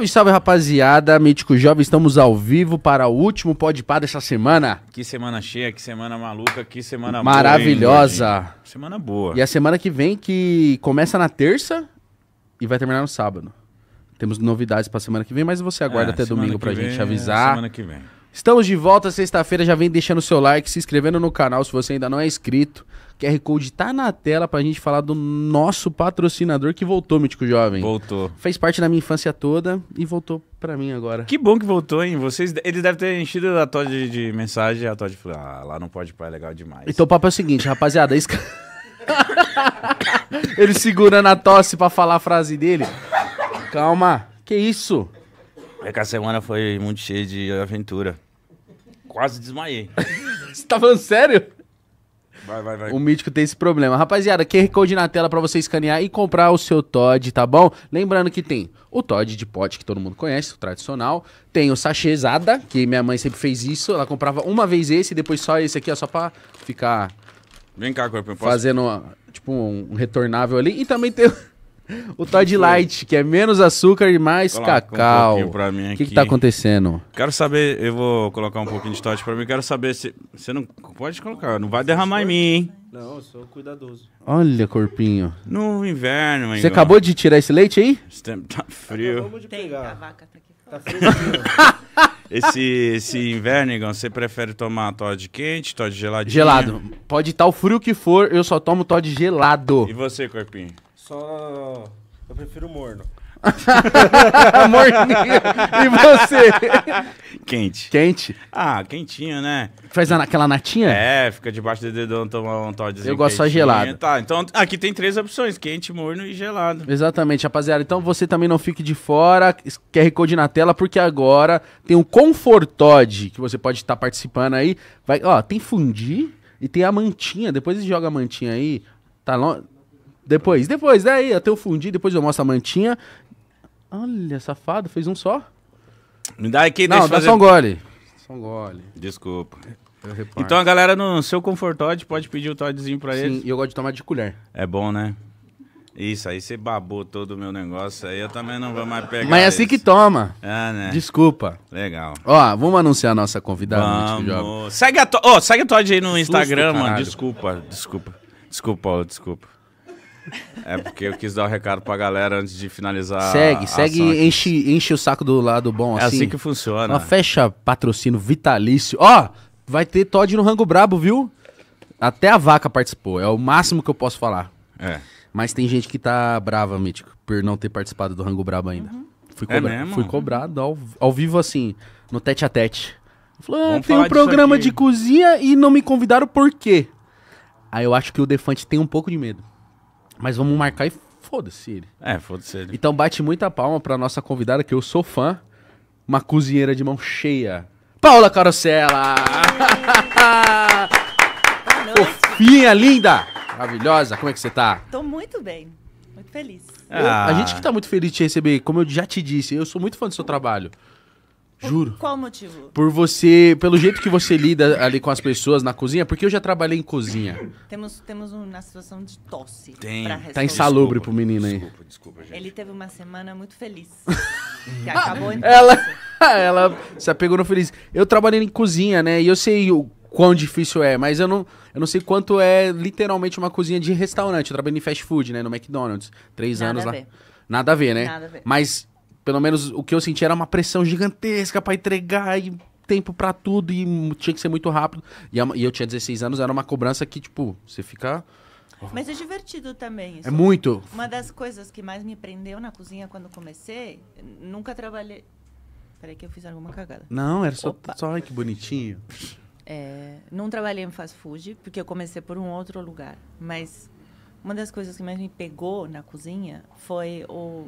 Salve, salve, rapaziada. Mítico Jovem, estamos ao vivo para o último Podpah dessa semana. Que semana cheia, que semana maluca, que semana Maravilhosa. boa. Maravilhosa. Semana boa. E a semana que vem, que começa na terça e vai terminar no sábado. Temos novidades para semana que vem, mas você aguarda é, até domingo para a gente avisar. Semana que vem. Estamos de volta sexta-feira, já vem deixando seu like, se inscrevendo no canal se você ainda não é inscrito. QR Code tá na tela pra gente falar do nosso patrocinador que voltou, Mítico Jovem. Voltou. Fez parte da minha infância toda e voltou pra mim agora. Que bom que voltou, hein? Vocês, eles devem ter enchido a Todd de, de mensagem. A Todd falou, ah, lá não pode pai, é legal demais. Então o papo é o seguinte, rapaziada. Esse... Ele segurando a tosse pra falar a frase dele. Calma, que isso? É que a semana foi muito cheia de aventura. Quase desmaiei. Você tá falando sério? Vai, vai, vai. O Mítico tem esse problema. Rapaziada, QR Code na tela para você escanear e comprar o seu Todd, tá bom? Lembrando que tem o Todd de pote que todo mundo conhece, o tradicional. Tem o sachêzada, que minha mãe sempre fez isso. Ela comprava uma vez esse e depois só esse aqui, ó, só pra ficar... Vem cá, Corpinho, posso... Fazendo, tipo, um retornável ali. E também tem o Todd Light, que é menos açúcar e mais coloca cacau. Um o que, que tá acontecendo? Quero saber, eu vou colocar um pouquinho de Todd pra mim. Quero saber se. Você não. Pode colocar, não vai derramar em mim, hein? Não, eu sou cuidadoso. Olha, corpinho. No inverno, hein? Você igual. acabou de tirar esse leite aí? Esse tempo tá frio. Acabamos de pegar. Tem, a vaca tá aqui. Tá frio. Esse, esse inverno, Igão, você prefere tomar Todd quente, Todd geladinho? Gelado. Pode estar tá o frio que for, eu só tomo Todd gelado. E você, Corpinho? Só. Eu prefiro morno. Morninho. E você? Quente. Quente? Ah, quentinho, né? Faz aquela natinha? É, fica debaixo do dedão, toma um todinho. Eu gosto só gelado. Tá, então aqui tem três opções: quente, morno e gelado. Exatamente, rapaziada. Então você também não fique de fora, QR Code na tela, porque agora tem o Confortod, que você pode estar tá participando aí. Vai, ó, tem fundir e tem a mantinha. Depois você joga a mantinha aí. Tá longe. Depois, depois, daí até eu fundir, depois eu mostro a mantinha. Olha, safado, fez um só? Me dá aqui, Não, dá fazer... só um gole. Só um gole. Desculpa. Então a galera no seu Confortod pode pedir o Todzinho pra Sim, eles. eu gosto de tomar de colher. É bom, né? Isso, aí você babou todo o meu negócio, aí eu também não vou mais pegar. Mas é assim que toma. É, né? Desculpa. Legal. Ó, vamos anunciar a nossa convidada vamos. no Segue a, to... oh, segue a Todd aí no Susto, Instagram, caralho. mano. Desculpa, desculpa. Desculpa, Paulo, desculpa. É porque eu quis dar o um recado pra galera antes de finalizar. Segue, segue, enche, enche o saco do lado bom. É assim, assim que funciona. Uma fecha patrocínio vitalício. Ó, oh, vai ter Todd no Rango Brabo, viu? Até a vaca participou. É o máximo que eu posso falar. É. Mas tem gente que tá brava, Mítico, por não ter participado do Rango Brabo ainda. Uhum. Fui, é cobra é fui cobrado ao, ao vivo, assim, no tete a tete. Falou, ah, tem um programa de cozinha e não me convidaram por quê? Aí eu acho que o Defante tem um pouco de medo. Mas vamos marcar e foda-se ele. É, foda-se ele. Então bate muita palma pra nossa convidada, que eu sou fã. Uma cozinheira de mão cheia. Paula Carosella! Fofinha, linda! Maravilhosa, como é que você tá? Tô muito bem, muito feliz. Eu, ah. a gente que tá muito feliz de te receber, como eu já te disse, eu sou muito fã do seu trabalho. Juro. Qual o motivo? Por você, pelo jeito que você lida ali com as pessoas na cozinha, porque eu já trabalhei em cozinha. Temos, temos uma situação de tosse. Tem. Tá insalubre desculpa, pro menino aí. Desculpa, desculpa, gente. Ele teve uma semana muito feliz. que acabou em ela, ela se apegou no feliz. Eu trabalhei em cozinha, né? E eu sei o quão difícil é, mas eu não, eu não sei quanto é literalmente uma cozinha de restaurante. Eu trabalhei em fast food, né? No McDonald's. Três Nada anos lá. Ver. Nada a ver, né? Nada a ver. Mas pelo menos o que eu senti era uma pressão gigantesca para entregar e tempo para tudo e tinha que ser muito rápido. E, eu tinha 16 anos, era uma cobrança que, tipo, você fica. Mas é divertido também. Isso. É muito. Uma das coisas que mais me prendeu na cozinha quando comecei, nunca trabalhei. Peraí que eu fiz alguma cagada. Não, era só. Opa. Só, olha que bonitinho. É, não trabalhei em fast food, porque eu comecei por um outro lugar. Mas uma das coisas que mais me pegou na cozinha foi o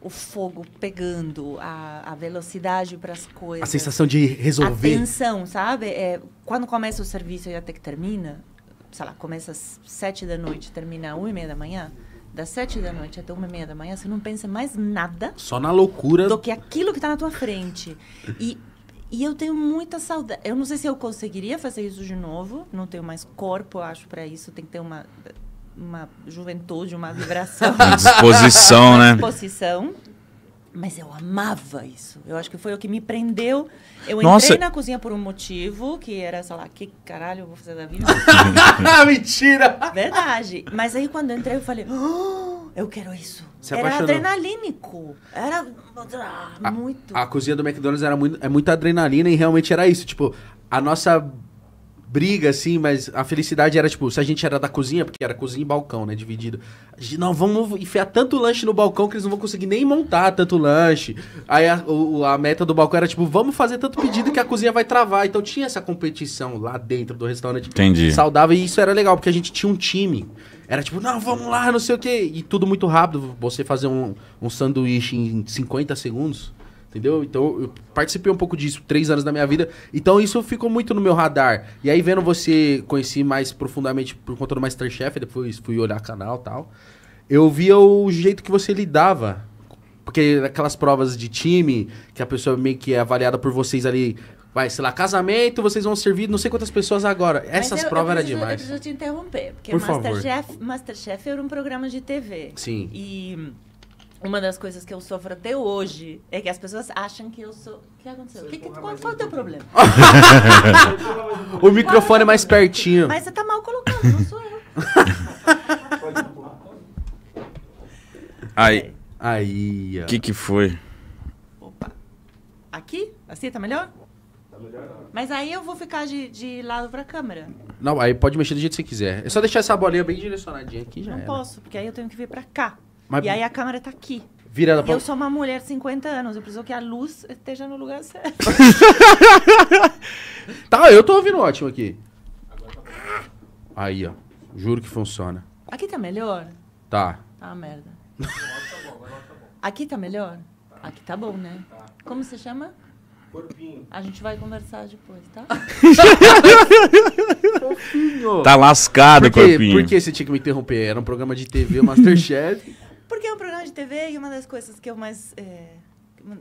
o fogo pegando, a, a velocidade para as coisas. A sensação de resolver. A tensão, sabe? É, quando começa o serviço e até que termina, sei lá, começa às sete da noite, termina às uma e meia da manhã, das sete da noite até uma e meia da manhã, você não pensa mais nada. Só na loucura. Do que aquilo que está na tua frente. E, e eu tenho muita saudade. Eu não sei se eu conseguiria fazer isso de novo. Não tenho mais corpo, acho, para isso. Tem que ter uma uma juventude, uma vibração. Uma disposição, né? uma né? Disposição. Mas eu amava isso. Eu acho que foi o que me prendeu. Eu Nossa. entrei na cozinha por um motivo, que era, sei lá, que caralho eu vou fazer da vida? Mentira! Verdade. Mas aí quando eu entrei, eu falei, oh, eu quero isso. Se era apaixonou. adrenalínico. Era ah, muito. A, a cozinha do McDonald's era muito, é muita adrenalina e realmente era isso. Tipo, a nossa briga, assim, mas a felicidade era, tipo, se a gente era da cozinha, porque era cozinha e balcão, né? Dividido. Não, vamos enfiar tanto lanche no balcão que eles não vão conseguir nem montar tanto lanche. Aí a, o, a meta do balcão era, tipo, vamos fazer tanto pedido que a cozinha vai travar. Então tinha essa competição lá dentro do restaurante. Entendi. Saudável, e isso era legal, porque a gente tinha um time. Era tipo, não, vamos lá, não sei o quê. E tudo muito rápido. Você fazer um, um sanduíche em 50 segundos Entendeu? Então eu participei um pouco disso, três anos da minha vida. Então isso ficou muito no meu radar. E aí, vendo você, conheci mais profundamente por conta do Masterchef, depois fui olhar canal e tal. Eu via o jeito que você lidava. Porque aquelas provas de time, que a pessoa meio que é avaliada por vocês ali vai, sei lá, casamento, vocês vão servir não sei quantas pessoas agora. Essas eu, provas eram demais. Eu preciso te interromper, porque por Masterchef Master era um programa de TV. Sim. E uma das coisas que eu sofro até hoje é que as pessoas acham que eu sou. O que aconteceu? Que, que, qual, foi o teu problema? o microfone é mais pertinho. Mas você tá mal colocado, não sou eu. É. Aí. Aí. O que que foi? Opa. Aqui? Assim tá melhor? Tá melhor. Mas aí eu vou ficar de, de lado pra câmera. Não, aí pode mexer do jeito que você quiser. É só deixar essa bolinha bem direcionadinha aqui já. Não era. posso, porque aí eu tenho que vir pra cá. Mas... E aí a câmera tá aqui. Virada pra... Eu sou uma mulher de 50 anos, eu preciso que a luz esteja no lugar certo. tá, eu tô ouvindo ótimo aqui. Aí, ó. Juro que funciona. Aqui tá melhor? Tá. Tá ah, merda. Aqui tá melhor? Aqui tá bom, né? Como você chama? Corpinho. A gente vai conversar depois, tá? Corpinho. tá lascado, Por Corpinho. Por que você tinha que me interromper? Era um programa de TV, Masterchef. Porque é um programa de TV e uma das coisas que eu mais. É,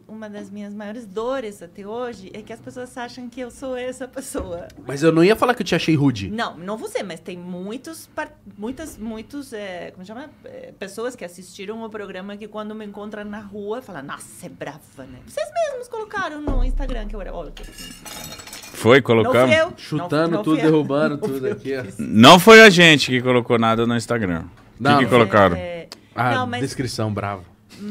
uma das minhas maiores dores até hoje é que as pessoas acham que eu sou essa pessoa. Mas eu não ia falar que eu te achei rude. Não, não você, mas tem muitos, muitas, muitos, é, como chama? É, pessoas que assistiram o programa que quando me encontram na rua falam, nossa, é brava, né? Vocês mesmos colocaram no Instagram que eu era. Olha, assim, assim, foi, colocamos. Não eu, Chutando não, não tudo, derrubando tudo aqui. Ó. Não foi a gente que colocou nada no Instagram. O que, que colocaram? É, a ah, Não, mas, descrição, bravo.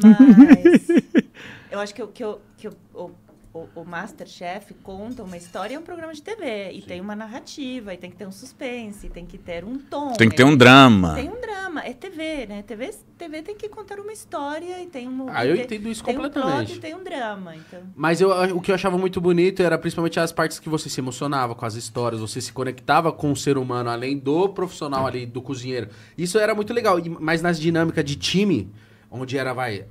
Mas eu acho que, eu, que, eu, que eu, o, o Masterchef conta uma história, é um programa de TV. E Sim. tem uma narrativa, e tem que ter um suspense, tem que ter um tom. Tem que ter né? um drama. Tem um drama. É TV, né? TV, TV tem que contar uma história e tem um. Ah, eu entendo isso tem completamente. Um plot, tem um drama. Então. Mas eu, o que eu achava muito bonito era principalmente as partes que você se emocionava com as histórias, você se conectava com o ser humano, além do profissional ali, do cozinheiro. Isso era muito legal. Mas nas dinâmicas de time, onde era, vai,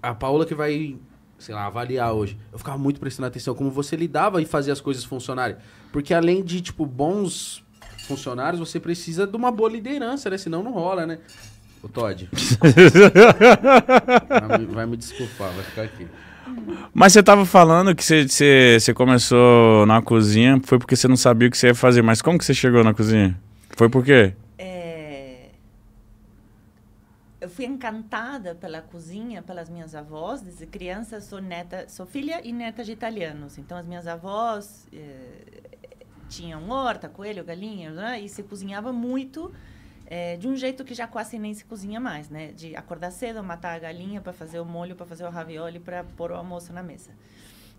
a Paula que vai sei lá, avaliar hoje, eu ficava muito prestando atenção como você lidava e fazia as coisas funcionarem. Porque além de, tipo, bons funcionários, você precisa de uma boa liderança, né? Senão não rola, né? O Todd. vai, me, vai me desculpar, vai ficar aqui. Mas você estava falando que você, você, você, começou na cozinha, foi porque você não sabia o que você ia fazer. Mas como que você chegou na cozinha? Foi por quê? fui encantada pela cozinha, pelas minhas avós. Desde criança sou neta, sou filha e neta de italianos. Então as minhas avós eh, tinham horta, coelho, galinha, né? e se cozinhava muito. Eh, de um jeito que já quase nem se cozinha mais, né? De acordar cedo, matar a galinha para fazer o molho, para fazer o ravioli, para pôr o almoço na mesa.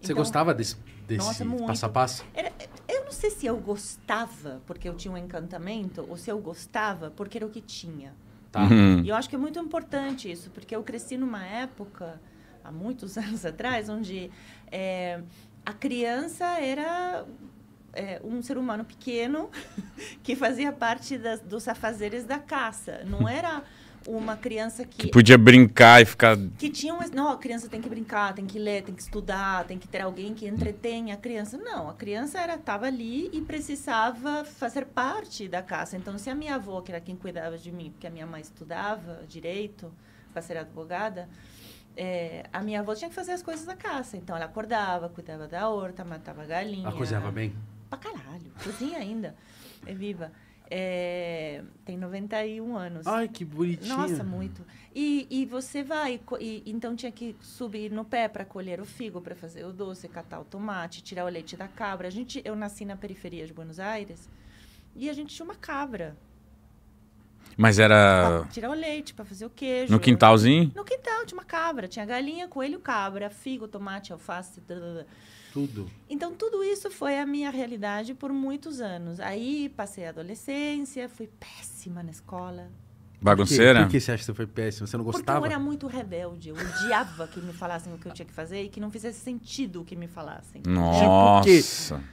Você então, gostava desse, desse nossa, passo a passo? Era, eu não sei se eu gostava porque eu tinha um encantamento ou se eu gostava porque era o que tinha. Tá? Uhum. E eu acho que é muito importante isso, porque eu cresci numa época, há muitos anos atrás, onde é, a criança era é, um ser humano pequeno que fazia parte das, dos afazeres da caça. Não era uma criança que. Que podia brincar e ficar. Que tinha um. Não, a criança tem que brincar, tem que ler, tem que estudar, tem que ter alguém que entretenha a criança. Não, a criança era estava ali e precisava fazer parte da casa. Então, se a minha avó, que era quem cuidava de mim, porque a minha mãe estudava direito para ser advogada. É, a minha avó tinha que fazer as coisas da caça. Então, ela acordava, cuidava da horta, matava galinha. Ela cozinhava bem? Pra caralho. Cozinha ainda. É viva. É, tem 91 anos. Ai, que bonitinho. Nossa, muito. E, e você vai. E, então tinha que subir no pé para colher o figo, para fazer o doce, catar o tomate, tirar o leite da cabra. A gente, eu nasci na periferia de Buenos Aires e a gente tinha uma cabra. Mas era. Pra tirar o leite para fazer o queijo. No quintalzinho? No quintal, tinha uma cabra. Tinha galinha, coelho, cabra, figo, tomate, alface. Blá, blá, blá. Tudo. Então, tudo isso foi a minha realidade por muitos anos. Aí, passei a adolescência, fui péssima na escola. Bagunceira? Por que, que, você acha que você foi péssima? Você não gostava? Porque eu era muito rebelde. Eu odiava que me falassem o que eu tinha que fazer e que não fizesse sentido o que me falassem. Nossa! Tipo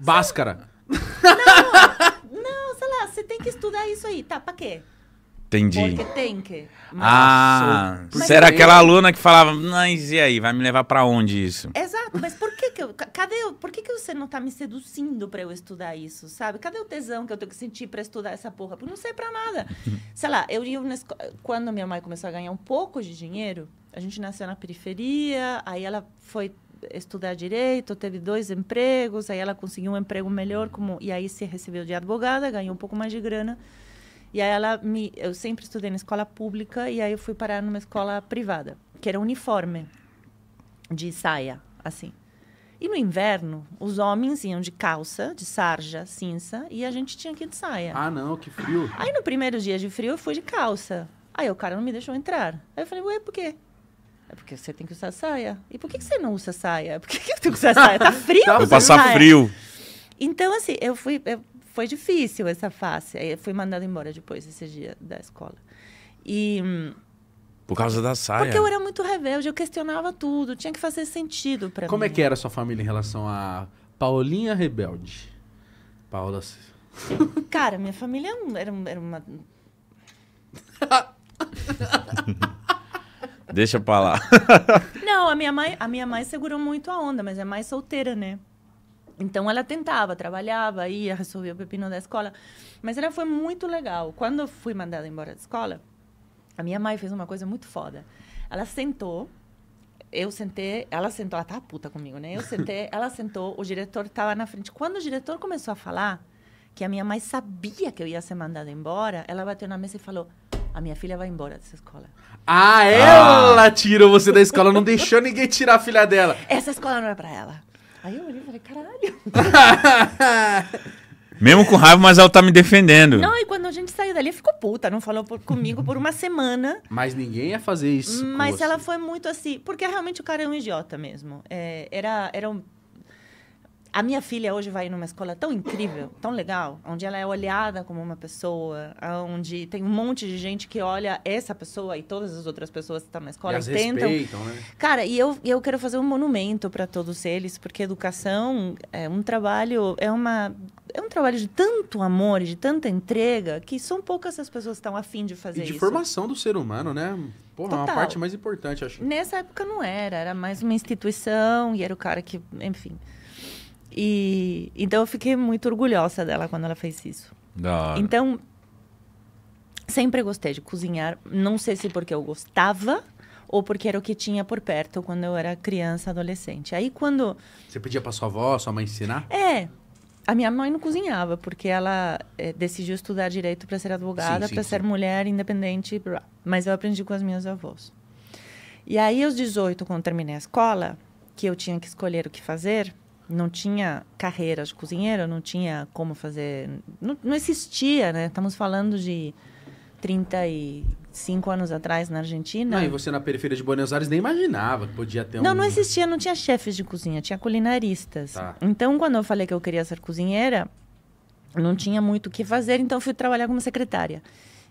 Báscara. Não, não, sei lá, você tem que estudar isso aí. Tá, pra quê? Entendi. Porque tem que. Ah, você será aquela aluna que falava, mas e aí, vai me levar para onde isso? Exato, mas por que que eu, cadê, eu, por que que você não tá me seduzindo para eu estudar isso, sabe? Cadê o tesão que eu tenho que sentir para estudar essa porra? Porque não sei para nada. sei lá, eu ia quando minha mãe começou a ganhar um pouco de dinheiro, a gente nasceu na periferia, aí ela foi estudar direito, teve dois empregos, aí ela conseguiu um emprego melhor como e aí se recebeu de advogada, ganhou um pouco mais de grana. E aí ela me, eu sempre estudei na escola pública e aí eu fui parar numa escola privada, que era uniforme de saia, assim. E no inverno, os homens iam de calça, de sarja, cinza, e a gente tinha que ir de saia. Ah, não, que frio. Aí no primeiro dia de frio eu fui de calça. Aí o cara não me deixou entrar. Aí eu falei, ué, por quê? É porque você tem que usar saia. E por que, você não usa saia? Por que, que eu tenho que usar saia? Tá frio? Então, Vou passar saia. frio. Então, assim, eu fui. Eu foi difícil essa fase. Aí eu fui mandada embora depois esses dia da escola. E hum, por causa da saia. Porque eu era muito rebelde, eu questionava tudo, tinha que fazer sentido para mim. Como é que era a sua família em relação a Paulinha rebelde? Paula. Cara, minha família é era, era uma Deixa pra lá. Não, a minha mãe, a minha mãe segurou muito a onda, mas é mais solteira, né? Então ela tentava, trabalhava, ia, resolvia o pepino da escola. Mas ela foi muito legal. Quando eu fui mandada embora da escola, a minha mãe fez uma coisa muito foda. Ela sentou, eu sentei, ela sentou, ela tá puta comigo, né? Eu sentei, ela sentou, o diretor estava na frente. Quando o diretor começou a falar que a minha mãe sabia que eu ia ser mandada embora, ela bateu na mesa e falou: a minha filha vai embora dessa escola. Ah, ah. ela ah. tirou você da escola, não deixou ninguém tirar a filha dela. Essa escola não é para ela. Aí eu olhei e falei, caralho. Mesmo com raiva, mas ela tá me defendendo. Não, e quando a gente saiu dali, ficou puta. Não falou por, comigo por uma semana. Mas ninguém ia fazer isso. Mas ela foi muito assim. Porque realmente o cara é um idiota mesmo. É, era, era um a minha filha hoje vai numa escola tão incrível, tão legal, onde ela é olhada como uma pessoa, onde tem um monte de gente que olha essa pessoa e todas as outras pessoas que estão tá na escola e, e tentam. Respeitam, né? Cara, e eu, eu quero fazer um monumento para todos eles, porque educação é um trabalho, é uma é um trabalho de tanto amor, de tanta entrega, que são poucas as pessoas que estão afim de fazer isso. E de isso. formação do ser humano, né? Porra, é Total. uma parte mais importante, acho. Nessa época não era, era mais uma instituição e era o cara que, enfim. E então eu fiquei muito orgulhosa dela quando ela fez isso. Da... Então sempre gostei de cozinhar, não sei se porque eu gostava ou porque era o que tinha por perto quando eu era criança, adolescente. Aí quando Você pedia para sua avó, sua mãe ensinar? É. A minha mãe não cozinhava porque ela é, decidiu estudar direito para ser advogada, para ser mulher independente, mas eu aprendi com as minhas avós. E aí aos 18, quando terminei a escola, que eu tinha que escolher o que fazer, não tinha carreira de cozinheira, não tinha como fazer. Não, não existia, né? Estamos falando de 35 anos atrás na Argentina. Não, e você na periferia de Buenos Aires nem imaginava que podia ter Não, um... não existia, não tinha chefes de cozinha, tinha culinaristas. Tá. Então, quando eu falei que eu queria ser cozinheira, não tinha muito o que fazer, então fui trabalhar como secretária.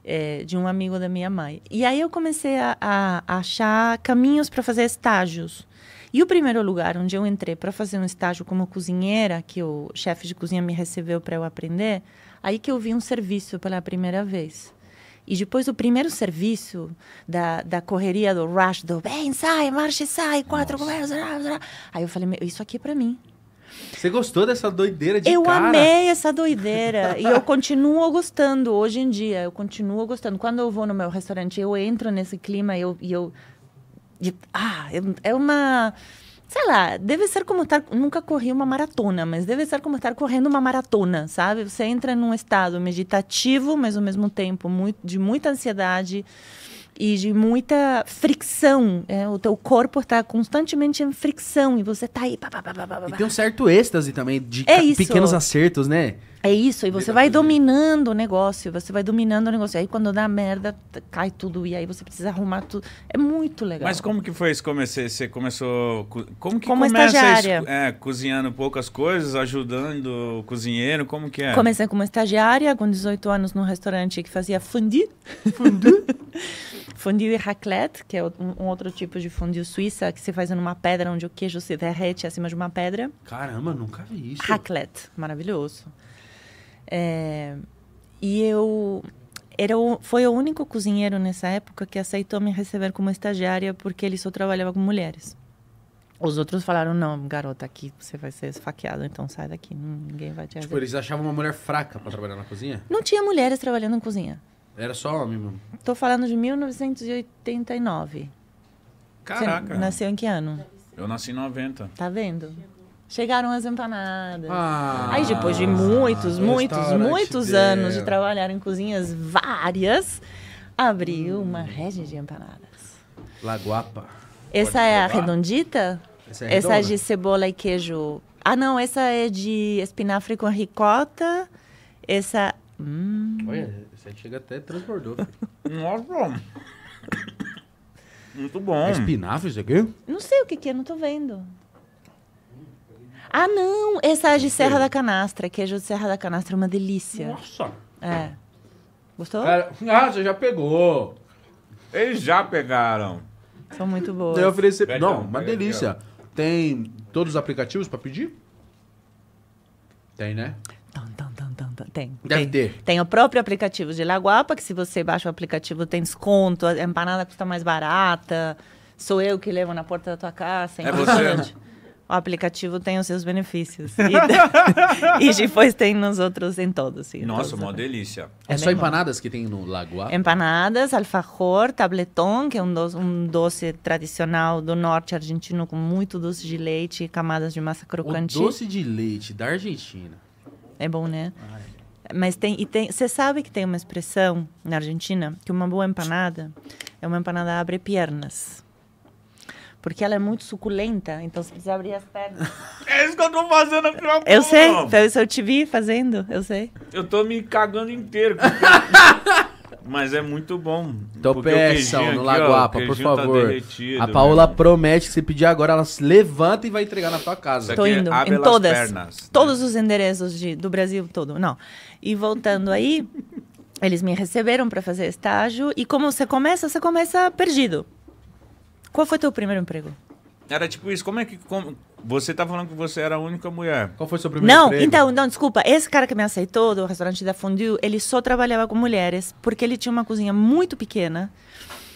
É, de um amigo da minha mãe. E aí eu comecei a, a achar caminhos para fazer estágios. E o primeiro lugar onde eu entrei para fazer um estágio como cozinheira, que o chefe de cozinha me recebeu para eu aprender, aí que eu vi um serviço pela primeira vez. E depois o primeiro serviço da, da correria do rush, do bem, sai, marcha, sai, quatro conversas. Aí eu falei, isso aqui é para mim. Você gostou dessa doideira de eu cara? Eu amei essa doideira. e eu continuo gostando hoje em dia. Eu continuo gostando. Quando eu vou no meu restaurante, eu entro nesse clima eu, e eu de, ah, é uma sei lá, deve ser como estar. Nunca corri uma maratona, mas deve ser como estar correndo uma maratona, sabe? Você entra num estado meditativo, mas ao mesmo tempo muito, de muita ansiedade e de muita fricção. É? o teu corpo está constantemente em fricção e você está aí. Pá, pá, pá, pá, pá, E tem um certo êxtase também de é pequenos acertos, né? É isso, e você vai dominando o negócio, você vai dominando o negócio. Aí quando dá merda, cai tudo, e aí você precisa arrumar tudo. É muito legal. Mas como que foi isso? Comecei, você começou. Como que como começa estagiária. Isso, é, cozinhando poucas coisas, ajudando o cozinheiro? Como que é? Comecei como estagiária, com 18 anos, num restaurante que fazia fondue. Fondue? fondue e raclette, que é um, outro tipo de fondue suíça, que se faz numa pedra onde o queijo se derrete acima de uma pedra. Caramba, nunca vi isso. Raclette, maravilhoso. É, e eu era o, foi o único cozinheiro nessa época que aceitou me receber como estagiária porque ele só trabalhava com mulheres. Os outros falaram, não, garota, aqui você vai ser esfaqueado, então sai daqui, ninguém vai te tipo, ajudar. Tipo, eles achavam uma mulher fraca para trabalhar na cozinha? Não tinha mulheres trabalhando na cozinha. Era só homem, mano. Tô falando de 1989. Caraca. Você nasceu em que ano? Eu nasci em 90. Tá vendo? Chegaram as empanadas. Ah, Aí depois de muitos, muitos, muitos anos de trabalhar em cozinhas várias, abriu hum. uma rede de empanadas. Lagoapa. Essa Pode é provar? a redondita? Essa é, essa é de cebola e queijo. Ah, não, essa é de espinafre com ricota. Essa. Hum. Olha, essa chega até transbordou. Nossa! Muito bom. É espinafre isso aqui? Não sei o que, que é, não tô vendo. Ah, não! Essa é de Serra da Canastra. Queijo de Serra da Canastra é uma delícia. Nossa! É. Gostou? ah, você já pegou. Eles já pegaram. São muito boas. Eu ofereci... não, uma delícia. Tem todos os aplicativos para pedir? Tem, né? Tem. Deve tem. ter. Tem o próprio aplicativo de Lagoapa, que se você baixa o aplicativo tem desconto, a empanada custa mais barata, sou eu que levo na porta da tua casa. É, é você, né? o aplicativo tem os seus benefícios. E, e depois tem nos outros, em todos. Nossa, todos uma né? delícia. É, é só empanadas bom. que tem no Lagoa? Empanadas, alfajor, tableton, que é um doce, um doce, tradicional do norte argentino com muito doce de leite e camadas de massa crocante. O doce de leite da Argentina. É bom, né? Ai. Mas tem, e tem, você sabe que tem uma expressão na Argentina que uma boa empanada é uma empanada abre pernas. Porque ela é muito suculenta, então você precisa abrir as pernas. é isso que eu tô fazendo aqui Eu sei, foi isso eu te vi fazendo, eu sei. Eu tô me cagando inteiro. Porque... Mas é muito bom. Então peçam no Lagoapa, por tá favor. Tá a Paola mesmo. Né? promete que se pedir agora, ela se levanta e vai entregar na tua casa. Tô é indo em todas, pernas, né? todos né? os endereços de, do Brasil todo. Não. E voltando aí, eles me receberam para fazer estágio. E como você começa, você começa perdido. Qual foi teu primeiro emprego? Era tipo isso, como é que. Como, você tá falando que você era a única mulher. Qual foi seu primeiro não, emprego? Não, então, não, desculpa. Esse cara que me aceitou do restaurante da Fondue, ele só trabalhava com mulheres, porque ele tinha uma cozinha muito pequena.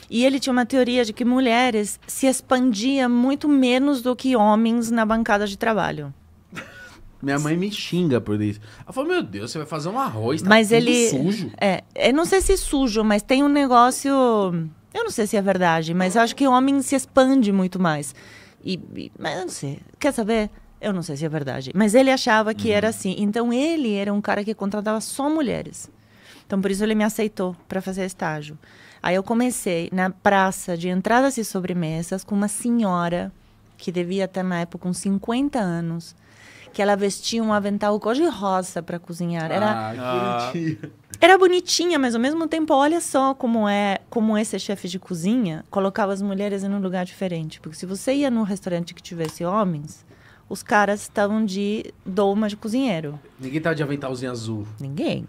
E ele tinha uma teoria de que mulheres se expandiam muito menos do que homens na bancada de trabalho. Minha mãe me xinga por isso. Ela falou: Meu Deus, você vai fazer um arroz, tá mas ele, sujo. É, eu não sei se sujo, mas tem um negócio eu não sei se é verdade, mas acho que o homem se expande muito mais. E, e, mas eu não sei. Quer saber? Eu não sei se é verdade. Mas ele achava que uhum. era assim. Então ele era um cara que contratava só mulheres. Então por isso ele me aceitou para fazer estágio. Aí eu comecei na praça de entradas e sobremesas com uma senhora que devia ter na época uns 50 anos que ela vestia um avental cor de rosa para cozinhar. Era ah, ah. Era bonitinha, mas ao mesmo tempo, olha só como é, como esse chefe de cozinha, colocava as mulheres em um lugar diferente, porque se você ia num restaurante que tivesse homens, os caras estavam de doma de cozinheiro. Ninguém tava de aventalzinho azul. Ninguém.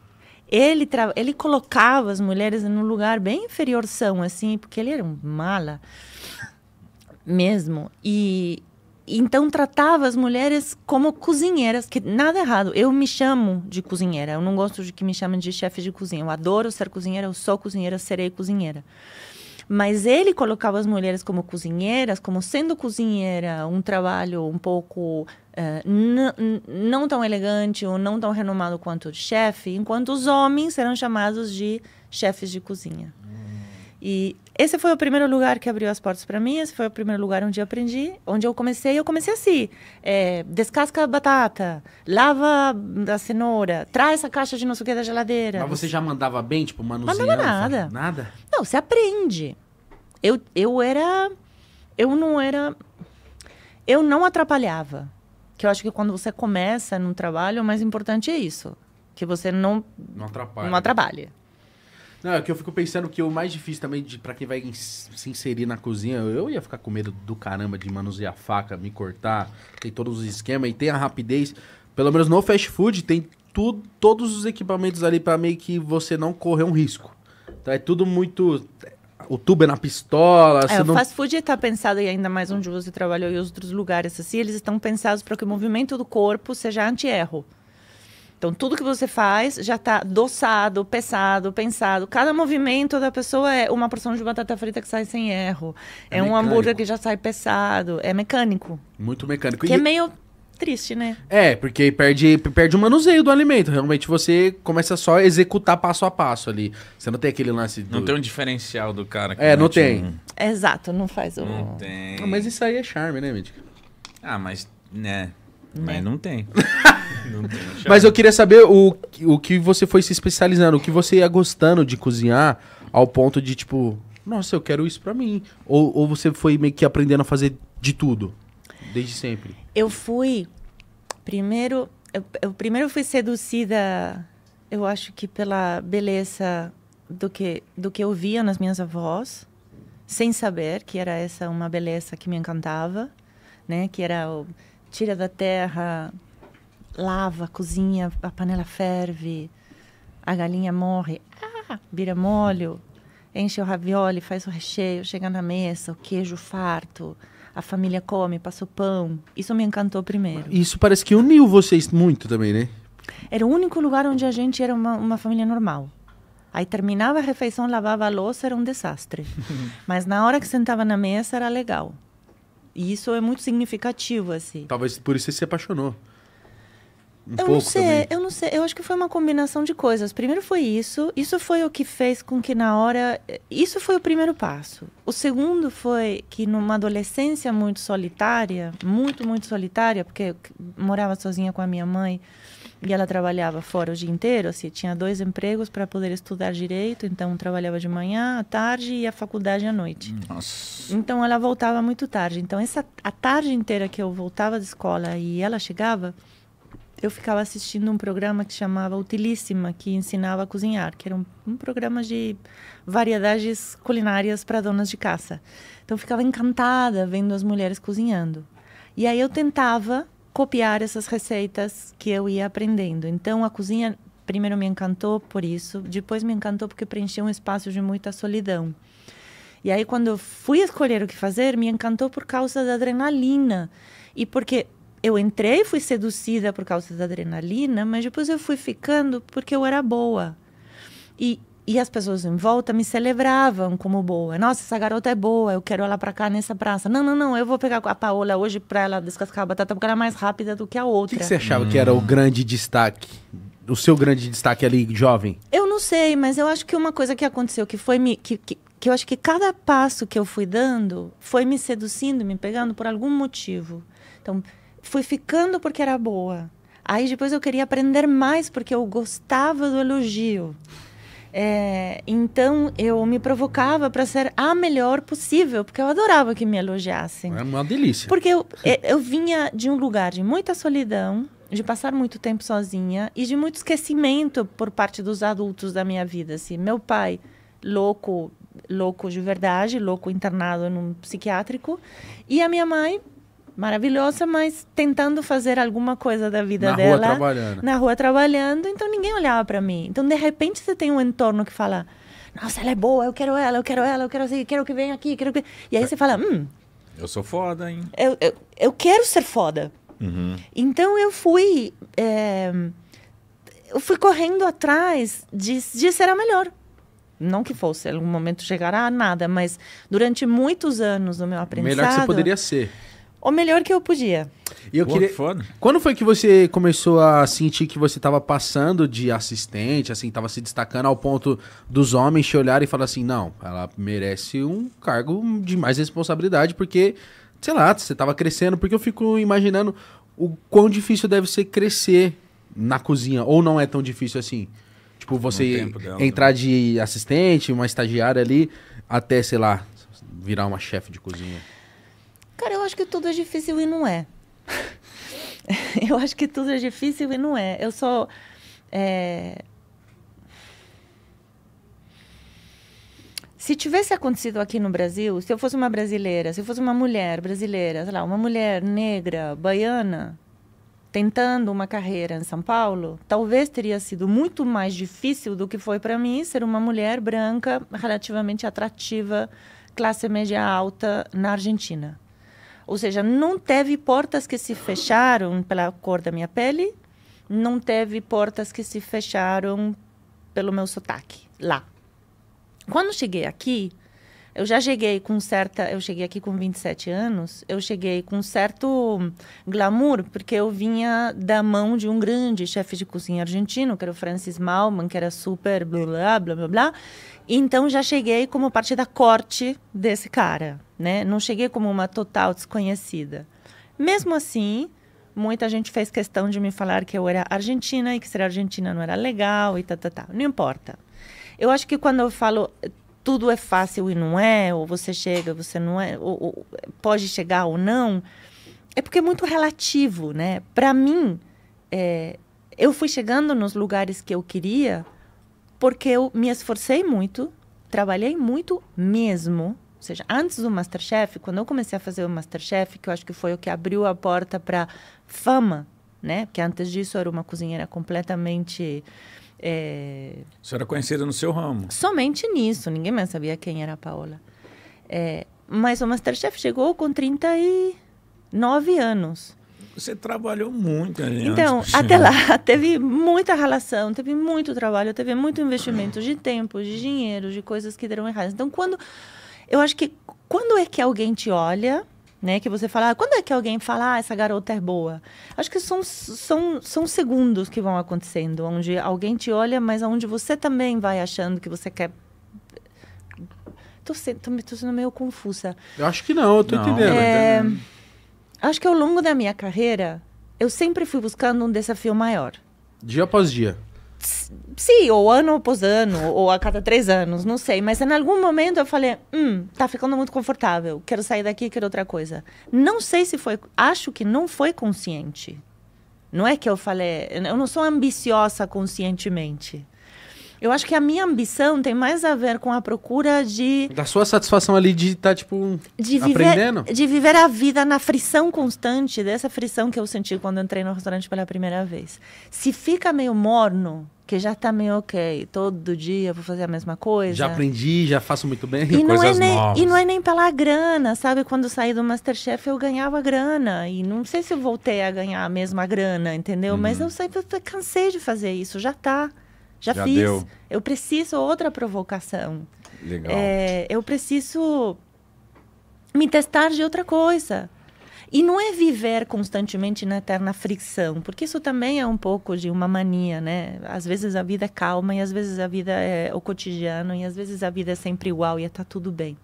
Ele, tra... ele colocava as mulheres num lugar bem são assim, porque ele era um mala mesmo. E, então tratava as mulheres como cozinheiras, que nada errado. Eu me chamo de cozinheira, eu não gosto de que me chamem de chefe de cozinha. Eu adoro ser cozinheira, eu sou cozinheira, serei cozinheira. Mas ele colocava as mulheres como cozinheiras, como sendo cozinheira, um trabalho um pouco Uh, não tão elegante ou não tão renomado quanto o chefe, enquanto os homens eram chamados de chefes de cozinha. Hum. E esse foi o primeiro lugar que abriu as portas para mim. Esse foi o primeiro lugar onde eu aprendi, onde eu comecei. Eu comecei assim: é, descasca a batata, lava a cenoura, traz a caixa de não sei o que da geladeira. Mas você já mandava bem, tipo, manuseando? era nada. Nada? Não, você aprende. Eu, eu era. Eu não era. Eu não atrapalhava. Que eu acho que quando você começa num trabalho, o mais importante é isso. Que você não. Não atrapalha. Não atrapalha. Não, é que eu fico pensando que o mais difícil também de, pra quem vai in se inserir na cozinha, eu ia ficar com medo do caramba de manusear faca, me cortar, tem todos os esquemas e tem a rapidez. Pelo menos no fast food tem tu, todos os equipamentos ali para meio que você não correr um risco. Então é tudo muito. O tubo é na pistola. É, o não... fast food tá pensado, e ainda mais onde você trabalhou e os outros lugares assim, eles estão pensados para que o movimento do corpo seja anti-erro. Então, tudo que você faz já está doçado, pesado, pensado. Cada movimento da pessoa é uma porção de batata frita que sai sem erro. É, é um hambúrguer que já sai pesado. É mecânico. Muito mecânico. Que e... é meio triste, né? É, porque perde, perde o manuseio do alimento. Realmente você começa só a executar passo a passo ali. Você não tem aquele lance do... Não tem um diferencial do cara. é, não, tem. Um... Exato, não faz o... Não tem. Ah, mas isso aí é charme, né, Mítica? Ah, mas... Né? né. Mas não tem. Mas eu queria saber o, o que você foi se especializando, o que você ia gostando de cozinhar ao ponto de, tipo, nossa, eu quero isso pra mim. Ou, ou você foi meio que aprendendo a fazer de tudo, desde sempre? Eu fui, primeiro, eu, eu primeiro fui seducida, eu acho que pela beleza do que, do que eu via nas minhas avós, sem saber que era essa uma beleza que me encantava, né? Que era o tira da terra, lava, cozinha, a panela ferve, a galinha morre, ah, vira molho, enche o ravioli, faz o recheio, chega na mesa, o queijo farto, a família come, passa o pão. Isso me encantou primeiro. Isso parece que uniu vocês muito também, né? Era o único lugar onde a gente era uma, uma família normal. Aí terminava a refeição, lavava a louça, era um desastre. Mas na hora que sentava na mesa era legal. E isso é muito significativo, assim. Talvez por isso você se apaixonou. Um eu não sei, também. eu não sei. Eu acho que foi uma combinação de coisas. Primeiro foi isso. Isso foi o que fez com que na hora. Isso foi o primeiro passo. O segundo foi que numa adolescência muito solitária, muito, muito solitária, porque eu morava sozinha com a minha mãe e ela trabalhava fora o dia inteiro, assim, tinha dois empregos para poder estudar direito, então trabalhava de manhã, à tarde e a faculdade à noite. Hum. Nossa. Então ela voltava muito tarde. Então essa a tarde inteira que eu voltava da escola e ela chegava, eu ficava assistindo um programa que chamava Utilíssima, que ensinava a cozinhar, que era um, um programa de variedades culinárias para donas de caça. Então, eu ficava encantada vendo as mulheres cozinhando. E aí eu tentava copiar essas receitas que eu ia aprendendo. Então, a cozinha primeiro me encantou por isso, depois me encantou porque preencheu um espaço de muita solidão. E aí, quando eu fui escolher o que fazer, me encantou por causa da adrenalina. E porque eu entrei, e fui seduzida por causa da adrenalina, mas depois eu fui ficando porque eu era boa. E, e as pessoas em volta me celebravam como boa. Nossa, essa garota é boa, eu quero ela para cá nessa praça. Não, não, não, eu vou pegar a Paola hoje para ela descascar a batata porque ela é mais rápida do que a outra. O que, que você achava hum. que era o hum. grande destaque? O seu grande destaque ali, jovem? Eu não sei, mas eu acho que uma coisa que aconteceu que foi me. Que, que, que eu acho que cada passo que eu fui dando foi me seduzindo, me pegando por algum motivo. Então, fui ficando porque era boa. Aí depois eu queria aprender mais porque eu gostava do elogio. É, então eu me provocava para ser a melhor possível, porque eu adorava que me elogiassem. É uma delícia. Porque eu, é, eu vinha de um lugar de muita solidão, de passar muito tempo sozinha e de muito esquecimento por parte dos adultos da minha vida. Assim, meu pai, louco, louco de verdade, louco internado num psiquiátrico, e a minha mãe, maravilhosa, mas tentando fazer alguma coisa da vida na dela. Na rua trabalhando. Na rua trabalhando, então ninguém olhava para mim. Então, de repente, você tem um entorno que fala: Nossa, ela é boa, eu quero ela, eu quero ela, eu quero, assim, quero que venha aqui, quero que. E aí você fala: Hum. Eu sou foda, hein? Eu, eu, eu quero ser foda. Uhum. Então, eu fui. É, eu fui correndo atrás de, de ser a melhor não que fosse, em algum momento chegará a nada, mas durante muitos anos do meu aprendizado. Melhor que você poderia ser o melhor que eu podia. E eu queria. Foda. Quando foi que você começou a sentir que você estava passando de assistente, assim, estava se destacando ao ponto dos homens te olharem e falar assim, não, ela merece um cargo de mais responsabilidade, porque, sei lá, você estava crescendo, porque eu fico imaginando o quão difícil deve ser crescer na cozinha, ou não é tão difícil assim. Tipo, você entrar de assistente, uma estagiária ali, até, sei lá, virar uma chefe de cozinha. Cara, eu acho que tudo é difícil e não é. eu acho que tudo é difícil e não é. Eu só. É... Se tivesse acontecido aqui no Brasil, se eu fosse uma brasileira, se eu fosse uma mulher brasileira, sei lá, uma mulher negra, baiana, tentando uma carreira em São Paulo, talvez teria sido muito mais difícil do que foi para mim ser uma mulher branca relativamente atrativa, classe média alta na Argentina. Ou seja, não teve portas que se fecharam pela cor da minha pele, não teve portas que se fecharam pelo meu sotaque lá. Quando cheguei aqui, eu já cheguei com certa, eu cheguei aqui com 27 anos, eu cheguei com certo glamour, porque eu vinha da mão de um grande chefe de cozinha argentino, que era o Francis Malman, que era super blá blá blá blá. Então já cheguei como parte da corte desse cara, né? Não cheguei como uma total desconhecida. Mesmo assim, muita gente fez questão de me falar que eu era argentina e que ser argentina não era legal e tal, tá, tal, tá, tal. Tá. Não importa. Eu acho que quando eu falo tudo é fácil e não é, ou você chega, você não é, ou, ou pode chegar ou não, é porque é muito relativo, né? Para mim, é, eu fui chegando nos lugares que eu queria porque eu me esforcei muito, trabalhei muito mesmo. Ou seja, antes do Masterchef, quando eu comecei a fazer o Masterchef, que eu acho que foi o que abriu a porta para fama, né? Porque antes disso eu era uma cozinheira completamente é... Você era é conhecida no seu ramo? Somente nisso, ninguém mais sabia quem era a Paola. É, mas o Masterchef chegou com 39 anos. Você trabalhou muito ali. Né? Então, até lá, teve muita relação, teve muito trabalho, teve muito investimento de tempo, de dinheiro, de coisas que deram errado. Então, quando. Eu acho que quando é que alguém te olha né? Que você fala, ah, quando é que alguém fala, ah, essa garota é boa? Acho que são, são, são segundos que vão acontecendo, onde alguém te olha, mas onde você também vai achando que você quer tô sendo, tô, tô sendo meio confusa. Eu acho que não, eu tô não. entendendo. É, entendendo. acho que ao longo da minha carreira, eu sempre fui buscando um desafio maior. Dia após dia sim, ou ano após ano, ou a cada três anos, não sei. Mas em algum momento eu falei, hum, tá ficando muito confortável, quero sair daqui, quero outra coisa. Não sei se foi, acho que não foi consciente. Não é que eu falei, eu não sou ambiciosa conscientemente. Eu acho que a minha ambição tem mais a ver com a procura de. Da sua satisfação ali de estar, tá, tipo, de viver, aprendendo? De viver a vida na frição constante, dessa frição que eu senti quando entrei no restaurante pela primeira vez. Se fica meio morno, que já tá meio ok. Todo dia vou fazer a mesma coisa. Já aprendi, já faço muito bem. E não, é nem, novas. e não é nem pela grana, sabe? Quando saí do Masterchef eu ganhava grana. E não sei se eu voltei a ganhar a mesma grana, entendeu? Mas uhum. eu sempre cansei de fazer isso, já tá. Já, já fiz. Deu. Eu preciso outra provocação. Legal. É, eu preciso me testar de outra coisa. E não é viver constantemente na eterna fricção, porque isso também é um pouco de uma mania, né? Às vezes a vida é calma e às vezes a vida é o cotidiano e às vezes a vida é sempre igual e está tudo bem.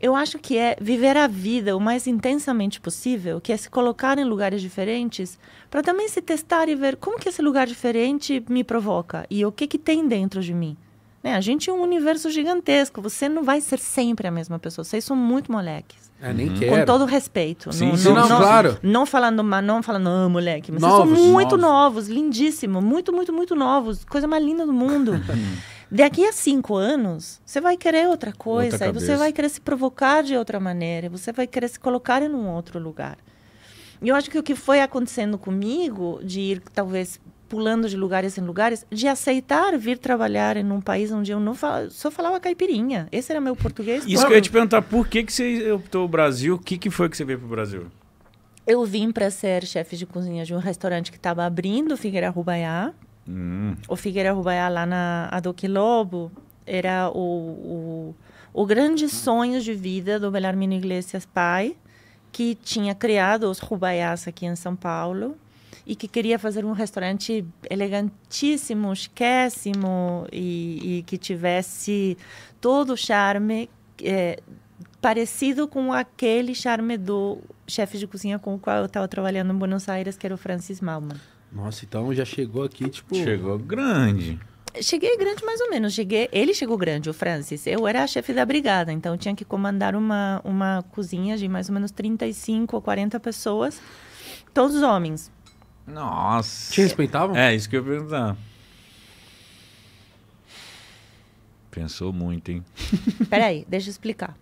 Eu acho que é viver a vida o mais intensamente possível, que é se colocar em lugares diferentes, para também se testar e ver como que esse lugar diferente me provoca e o que que tem dentro de mim. Né? A gente é um universo gigantesco. Você não vai ser sempre a mesma pessoa. Vocês são muito moleques. É, nem uhum. quero. Com todo respeito. Sim, não, sim, não, não, claro. Não falando, não falando, ah, moleque. Mas novos, vocês são muito novos. novos, lindíssimo. Muito, muito, muito novos. Coisa mais linda do mundo. Daqui a cinco anos, você vai querer outra coisa. Outra você vai querer se provocar de outra maneira. Você vai querer se colocar em um outro lugar. E eu acho que o que foi acontecendo comigo, de ir talvez pulando de lugares em lugares, de aceitar vir trabalhar em um país onde eu não só falava caipirinha. Esse era meu português. Isso que eu ia te perguntar, por que, que você optou o Brasil? O que, que foi que você veio para o Brasil? Eu vim para ser chefe de cozinha de um restaurante que estava abrindo, Figueira Rubaiá. Hum. O Figueira Rubaiá lá na Adoque Lobo era o, o, o grande sonho de vida do Belarmino Iglesias pai, que tinha criado os Rubaiás aqui em São Paulo e que queria fazer um restaurante elegantíssimo, chiquésimo e, e que tivesse todo o charme é, parecido com aquele charme do chefe de cozinha com o qual eu estava trabalhando em Buenos Aires, que era o Francis Malman. Nossa, então já chegou aqui, tipo... Chegou grande. Cheguei grande mais ou menos. Cheguei, ele chegou grande, o Francis. Eu era a chefe da brigada, então tinha que comandar uma, uma cozinha de mais ou menos 35 ou 40 pessoas, todos homens. Nossa. Te respeitavam? É, isso que eu ia perguntar. Pensou muito, hein? Peraí, deixa eu explicar.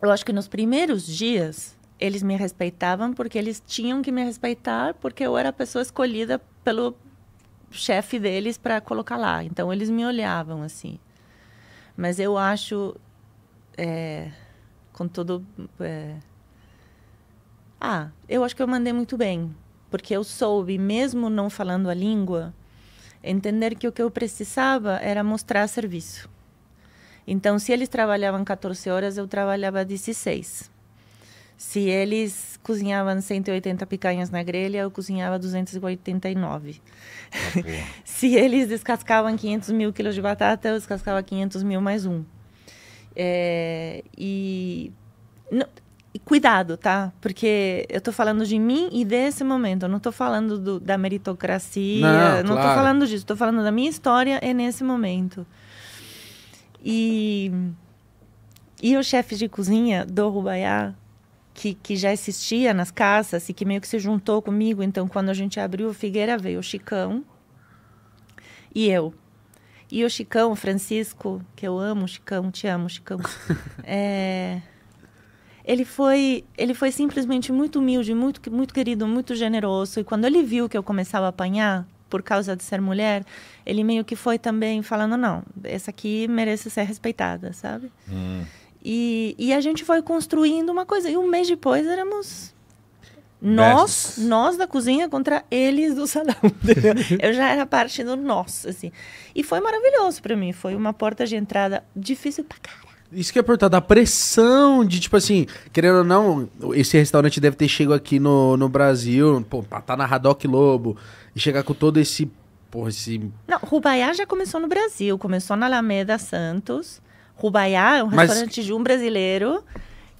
Eu acho que nos primeiros dias eles me respeitavam porque eles tinham que me respeitar porque eu era a pessoa escolhida pelo chefe deles para colocar lá. Então eles me olhavam assim. Mas eu acho, é, com todo, é... ah, eu acho que eu mandei muito bem porque eu soube, mesmo não falando a língua, entender que o que eu precisava era mostrar serviço. Então, se eles trabalhavam 14 horas, eu trabalhava 16. Se eles cozinhavam 180 picanhas na grelha, eu cozinhava 289. Tá se eles descascavam 500 mil quilos de batata, eu descascava 500 mil mais um. É, e não, e cuidado, tá? Porque eu tô falando de mim e desse momento. Eu não tô falando do, da meritocracia. Não, não claro. tô falando disso. Tô falando da minha história e nesse momento. E, e o chefe de cozinha do Rubaiá, que, que já existia nas casas e que meio que se juntou comigo. Então, quando a gente abriu o Figueira, veio o Chicão e eu. E o Chicão, o Francisco, que eu amo, Chicão, te amo, Chicão. é ele foi, ele foi simplesmente muito humilde, muito, muito querido, muito generoso. E quando ele viu que eu começava a apanhar por causa de ser mulher, ele meio que foi também falando: não, essa aqui merece ser respeitada, sabe? Hum. E, e a gente foi construindo uma coisa. E um mês depois éramos nós, Bestes. nós da cozinha contra eles do salão. eu já era parte do nós, assim. E foi maravilhoso para mim, foi uma porta de entrada difícil pra caralho. Isso que é portar da pressão de, tipo assim, querendo ou não, esse restaurante deve ter chegado aqui no, no Brasil, pô, tá na Haddock Lobo, e chegar com todo esse. Porra, esse. Não, Rubaiá já começou no Brasil, começou na Alameda Santos. Rubaiá é um Mas... restaurante de um brasileiro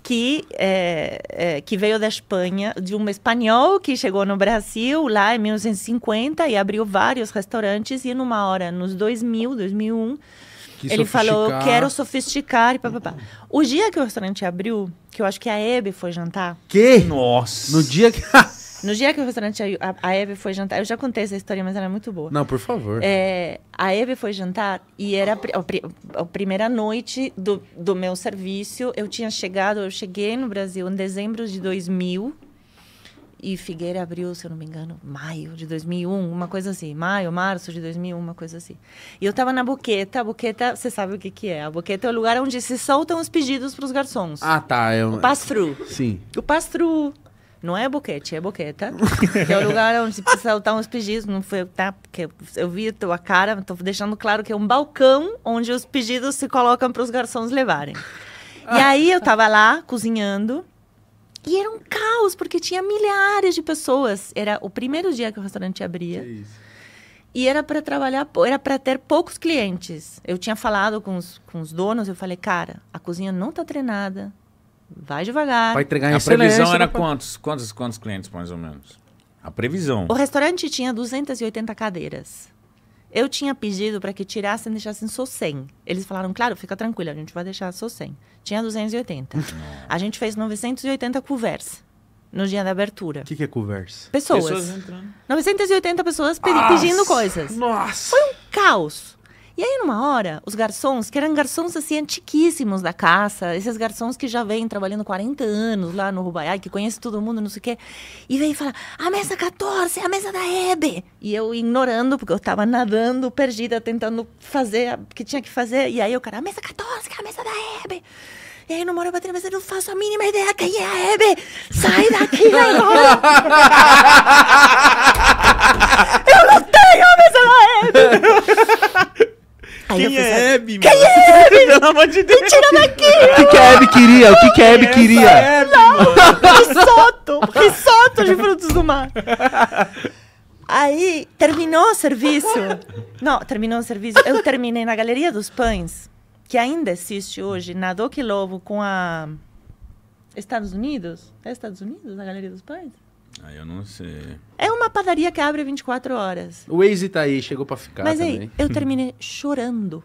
que, é, é, que veio da Espanha, de um espanhol que chegou no Brasil lá em 1950 e abriu vários restaurantes e numa hora, nos 2000, 2001 que ele falou, eu quero sofisticar e papapá. O dia que o restaurante abriu, que eu acho que a Ebe foi jantar. Que? Nossa! No dia que. No dia que o restaurante, a, a foi jantar, eu já contei essa história, mas ela é muito boa. Não, por favor. É, a Ebe foi jantar e era a, a, a, primeira noite do, do meu serviço. Eu tinha chegado, eu cheguei no Brasil em dezembro de 2000. E Figueira abriu, se eu não me engano, maio de 2001, uma coisa assim. Maio, março de 2001, uma coisa assim. E eu estava na Boqueta. A Boqueta, você sabe o que que é. A Boqueta é o lugar onde se soltam os pedidos para os garçons. Ah, tá. Eu... É o pass-through. Sim. O pass-through. Não é boquete, é boqueta. que é o lugar onde se precisa soltar uns pedidos. Não foi, tá? Porque eu vi a tua cara, estou deixando claro que é um balcão onde os pedidos se colocam para os garçons levarem. E aí eu estava lá cozinhando e era um caos, porque tinha milhares de pessoas. Era o primeiro dia que o restaurante abria. Que isso. E era para trabalhar, era para ter poucos clientes. Eu tinha falado com os, com os donos, eu falei, cara, a cozinha não está treinada. Vai devagar. Vai entregar A previsão era pra... quantos, quantos, quantos clientes, mais ou menos? A previsão. O restaurante tinha 280 cadeiras. Eu tinha pedido para que tirassem e deixassem só 100. Eles falaram, claro, fica tranquila, a gente vai deixar só 100. Tinha 280. Hum. a gente fez 980 conversas no dia da abertura. O que, que, é conversa? Pessoas. pessoas 980 pessoas pedi Nossa. pedindo coisas. Nossa! Foi um caos. E aí, numa hora, os garçons, que eram garçons assim antiquíssimos da caça, esses garçons que já vêm trabalhando 40 anos lá no Rubaiá, que conhece todo mundo, não sei o quê, e vem falar: a mesa 14, a mesa da Hebe. E eu ignorando, porque eu tava nadando, perdida, tentando fazer o que tinha que fazer. E aí o cara: a mesa 14, que é a mesa da Hebe. E aí não mora batendo, mas eu não faço a mínima ideia quem é a Hebe. Sai daqui agora! eu não tenho a mesa da Hebe! Aí Quem pensei, é Abby, Quem mano? é Abby? Pelo amor de Deus. Me tira daqui. O que, que a Abby queria? O que, que a Abby queria? É Abby, risoto. Risoto de frutos do mar. Aí, terminou o serviço. Não, terminou o serviço. Eu terminei na Galeria dos Pães, que ainda existe hoje, na Lobo, com a... Estados Unidos? É Estados Unidos, na Galeria dos Pães? Aí ah, eu não sei. É uma padaria que abre 24 horas. O Waze tá aí, chegou pra ficar. Mas também. aí, eu terminei chorando.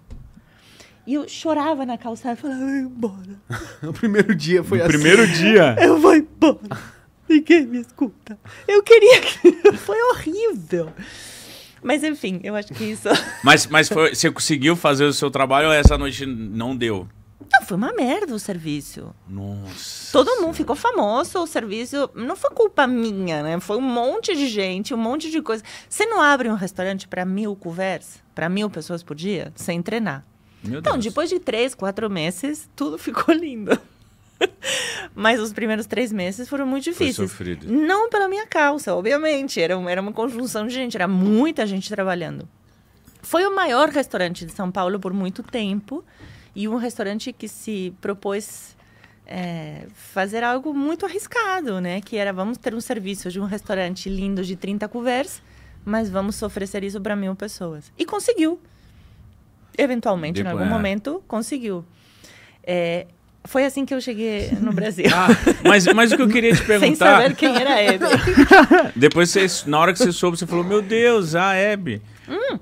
E eu chorava na calçada e falava, eu vou embora. o primeiro dia foi no assim. primeiro dia? Eu vou embora. Ninguém me escuta. Eu queria que... foi horrível. Mas enfim, eu acho que isso... mas mas foi, você conseguiu fazer o seu trabalho ou essa noite não deu? Não, foi uma merda o serviço. Nossa. Todo mundo ficou famoso, o serviço não foi culpa minha, né? Foi um monte de gente, um monte de coisa. Você não abre um restaurante para mil conversas, para mil pessoas por dia, sem treinar. Meu então, Deus. depois de três, quatro meses, tudo ficou lindo. Mas os primeiros três meses foram muito difíceis. Foi sofrido. Não pela minha causa, obviamente. Era, era uma conjunção de gente, era muita gente trabalhando. Foi o maior restaurante de São Paulo por muito tempo. E um restaurante que se propôs é, fazer algo muito arriscado, né? Que era, vamos ter um serviço de um restaurante lindo de 30 couverts, mas vamos oferecer isso para mil pessoas. E conseguiu. Eventualmente, em algum é. momento, conseguiu. É, foi assim que eu cheguei no Brasil. Ah, mas, mas o que eu queria te perguntar... Sem saber quem era a Hebe. Depois, você, na hora que você soube, você falou, meu Deus, a Hebe. Hum.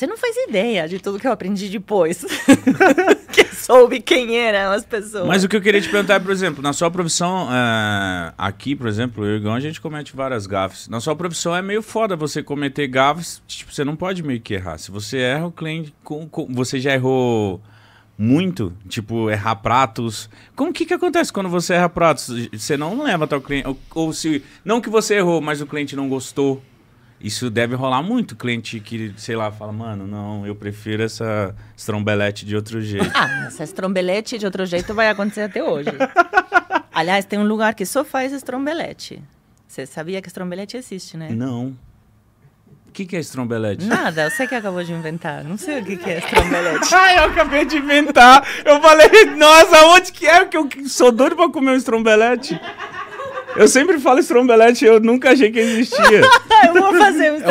Você não faz ideia de tudo que eu aprendi depois. que soube quem eram as pessoas. Mas o que eu queria te perguntar, por exemplo, na sua profissão, eh, aqui, por exemplo, eu e o Igão, a gente comete várias gafes. Na sua profissão é meio foda você cometer gafes, tipo, você não pode meio que errar. Se você erra, o cliente. Com, com, você já errou muito, tipo, errar pratos. Como que que acontece quando você erra pratos? Você não leva até o cliente, ou, ou, se, não que você errou, mas o cliente não gostou. Isso deve rolar muito, cliente que, sei lá, fala, mano, não, eu prefiro essa estrombelete de outro jeito. Ah, essa estrombelete de outro jeito vai acontecer até hoje. Aliás, tem um lugar que só faz estrombelete. Você sabia que estrombelete existe, né? Não. O que, que é estrombelete? Nada, você que acabou de inventar. Não sei o que, que é estrombelete. ah, eu acabei de inventar. Eu falei, nossa, onde que é? que eu sou doido pra comer um estrombelete. Eu sempre falo estrombelete, eu nunca achei que existia. eu vou fazer um estrombelete.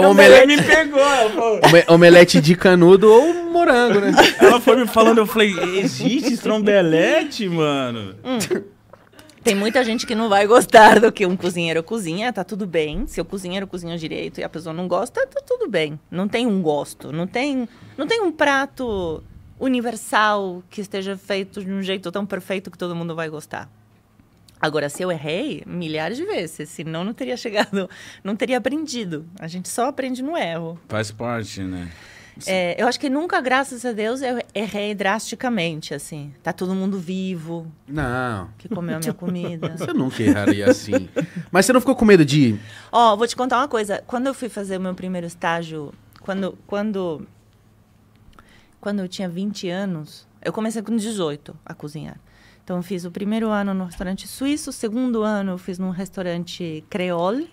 É omelete... me pegou. Omelete de canudo ou morango, né? Ela foi me falando, eu falei, existe estrombelete, mano? Hum. Tem muita gente que não vai gostar do que um cozinheiro cozinha, tá tudo bem. Se o cozinheiro cozinha direito e a pessoa não gosta, tá tudo bem. Não tem um gosto, não tem, não tem um prato universal que esteja feito de um jeito tão perfeito que todo mundo vai gostar. Agora, se eu errei, milhares de vezes, senão não teria chegado, não teria aprendido. A gente só aprende no erro. Faz parte, né? É, eu acho que nunca, graças a Deus, eu errei drasticamente, assim. Tá todo mundo vivo. Não. Que comeu a minha comida. Você nunca erraria assim. Mas você não ficou com medo de... Ó, oh, vou te contar uma coisa. Quando eu fui fazer o meu primeiro estágio, quando, quando, quando eu tinha 20 anos, eu comecei com 18 a cozinhar. Então, fiz o primeiro ano no restaurante suíço, o segundo ano fiz num restaurante creole,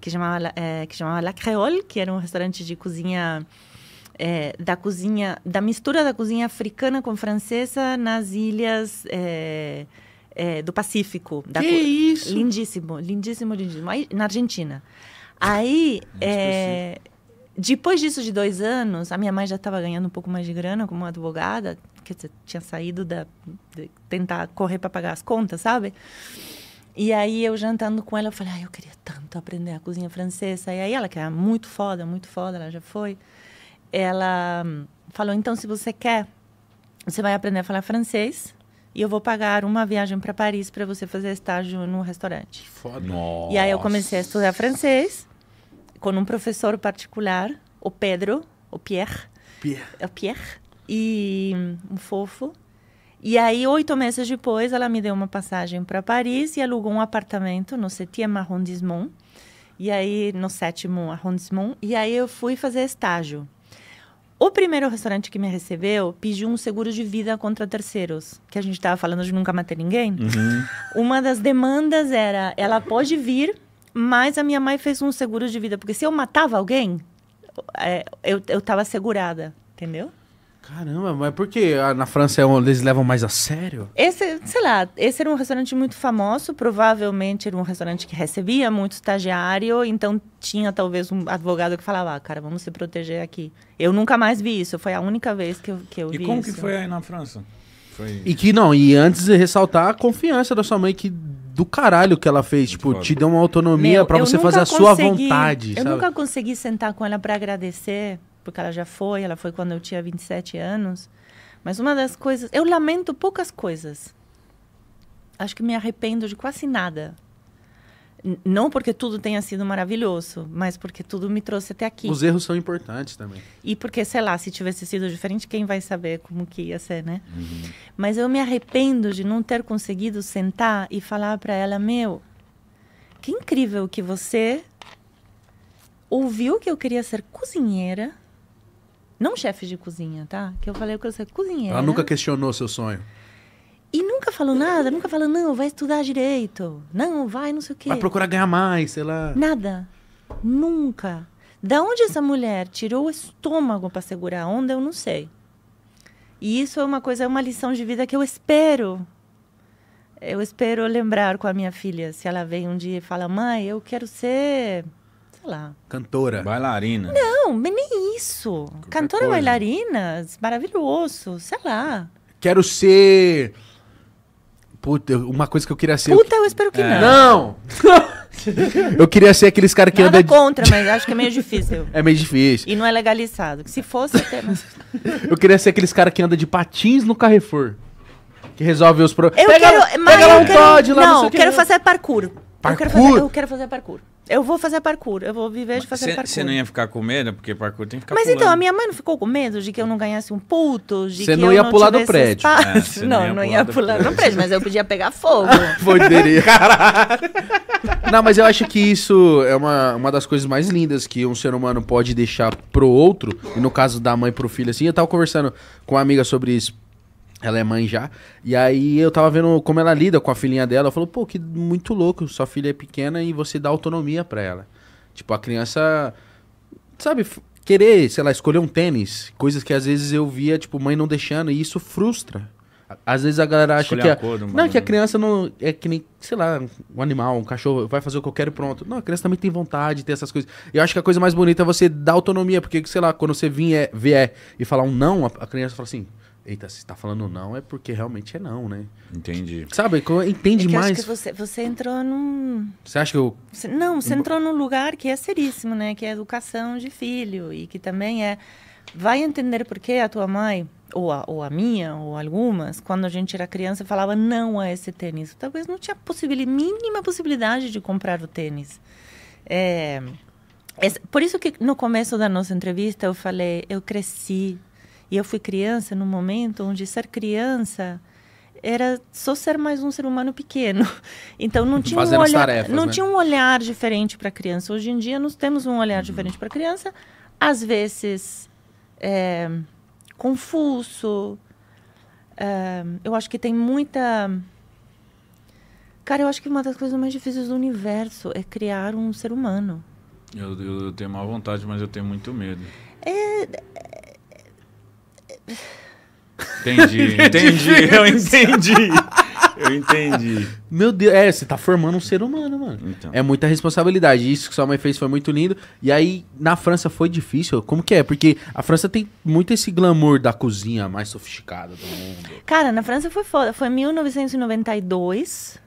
que chamava, é, que chamava La Creole, que era um restaurante de cozinha... É, da cozinha, da mistura da cozinha africana com francesa nas ilhas é, é, do Pacífico. Da que isso! Lindíssimo, lindíssimo, lindíssimo. Aí, na Argentina. Aí, depois disso, de dois anos, a minha mãe já estava ganhando um pouco mais de grana como advogada, que tinha saído da de tentar correr para pagar as contas, sabe? E aí eu jantando com ela, eu falei, ah, eu queria tanto aprender a cozinha francesa. E aí ela, que era muito foda, muito foda, ela já foi, ela hum, falou, então se você quer, você vai aprender a falar francês e eu vou pagar uma viagem para Paris para você fazer estágio no restaurante. Foda. Nossa. E aí eu comecei a estudar francês com um professor particular, o Pedro, o Pierre. Pierre. É o Pierre. E hum, um fofo. E aí, oito meses depois, ela me deu uma passagem para Paris e alugou um apartamento no 7 arrondissement. E aí, no sétimo arrondissement. E aí, eu fui fazer estágio. O primeiro restaurante que me recebeu pediu um seguro de vida contra terceiros, que a gente estava falando de nunca matar ninguém. Uhum. Uma das demandas era: ela pode vir mas a minha mãe fez um seguro de vida, porque se eu matava alguém, é, eu, eu tava segurada, entendeu? Caramba, mas por que ah, na França é eles levam mais a sério? Esse, sei lá, esse era um restaurante muito famoso, provavelmente era um restaurante que recebia muito estagiário, então tinha talvez um advogado que falava, ah, cara, vamos se proteger aqui. Eu nunca mais vi isso, foi a única vez que eu, que eu vi isso. E como que foi aí na França? Foi... E que não, e antes de ressaltar a confiança da sua mãe que do caralho que ela fez. Tipo, te deu uma autonomia para você fazer a sua vontade. Eu sabe? nunca consegui sentar com ela para agradecer, porque ela já foi, ela foi quando eu tinha 27 anos. Mas uma das coisas. Eu lamento poucas coisas. Acho que me arrependo de quase nada. Não porque tudo tenha sido maravilhoso, mas porque tudo me trouxe até aqui. Os erros são importantes também. E porque, sei lá, se tivesse sido diferente, quem vai saber como que ia ser, né? Uhum. Mas eu me arrependo de não ter conseguido sentar e falar para ela, meu, que incrível que você ouviu que eu queria ser cozinheira, não chefe de cozinha, tá? Que eu falei que eu ia ser cozinheira. Ela nunca questionou seu sonho. E nunca falou nada, nunca falou, não, vai estudar direito. Não, vai, não sei o quê. Vai procurar ganhar mais, sei lá. Nada. Nunca. Da onde essa mulher tirou o estômago para segurar a onda, eu não sei. E isso é uma coisa, é uma lição de vida que eu espero. Eu espero lembrar com a minha filha, se ela vem um dia e fala: "Mãe, eu quero ser, sei lá, cantora, bailarina". Não, nem isso. Qualquer cantora, coisa. bailarina, maravilhoso, sei lá. Quero ser Puta, uma coisa que eu queria ser. Puta, eu, eu espero que é. não. Não! eu queria ser aqueles caras que Nada anda. contra, mas acho que é meio difícil. É meio difícil. E não é legalizado. Se fosse, até. eu queria ser aqueles caras que anda de patins no Carrefour. Que resolve os problemas. Eu pega, quero. Pega lá um quero... Todd lá Não, não eu quero fazer parkour. Parkour? Eu quero fazer, eu quero fazer parkour. Eu vou fazer parkour, eu vou viver de fazer cê, parkour. Você não ia ficar com medo, porque parkour tem que ficar Mas pulando. então, a minha mãe não ficou com medo de que eu não ganhasse um puto, de Você é, não, não, ia pular do prédio. não, não ia, pular, não ia pular do prédio, mas eu podia pegar fogo. Poderia. Caralho. Não, mas eu acho que isso é uma, uma das coisas mais lindas que um ser humano pode deixar pro outro, e no caso da mãe pro filho, assim. Eu tava conversando com uma amiga sobre isso ela é mãe já. E aí eu tava vendo como ela lida com a filhinha dela. Eu falo, pô, que muito louco. Sua filha é pequena e você dá autonomia para ela. Tipo, a criança. Sabe, querer, sei lá, escolher um tênis. Coisas que às vezes eu via, tipo, mãe não deixando. E isso frustra. Às vezes a galera acha Escolher que. A, é cor, não, não é que a criança não. É que nem, sei lá, um animal, um cachorro, vai fazer o que eu quero e pronto. Não, a criança também tem vontade, tem essas coisas. Eu acho que a coisa mais bonita é você dar autonomia, porque, sei lá, quando você vier, vier e falar um não, a, a criança fala assim eita, se está falando não, é porque realmente é não, né? Entendi. Sabe, entende é mais. você, você entrou num. Você acha que eu. Você, não, você hum. entrou num lugar que é seríssimo, né? Que é educação de filho e que também é. Vai entender por que a tua mãe, ou a, ou a minha, ou algumas, quando a gente era criança, falava não a é esse tênis. Talvez não tinha possibilidade mínima possibilidade de comprar o tênis. É. É, por isso que no começo da nossa entrevista eu falei, eu cresci e eu fui criança num momento onde ser criança era só ser mais um ser humano pequeno. Então não tinha Fazendo um olhar, tarefas, não né? tinha um olhar diferente para criança. Hoje em dia nós temos um olhar uhum. diferente para criança, às vezes é, confuso. É, eu acho que tem muita Cara, eu acho que uma das coisas mais difíceis do universo é criar um ser humano. Eu, eu, eu tenho má vontade, mas eu tenho muito medo. É, Entendi, entendi, eu entendi. Eu entendi. Meu Deus, é, você tá formando um ser humano, mano. Então. É muita responsabilidade. Isso que sua mãe fez foi muito lindo. E aí, na França foi difícil. Como que é? Porque a França tem muito esse glamour da cozinha mais sofisticada do mundo. Cara, na França foi foda. Foi 1992.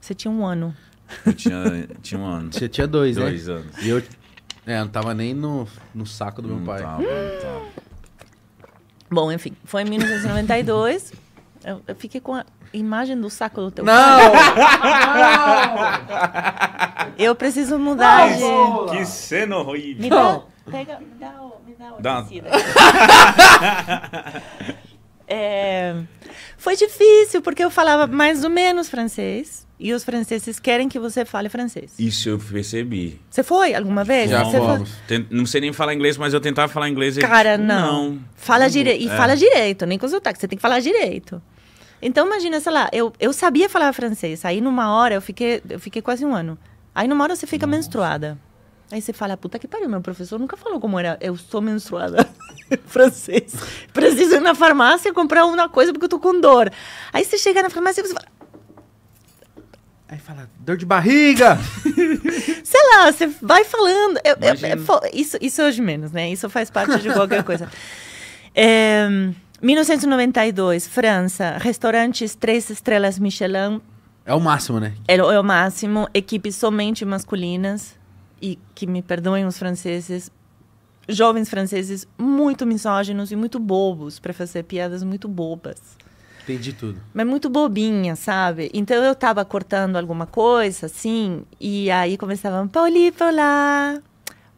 Você tinha um ano. Eu tinha, tinha um ano. Você tinha dois, dois né? Dois anos. E eu. É, eu não tava nem no, no saco do meu pai. Tava, não tava. Bom, enfim, foi em 1992. eu, eu fiquei com a imagem do saco do teu Não! Não! Eu preciso mudar, gente. Que cena horrível. Me dá, pega, me dá, me dá, dá. É... Foi difícil, porque eu falava mais ou menos francês. E os franceses querem que você fale francês. Isso eu percebi. Você foi alguma vez? Já, Foi... Não sei nem falar inglês, mas eu tentava falar inglês. Cara, não. não. Fala E é. fala direito, nem com sotaque. Você tem que falar direito. Então, imagina, sei lá, eu, eu sabia falar francês. Aí, numa hora, eu fiquei, eu fiquei quase um ano. Aí, numa hora, você fica Nossa. menstruada. Aí você fala, puta que pariu, meu professor nunca falou como era. Eu sou menstruada. Francês. Preciso ir na farmácia comprar uma coisa porque eu tô com dor. Aí você chega na farmácia e você fala. Aí fala, dor de barriga! Sei lá, você vai falando. Eu, eu, eu, é, isso, isso é de menos, né? Isso faz parte de qualquer coisa. É, 1992, França. Restaurantes três estrelas Michelin. É o máximo, né? É, é o máximo. Equipes somente masculinas e que me perdoem os franceses, jovens franceses muito misóginos e muito bobos para fazer piadas muito bobas. Entendi tudo. Mas muito bobinha, sabe? Então eu tava cortando alguma coisa, assim, e aí começavam Pauli, Paulá,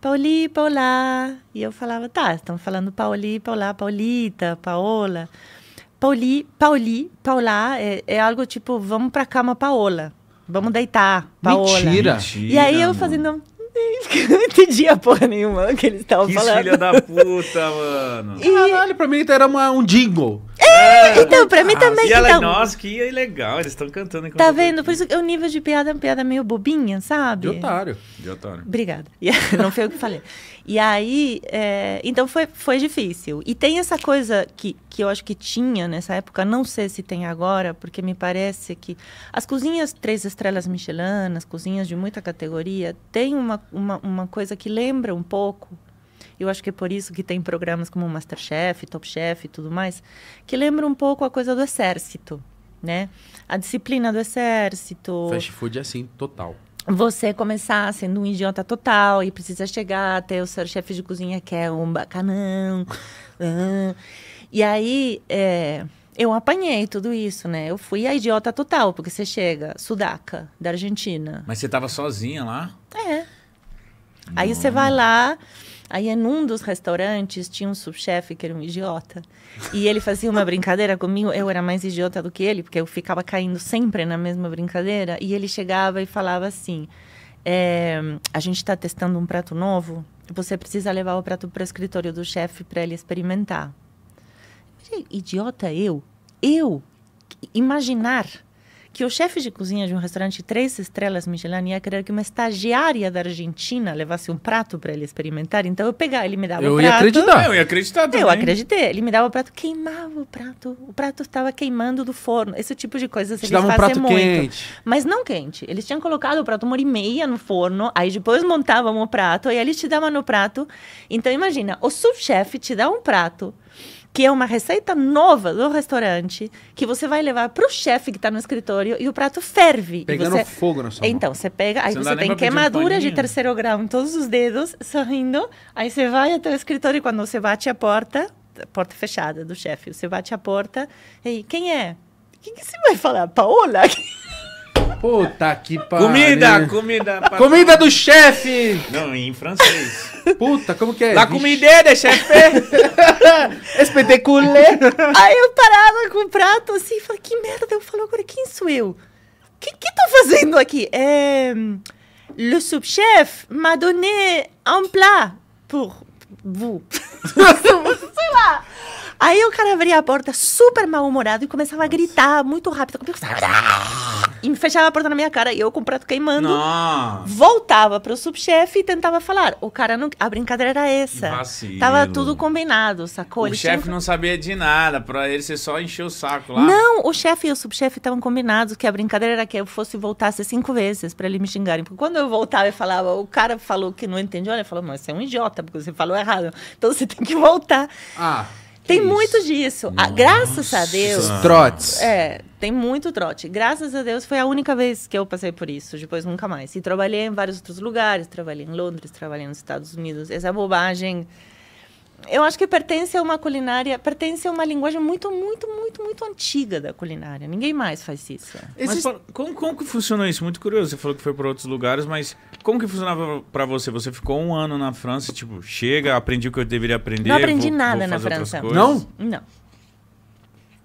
Pauli, Paulá. E eu falava, tá, estão falando Pauli, Paulá, Paulita, Paola. Pauli, Pauli, Paulá é, é algo tipo, vamos pra cama, Paola. Vamos deitar, Paola. Mentira! E aí eu fazendo não entendi a porra nenhuma que eles estavam falando. filha da puta, mano. Ah, e... Caralho, pra mim então era uma, um jingle. É, é então, pra mim ah, também. E ela, é então. nossa, que legal, eles estão cantando. Tá vendo? Por isso que o nível de piada é uma piada meio bobinha, sabe? De otário. De otário. Obrigada. não foi o que falei. E aí, é, então foi, foi difícil. E tem essa coisa que, que eu acho que tinha nessa época, não sei se tem agora, porque me parece que as cozinhas três estrelas Michelin, as cozinhas de muita categoria, tem uma, uma, uma coisa que lembra um pouco eu acho que é por isso que tem programas como Masterchef, Top Chef e tudo mais, que lembra um pouco a coisa do exército, né? A disciplina do exército. Fast food é assim, total você começar sendo um idiota total e precisa chegar até o seu chefe de cozinha que é um bacanão. Ah. E aí é, eu apanhei tudo isso, né? Eu fui a idiota total, porque você chega, sudaca, da Argentina. Mas você estava sozinha lá? É. Não. Aí você vai lá Aí, em um dos restaurantes, tinha um subchefe que era um idiota. E ele fazia uma brincadeira comigo. Eu era mais idiota do que ele, porque eu ficava caindo sempre na mesma brincadeira. E ele chegava e falava assim: é, A gente está testando um prato novo. Você precisa levar o prato para o escritório do chefe para ele experimentar. Idiota eu? Eu? Imaginar que o chefe de cozinha de um restaurante três estrelas Michelin ia querer que uma estagiária da Argentina levasse um prato para ele experimentar. Então eu pegava, ele me dava eu o prato. Ia acreditar. Eu ia acreditar também. Eu acreditei. Ele me dava o prato, queimava o prato. O prato estava queimando do forno. Esse tipo de coisa eles dava um prato muito. Quente. Mas não quente. Eles tinham colocado o prato uma hora e meia no forno, aí depois montavam o prato, e aí eles te davam no prato. Então imagina, o subchefe te dá um prato que é uma receita nova do restaurante que você vai levar para o chefe que está no escritório e o prato ferve. Pegando você... fogo na sua Então, você pega, aí você, você tem queimadura um de terceiro grau em todos os dedos, sorrindo. Aí você vai até o escritório e quando você bate a porta, porta fechada do chefe, você bate a porta e aí quem é? O que, que você vai falar? Paola? Puta que pariu. Comida, comida. Pra... Comida do chefe! Não, em francês. Puta, como que é? La comida, chefe! Espeteculé! Aí eu parava com o prato assim e falava, que merda, eu falo agora, quem sou eu? O que que tô fazendo aqui? É... Le subchef m'a donné un plat pour vous. Sei lá. Aí o cara abria a porta super mal-humorado e começava a gritar muito rápido. E me fechava a porta na minha cara e eu com o prato queimando. Não. Voltava pro subchefe e tentava falar. O cara não. A brincadeira era essa. Vacilo. Tava tudo combinado, sacou? O ele chefe tinha... não sabia de nada. Pra ele você só encheu o saco lá. Não, o chefe e o subchefe estavam combinados que a brincadeira era que eu fosse voltasse cinco vezes pra ele me xingarem. Porque quando eu voltava e falava, o cara falou que não entendeu, ele falou, mas você é um idiota, porque você falou errado. Então você tem que voltar. Ah. Tem Isso. muito disso. Ah, graças a Deus. Trotes. É, tem muito trote. Graças a Deus foi a única vez que eu passei por isso, depois nunca mais. E trabalhei em vários outros lugares, trabalhei em Londres, trabalhei nos Estados Unidos. Essa é bobagem eu acho que pertence a uma culinária, pertence a uma linguagem muito, muito, muito, muito antiga da culinária. Ninguém mais faz isso. Mas como, como que funciona isso? Muito curioso. Você falou que foi para outros lugares, mas como que funcionava para você? Você ficou um ano na França, tipo, chega, aprendi o que eu deveria aprender. Não aprendi vou, nada vou na França. Não? Não.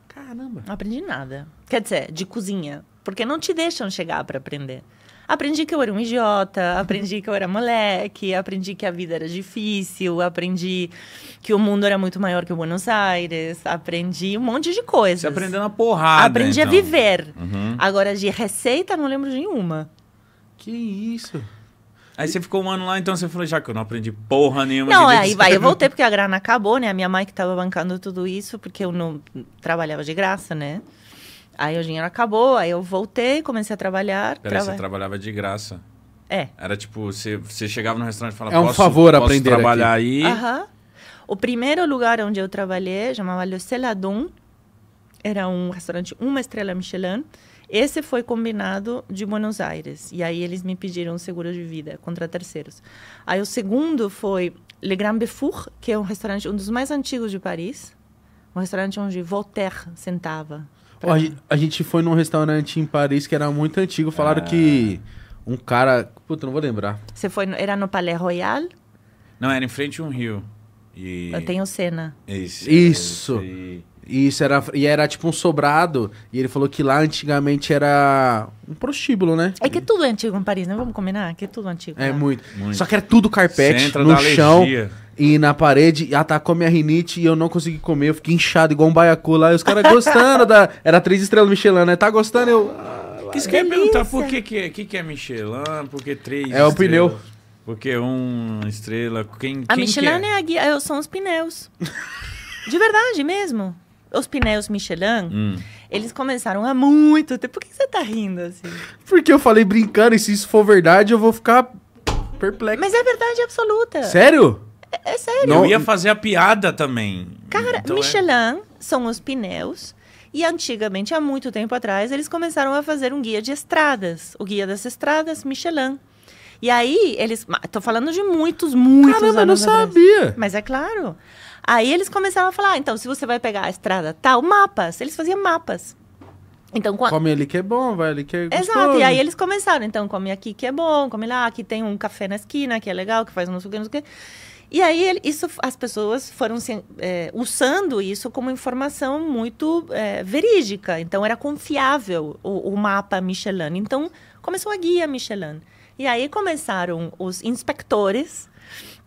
Caramba. Não aprendi nada. Quer dizer, de cozinha. Porque não te deixam chegar para aprender aprendi que eu era um idiota, aprendi que eu era moleque, aprendi que a vida era difícil, aprendi que o mundo era muito maior que o Buenos Aires, aprendi um monte de coisas. Você aprendeu na porrada. Aprendi então. a viver. Uhum. Agora, de receita, não lembro de nenhuma. Que isso? Aí você ficou um ano lá, então você falou, já que eu não aprendi porra nenhuma. Não, aí vai, eu voltei porque a grana acabou, né? A minha mãe que tava bancando tudo isso, porque eu não trabalhava de graça, né? Aí o dinheiro acabou, aí eu voltei, comecei a trabalhar. Peraí, trava... você trabalhava de graça. É. Era tipo, você, você chegava no restaurante e falava, é um posso, favor posso aprender trabalhar aqui. aí. Aham. O primeiro lugar onde eu trabalhei chamava Le Celadon. Era um restaurante uma estrela Michelin. Esse foi combinado de Buenos Aires. E aí eles me pediram seguro de vida contra terceiros. Aí o segundo foi Le Grand Befour, que é um restaurante um dos mais antigos de Paris. Um restaurante onde Voltaire sentava. Oh, a gente foi num restaurante em Paris que era muito antigo. Falaram ah. que um cara. Puta, não vou lembrar. Você foi. Era no Palais Royal? Não, era em frente a um rio. E... Eu tenho cena. Isso. Isso. E... Isso era, e era tipo um sobrado. E ele falou que lá antigamente era um prostíbulo, né? É que é tudo é antigo em Paris, não né? vamos combinar? Que é tudo antigo. É tá. muito. muito. Só que era tudo carpete, no chão. Alergia e na parede atacou minha rinite e eu não consegui comer. Eu fiquei inchado igual um baiacu lá. E os caras gostando da. Era três estrelas Michelin, né? Tá gostando? Eu. Isso ah, que eu ia perguntar, por que, que, é, que, que é Michelin? Por que três É estrelas? o pneu. Porque um estrela. Quem, a quem Michelin é? é? a guia. São os pneus. De verdade mesmo. Os pneus Michelin. Hum. Eles começaram há muito tempo. Por que você tá rindo assim? Porque eu falei brincando, e se isso for verdade, eu vou ficar perplexo. Mas é verdade absoluta. Sério? É, é sério. Não, ia fazer a piada também. Cara, então é Michelin é... são os pneus. E antigamente, há muito tempo atrás, eles começaram a fazer um guia de estradas. O guia das estradas, Michelin. E aí, eles. Tô falando de muitos, muitos Caramba, anos. Caramba, não sabia. Atrás. Mas é claro. Aí eles começaram a falar: ah, então, se você vai pegar a estrada tal, mapas. Eles faziam mapas. Então, quando... Come ali que é bom, vai ali que é gostoso. Exato, e aí eles começaram, então come aqui que é bom, come lá, aqui tem um café na esquina que é legal, que faz não sei o que, não sei o que. E aí ele, isso, as pessoas foram se, é, usando isso como informação muito é, verídica. Então era confiável o, o, mapa Michelin. Então começou a guia Michelin. E aí começaram os inspectores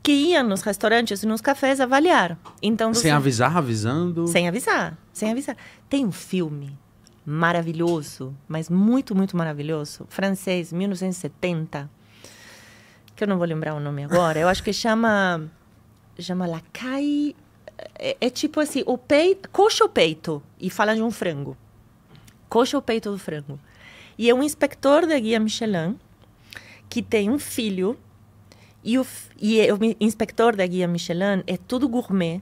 que iam nos restaurantes e nos cafés avaliar. Então você, sem avisar, avisando. Sem avisar, sem avisar. Tem um filme maravilhoso, mas muito muito maravilhoso, francês, 1970 que eu não vou lembrar o nome agora, eu acho que chama. Chama Lacai. É, é tipo assim, o peito. Coxa o peito. E fala de um frango. Coxa o peito do frango. E é um inspector da guia Michelin que tem um filho. E o, e é, o inspector da guia Michelin é tudo gourmet.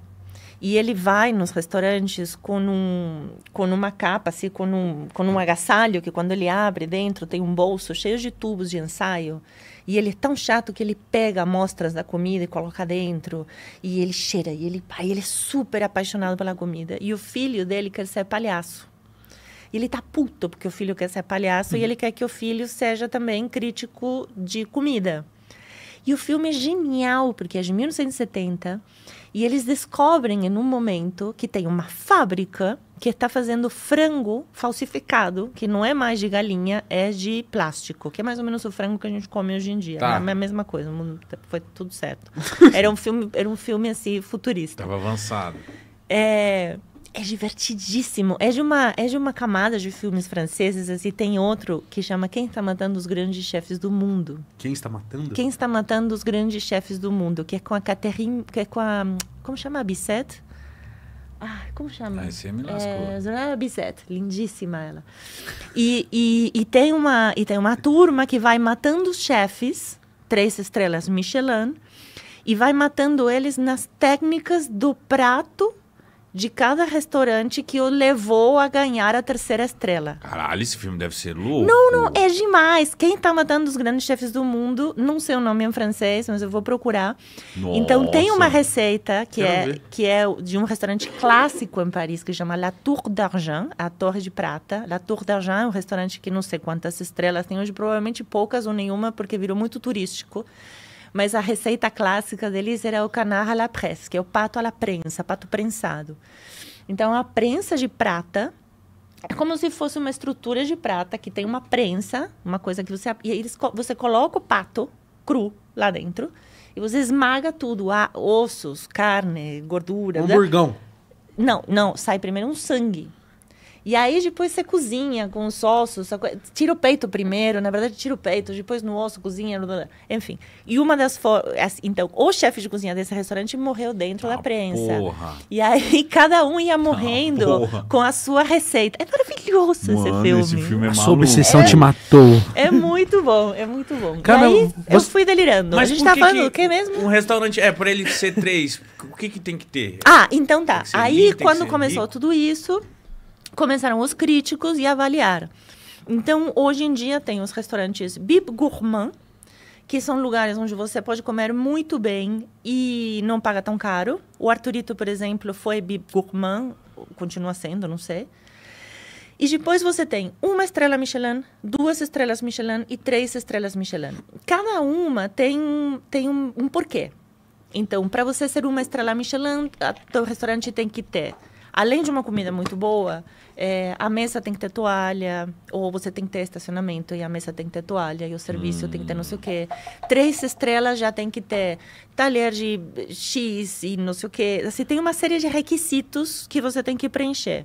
E ele vai nos restaurantes com, um, com uma capa, assim, com, um, com um agasalho, que quando ele abre dentro tem um bolso cheio de tubos de ensaio. E ele é tão chato que ele pega amostras da comida e coloca dentro. E ele cheira. E ele, pai, ele é super apaixonado pela comida. E o filho dele quer ser palhaço. E ele tá puto porque o filho quer ser palhaço uhum. e ele quer que o filho seja também crítico de comida. E o filme é genial, porque é de 1970 e eles descobrem em um momento que tem uma fábrica que está fazendo frango falsificado, que não é mais de galinha, é de plástico, que é mais ou menos o frango que a gente come hoje em dia. Tá. Né? É a mesma coisa, tá, foi tudo certo. era um filme, era um filme assim futurista. Tava avançado. É, é divertidíssimo. É de uma, é de uma camada de filmes franceses assim, tem outro que chama Quem está matando os grandes chefes do mundo. Quem está matando? Quem está matando os grandes chefes do mundo, que é com a Catherine, que é com a como chama a Bissette? Ah, como chama? Ah, esse me É, Zoraida lindíssima ela. E, e, e, tem uma, e tem uma turma que vai matando os chefes, três estrelas Michelin, e vai matando eles nas técnicas do prato de cada restaurante que o levou a ganhar a terceira estrela. Caralho, esse filme deve ser louco. Não, não, é demais. Quem tá matando os grandes chefes do mundo, não sei o nome em francês, mas eu vou procurar. Nossa. Então tem uma receita que é, que é de um restaurante clássico em Paris que chama La Tour d'Argent, a Torre de Prata. La Tour d'Argent é um restaurante que não sei quantas estrelas tem hoje, provavelmente poucas ou nenhuma, porque virou muito turístico. Mas a receita clássica deles era o canard à la presse, que é o pato à la prensa, pato prensado. Então, a prensa de prata é como se fosse uma estrutura de prata que tem uma prensa, uma coisa que você. E eles, você coloca o pato cru lá dentro e você esmaga tudo: ossos, carne, gordura. Um né? burgão. Não, não, sai primeiro um sangue. E aí depois você cozinha com os ossos, tira o peito primeiro, na verdade tira o peito, depois no osso cozinha, blá, blá, enfim. E uma das for... então, o chefe de cozinha desse restaurante morreu dentro ah, da prensa. Porra. E aí cada um ia ah, morrendo ah, com a sua receita. É maravilhoso Mano, esse filme. Esse filme é a sua obsessão é... te matou. É muito bom, é muito bom. Cada... e aí você... eu fui delirando. Mas a gente tá que falando o que mesmo? Um restaurante é para ele ser três. o que que tem que ter? Ah, então tá. Aí quando começou rico. tudo isso, começaram os críticos e avaliaram. Então, hoje em dia, tem os restaurantes Bib Gourmand, que são lugares onde você pode comer muito bem e não paga tão caro. O Arturito, por exemplo, foi Bib Gourmand, continua sendo, não sei. E depois você tem uma estrela Michelin, duas estrelas Michelin e três estrelas Michelin. Cada uma tem, tem um, um porquê. Então, para você ser uma estrela Michelin, o restaurante tem que ter além de uma comida muito boa, é, a mesa tem que ter toalha, ou você tem que ter estacionamento e a mesa tem que ter toalha, e o serviço hum. tem que ter não sei o quê. Três estrelas já tem que ter talher de X e não sei o quê. Assim, tem uma série de requisitos que você tem que preencher.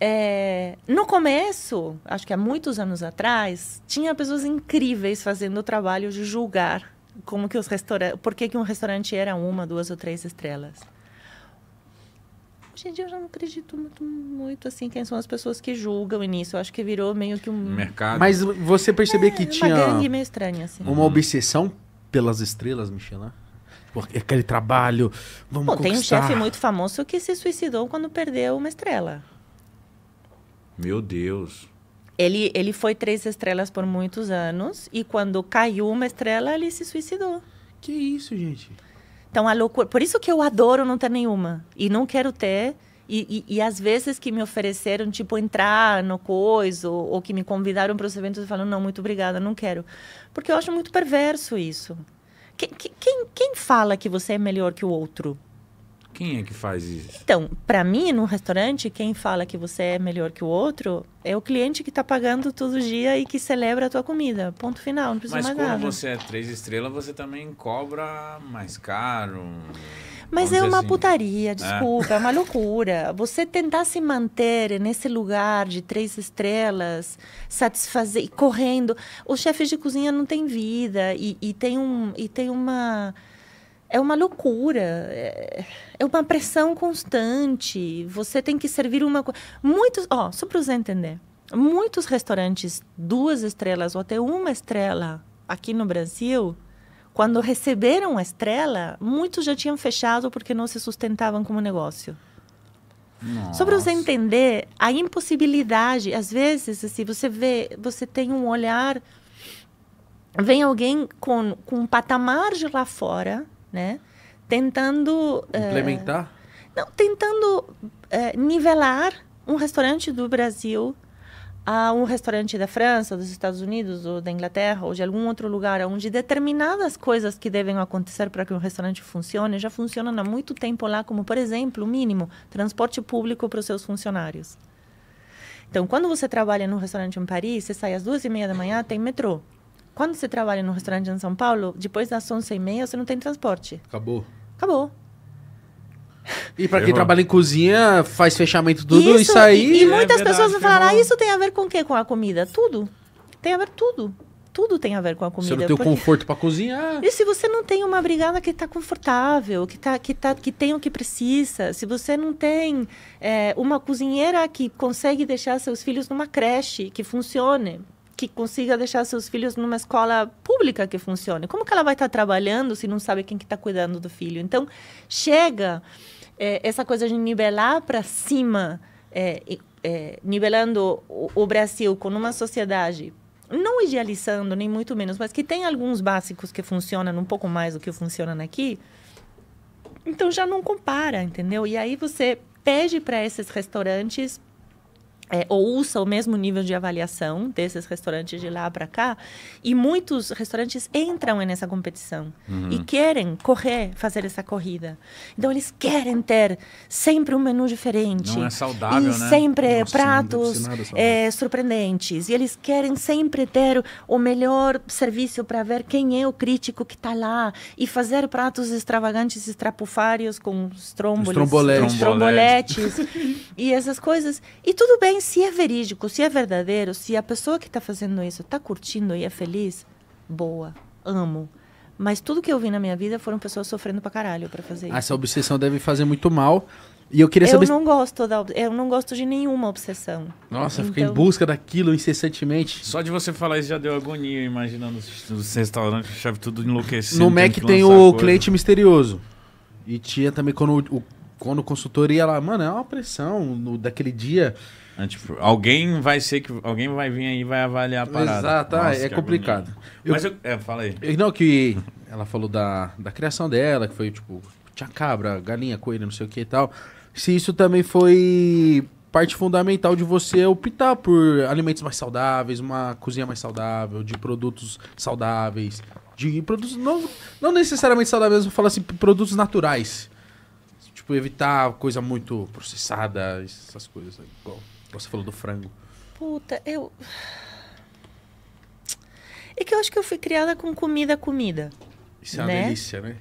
É, no começo, acho que há muitos anos atrás, tinha pessoas incríveis fazendo o trabalho de julgar como que os restaurantes, por que, que um restaurante era uma, duas ou três estrelas hoje em dia eu já não acredito muito, muito assim quem são as pessoas que julgam nisso. Eu acho que virou meio que um mercado. Mas você percebeu é, que tinha uma gangue meio estranha assim. Uma obsessão pelas estrelas, Michelin? Porque aquele trabalho, vamos Bom, conquistar. tem um chefe muito famoso que se suicidou quando perdeu uma estrela. Meu Deus. Ele, ele foi três estrelas por muitos anos e quando caiu uma estrela, ele se suicidou. Que isso, gente? Então a loucura. Por isso que eu adoro não ter nenhuma. E não quero ter. E, e, e às vezes que me ofereceram, tipo, entrar no coisa, ou, ou que me convidaram para os eventos, eu falo, não, muito obrigada, não quero. Porque eu acho muito perverso isso. Quem, quem, quem fala que você é melhor que o outro? Quem é que faz isso? Então, para mim, no restaurante, quem fala que você é melhor que o outro é o cliente que está pagando todo dia e que celebra a tua comida. Ponto final, não precisa Mas mais nada. Mas como você é três estrelas, você também cobra mais caro. Mas é uma assim. putaria, é. desculpa, é. é uma loucura. Você tentar se manter nesse lugar de três estrelas, satisfazer correndo. Os chefes de cozinha não têm vida e, e, tem, um, e tem uma é uma loucura, é, é uma pressão constante. Você tem que servir uma coisa. Muitos, ó, só para você entender, muitos restaurantes duas estrelas ou até uma estrela aqui no Brasil, quando receberam a estrela, muitos já tinham fechado porque não se sustentavam como negócio. Nossa. Sobre você entender a impossibilidade, às vezes, se assim, você vê, você tem um olhar, vem alguém com, com um patamar de lá fora, né? Tentando... Eh, Implementar? Uh, não, tentando uh, nivelar um restaurante do Brasil a um restaurante da França, dos Estados Unidos, ou da Inglaterra, ou de algum outro lugar, onde determinadas coisas que devem acontecer para que um restaurante funcione já funcionam há muito tempo lá, como, por exemplo, o mínimo, transporte público para os seus funcionários. Então, quando você trabalha num restaurante em Paris, você sai às duas e meia da manhã, tem metrô. Quando você trabalha num restaurante em São Paulo, depois das 11h30 você não tem transporte. Acabou. Acabou. E para quem trabalha em cozinha, faz fechamento tudo isso, e sai. E, e né? muitas é pessoas vão falar: ah, isso tem a ver com o quê? Com a comida? Tudo. Tem a ver tudo. Tudo tem a ver com a comida. Você não tem o porque... conforto para cozinhar. E se você não tem uma brigada que está confortável, que, tá, que, tá, que tem o que precisa, se você não tem é, uma cozinheira que consegue deixar seus filhos numa creche que funcione, que consiga deixar seus filhos numa escola pública que funcione. Como que ela vai estar tá trabalhando se não sabe quem que está cuidando do filho? Então, chega é, essa coisa de nivelar para cima, é, é, nivelando o, o Brasil com uma sociedade não idealizando, nem muito menos, mas que tem alguns básicos que funcionam um pouco mais do que funcionam aqui, então já não compara, entendeu? E aí você pede para esses restaurantes é, ouça o mesmo nível de avaliação desses restaurantes de lá para cá e muitos restaurantes entram nessa competição uhum. e querem correr fazer essa corrida então eles querem ter sempre um menu diferente não é saudável e né? sempre Nossa, pratos é, surpreendentes e eles querem sempre ter o melhor serviço para ver quem é o crítico que está lá e fazer pratos extravagantes estrapufários com stromboles, e essas coisas e tudo bem se é verídico, se é verdadeiro, se a pessoa que está fazendo isso está curtindo e é feliz, boa, amo. Mas tudo que eu vi na minha vida foram pessoas sofrendo pra caralho pra fazer isso. Essa obsessão deve fazer muito mal. E eu queria saber. Eu não gosto da, eu não gosto de nenhuma obsessão. Nossa, então... fica em busca daquilo incessantemente. Só de você falar isso já deu agonia, imaginando os restaurantes, chave tudo enlouquecendo. No Mac tem o coisa. cliente misterioso. E tinha também quando o, quando o consultor ia lá, mano, é uma pressão no, daquele dia. Né, tipo, alguém vai ser que alguém vai vir aí e vai avaliar a parada. Exato, ah, Nossa, é complicado. Mas eu, é, fala aí. Não que ela falou da, da criação dela, que foi tipo, tinha cabra, galinha, coelho, não sei o que e tal. Se isso também foi parte fundamental de você optar por alimentos mais saudáveis, uma cozinha mais saudável, de produtos saudáveis, de produtos não, não necessariamente saudáveis, eu falo assim, produtos naturais. Tipo, evitar coisa muito processada, essas coisas aí, igual. Você falou do frango. Puta, eu. É que eu acho que eu fui criada com comida, comida. Isso é uma né? delícia, né?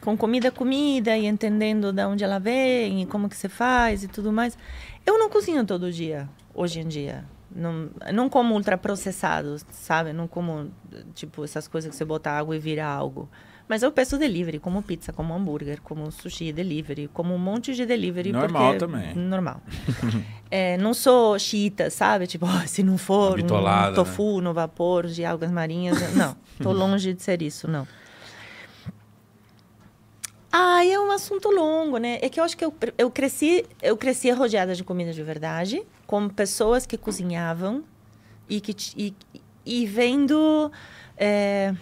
Com comida, comida e entendendo de onde ela vem e como que você faz e tudo mais. Eu não cozinho todo dia, hoje em dia. Não, não como ultraprocessado, sabe? Não como, tipo, essas coisas que você bota água e vira algo. Mas eu peço delivery, como pizza, como hambúrguer, como sushi delivery, como um monte de delivery. Normal também. Normal. é, não sou xiita, sabe? Tipo, se não for um né? tofu né? no vapor de algas marinhas. Não, tô longe de ser isso, não. Ah, é um assunto longo, né? É que eu acho que eu, eu cresci eu cresci rodeada de comida de verdade, com pessoas que cozinhavam e que e, e vendo é,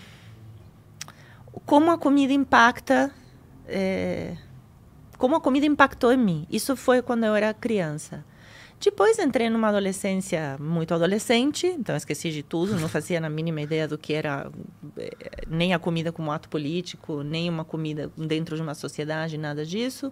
como a comida impacta. É, como a comida impactou em mim. Isso foi quando eu era criança. Depois entrei numa adolescência muito adolescente, então esqueci de tudo, não fazia na mínima ideia do que era é, nem a comida como ato político, nem uma comida dentro de uma sociedade, nada disso.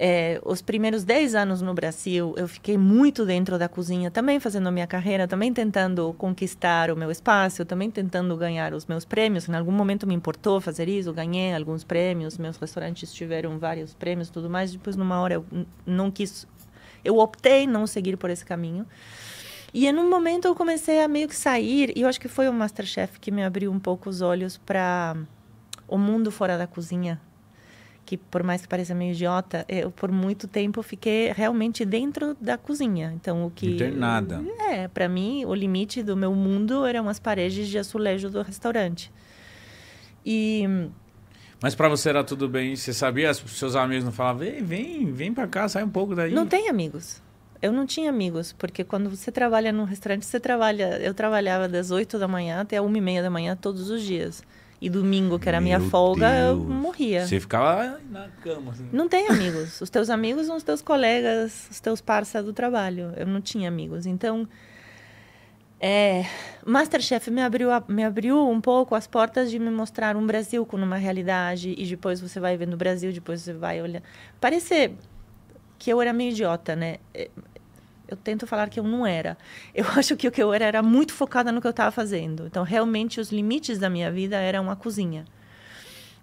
É, os primeiros 10 anos no Brasil, eu fiquei muito dentro da cozinha, também fazendo a minha carreira, também tentando conquistar o meu espaço, também tentando ganhar os meus prêmios. Em algum momento me importou fazer isso, ganhei alguns prêmios, meus restaurantes tiveram vários prêmios tudo mais. Depois, numa hora, eu não quis, eu optei não seguir por esse caminho. E em um momento eu comecei a meio que sair, e eu acho que foi o Masterchef que me abriu um pouco os olhos para o mundo fora da cozinha, que por mais que pareça meio idiota, eu por muito tempo fiquei realmente dentro da cozinha. Então o que nada. É, para mim o limite do meu mundo eram as paredes de azulejo do restaurante. E mas para você era tudo bem? Você sabia? Seus amigos não falavam, vem, vem, vem para cá, sai um pouco daí. Não tem amigos. Eu não tinha amigos, porque quando você trabalha num restaurante, você trabalha. Eu trabalhava das 8 da manhã até 1 e meia da manhã todos os dias. E domingo, que era a minha folga, Deus. eu morria. Você ficava na cama. Assim. Não tem amigos. Os teus amigos são os teus colegas, os teus parceiros do trabalho. Eu não tinha amigos. Então, é, Masterchef me abriu, a, me abriu um pouco as portas de me mostrar um Brasil com uma realidade. E depois você vai vendo o Brasil, depois você vai olhar. parece que eu era meio idiota, né? É, eu tento falar que eu não era. Eu acho que o que eu era era muito focada no que eu estava fazendo. Então, realmente, os limites da minha vida eram a cozinha.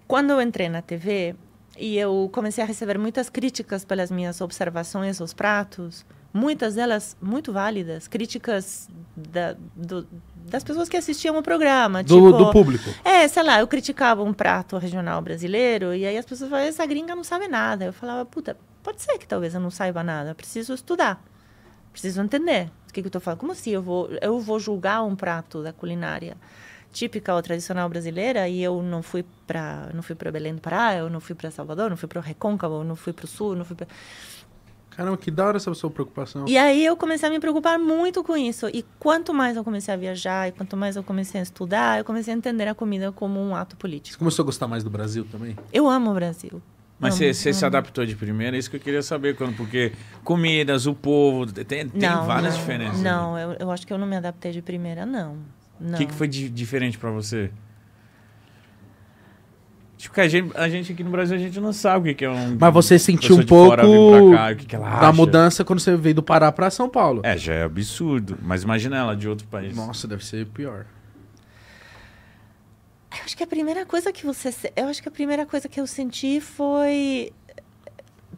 Quando eu entrei na TV e eu comecei a receber muitas críticas pelas minhas observações aos pratos, muitas delas muito válidas, críticas da, do, das pessoas que assistiam o programa. Do, tipo, do público. É, sei lá, eu criticava um prato regional brasileiro e aí as pessoas falavam, essa gringa não sabe nada. Eu falava, puta, pode ser que talvez eu não saiba nada, preciso estudar. Preciso entender o que, que eu estou falando. Como assim eu vou, eu vou julgar um prato da culinária típica ou tradicional brasileira e eu não fui para não fui para Belém do Pará, eu não fui para Salvador, não fui para o Recôncavo, não fui para o Sul, não fui para Caramba, que da hora essa sua preocupação. E aí eu comecei a me preocupar muito com isso. E quanto mais eu comecei a viajar, e quanto mais eu comecei a estudar, eu comecei a entender a comida como um ato político. Você começou a gostar mais do Brasil também? Eu amo o Brasil. Mas você se adaptou de primeira? É isso que eu queria saber. quando Porque comidas, o povo, tem, tem não, várias não, diferenças. Né? Não, eu, eu acho que eu não me adaptei de primeira, não. O que, que foi diferente para você? Tipo, a gente, a gente aqui no Brasil, a gente não sabe o que, é um... Mas você sentiu um pouco cá, que que da mudança quando você veio do Pará para São Paulo. É, já é absurdo. Mas imagina ela de outro país. Nossa, deve ser pior. Eu acho que a primeira coisa que você. Eu acho que a primeira coisa que eu senti foi.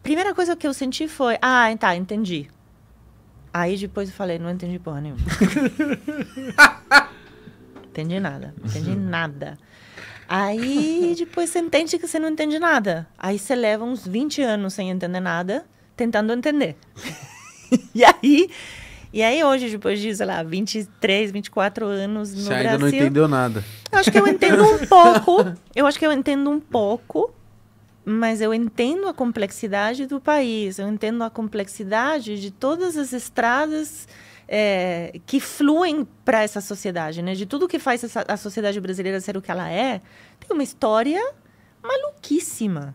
Primeira coisa que eu senti foi. Ah, tá, entendi. Aí depois eu falei, não entendi porra nenhuma. entendi nada. Entendi nada. Aí depois você entende que você não entende nada. Aí você leva uns 20 anos sem entender nada, tentando entender. e aí e aí hoje, depois de, sei lá, 23, 24 anos no Você Brasil... ainda não entendeu nada. Eu acho que eu entendo um pouco. Eu acho que eu entendo um pouco, mas eu entendo a complexidade do país. Eu entendo a complexidade de todas as estradas... É, que fluem para essa sociedade, né? De tudo que faz essa, a sociedade brasileira ser o que ela é, tem uma história maluquíssima,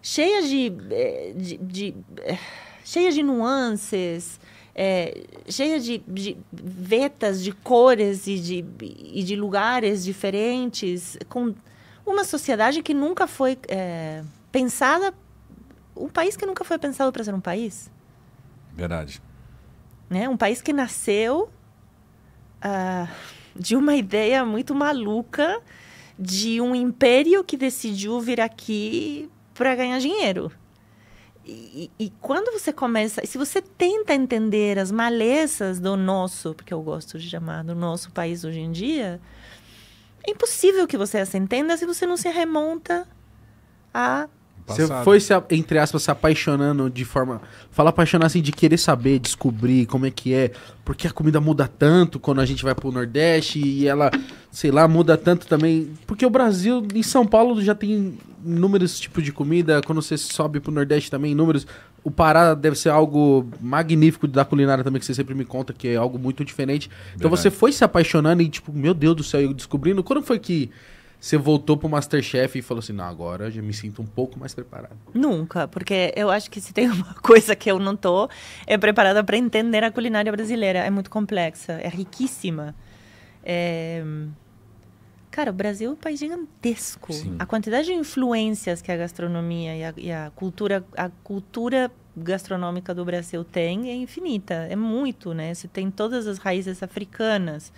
cheia de, eh, de, de, de eh, cheia de nuances, é, cheia de, de, vetas, de cores e de, e de lugares diferentes, com uma sociedade que nunca foi é, pensada, um país que nunca foi pensado para ser um país. Verdade. Né? Um país que nasceu uh, de uma ideia muito maluca de um império que decidiu vir aqui para ganhar dinheiro. E, e, quando você começa, se você tenta entender as malezas do nosso, porque eu gosto de chamar do nosso país hoje em dia, é impossível que você as entenda se você não se remonta a. Você foi, se, entre aspas, se apaixonando de forma. Fala apaixonar assim, de querer saber, descobrir como é que é. Porque a comida muda tanto quando a gente vai pro Nordeste e ela, sei lá, muda tanto também. Porque o Brasil, em São Paulo, já tem inúmeros tipos de comida. Quando você sobe pro Nordeste também, inúmeros. O Pará deve ser algo magnífico da culinária também, que você sempre me conta, que é algo muito diferente. Então Verdade. Então você foi se apaixonando e, tipo, meu Deus do céu, eu descobrindo. Quando foi que você voltou pro Masterchef e falou assim, não, agora já me sinto um pouco mais preparado. Nunca, porque eu acho que se tem uma coisa que eu não tô, é preparada para entender a culinária brasileira. É muito complexa, é riquíssima. É... Cara, o Brasil é um país gigantesco. Sim. A quantidade de influências que a gastronomia e a, e a, cultura, a cultura gastronômica do Brasil tem é infinita. É muito, né? Você tem todas as raízes africanas,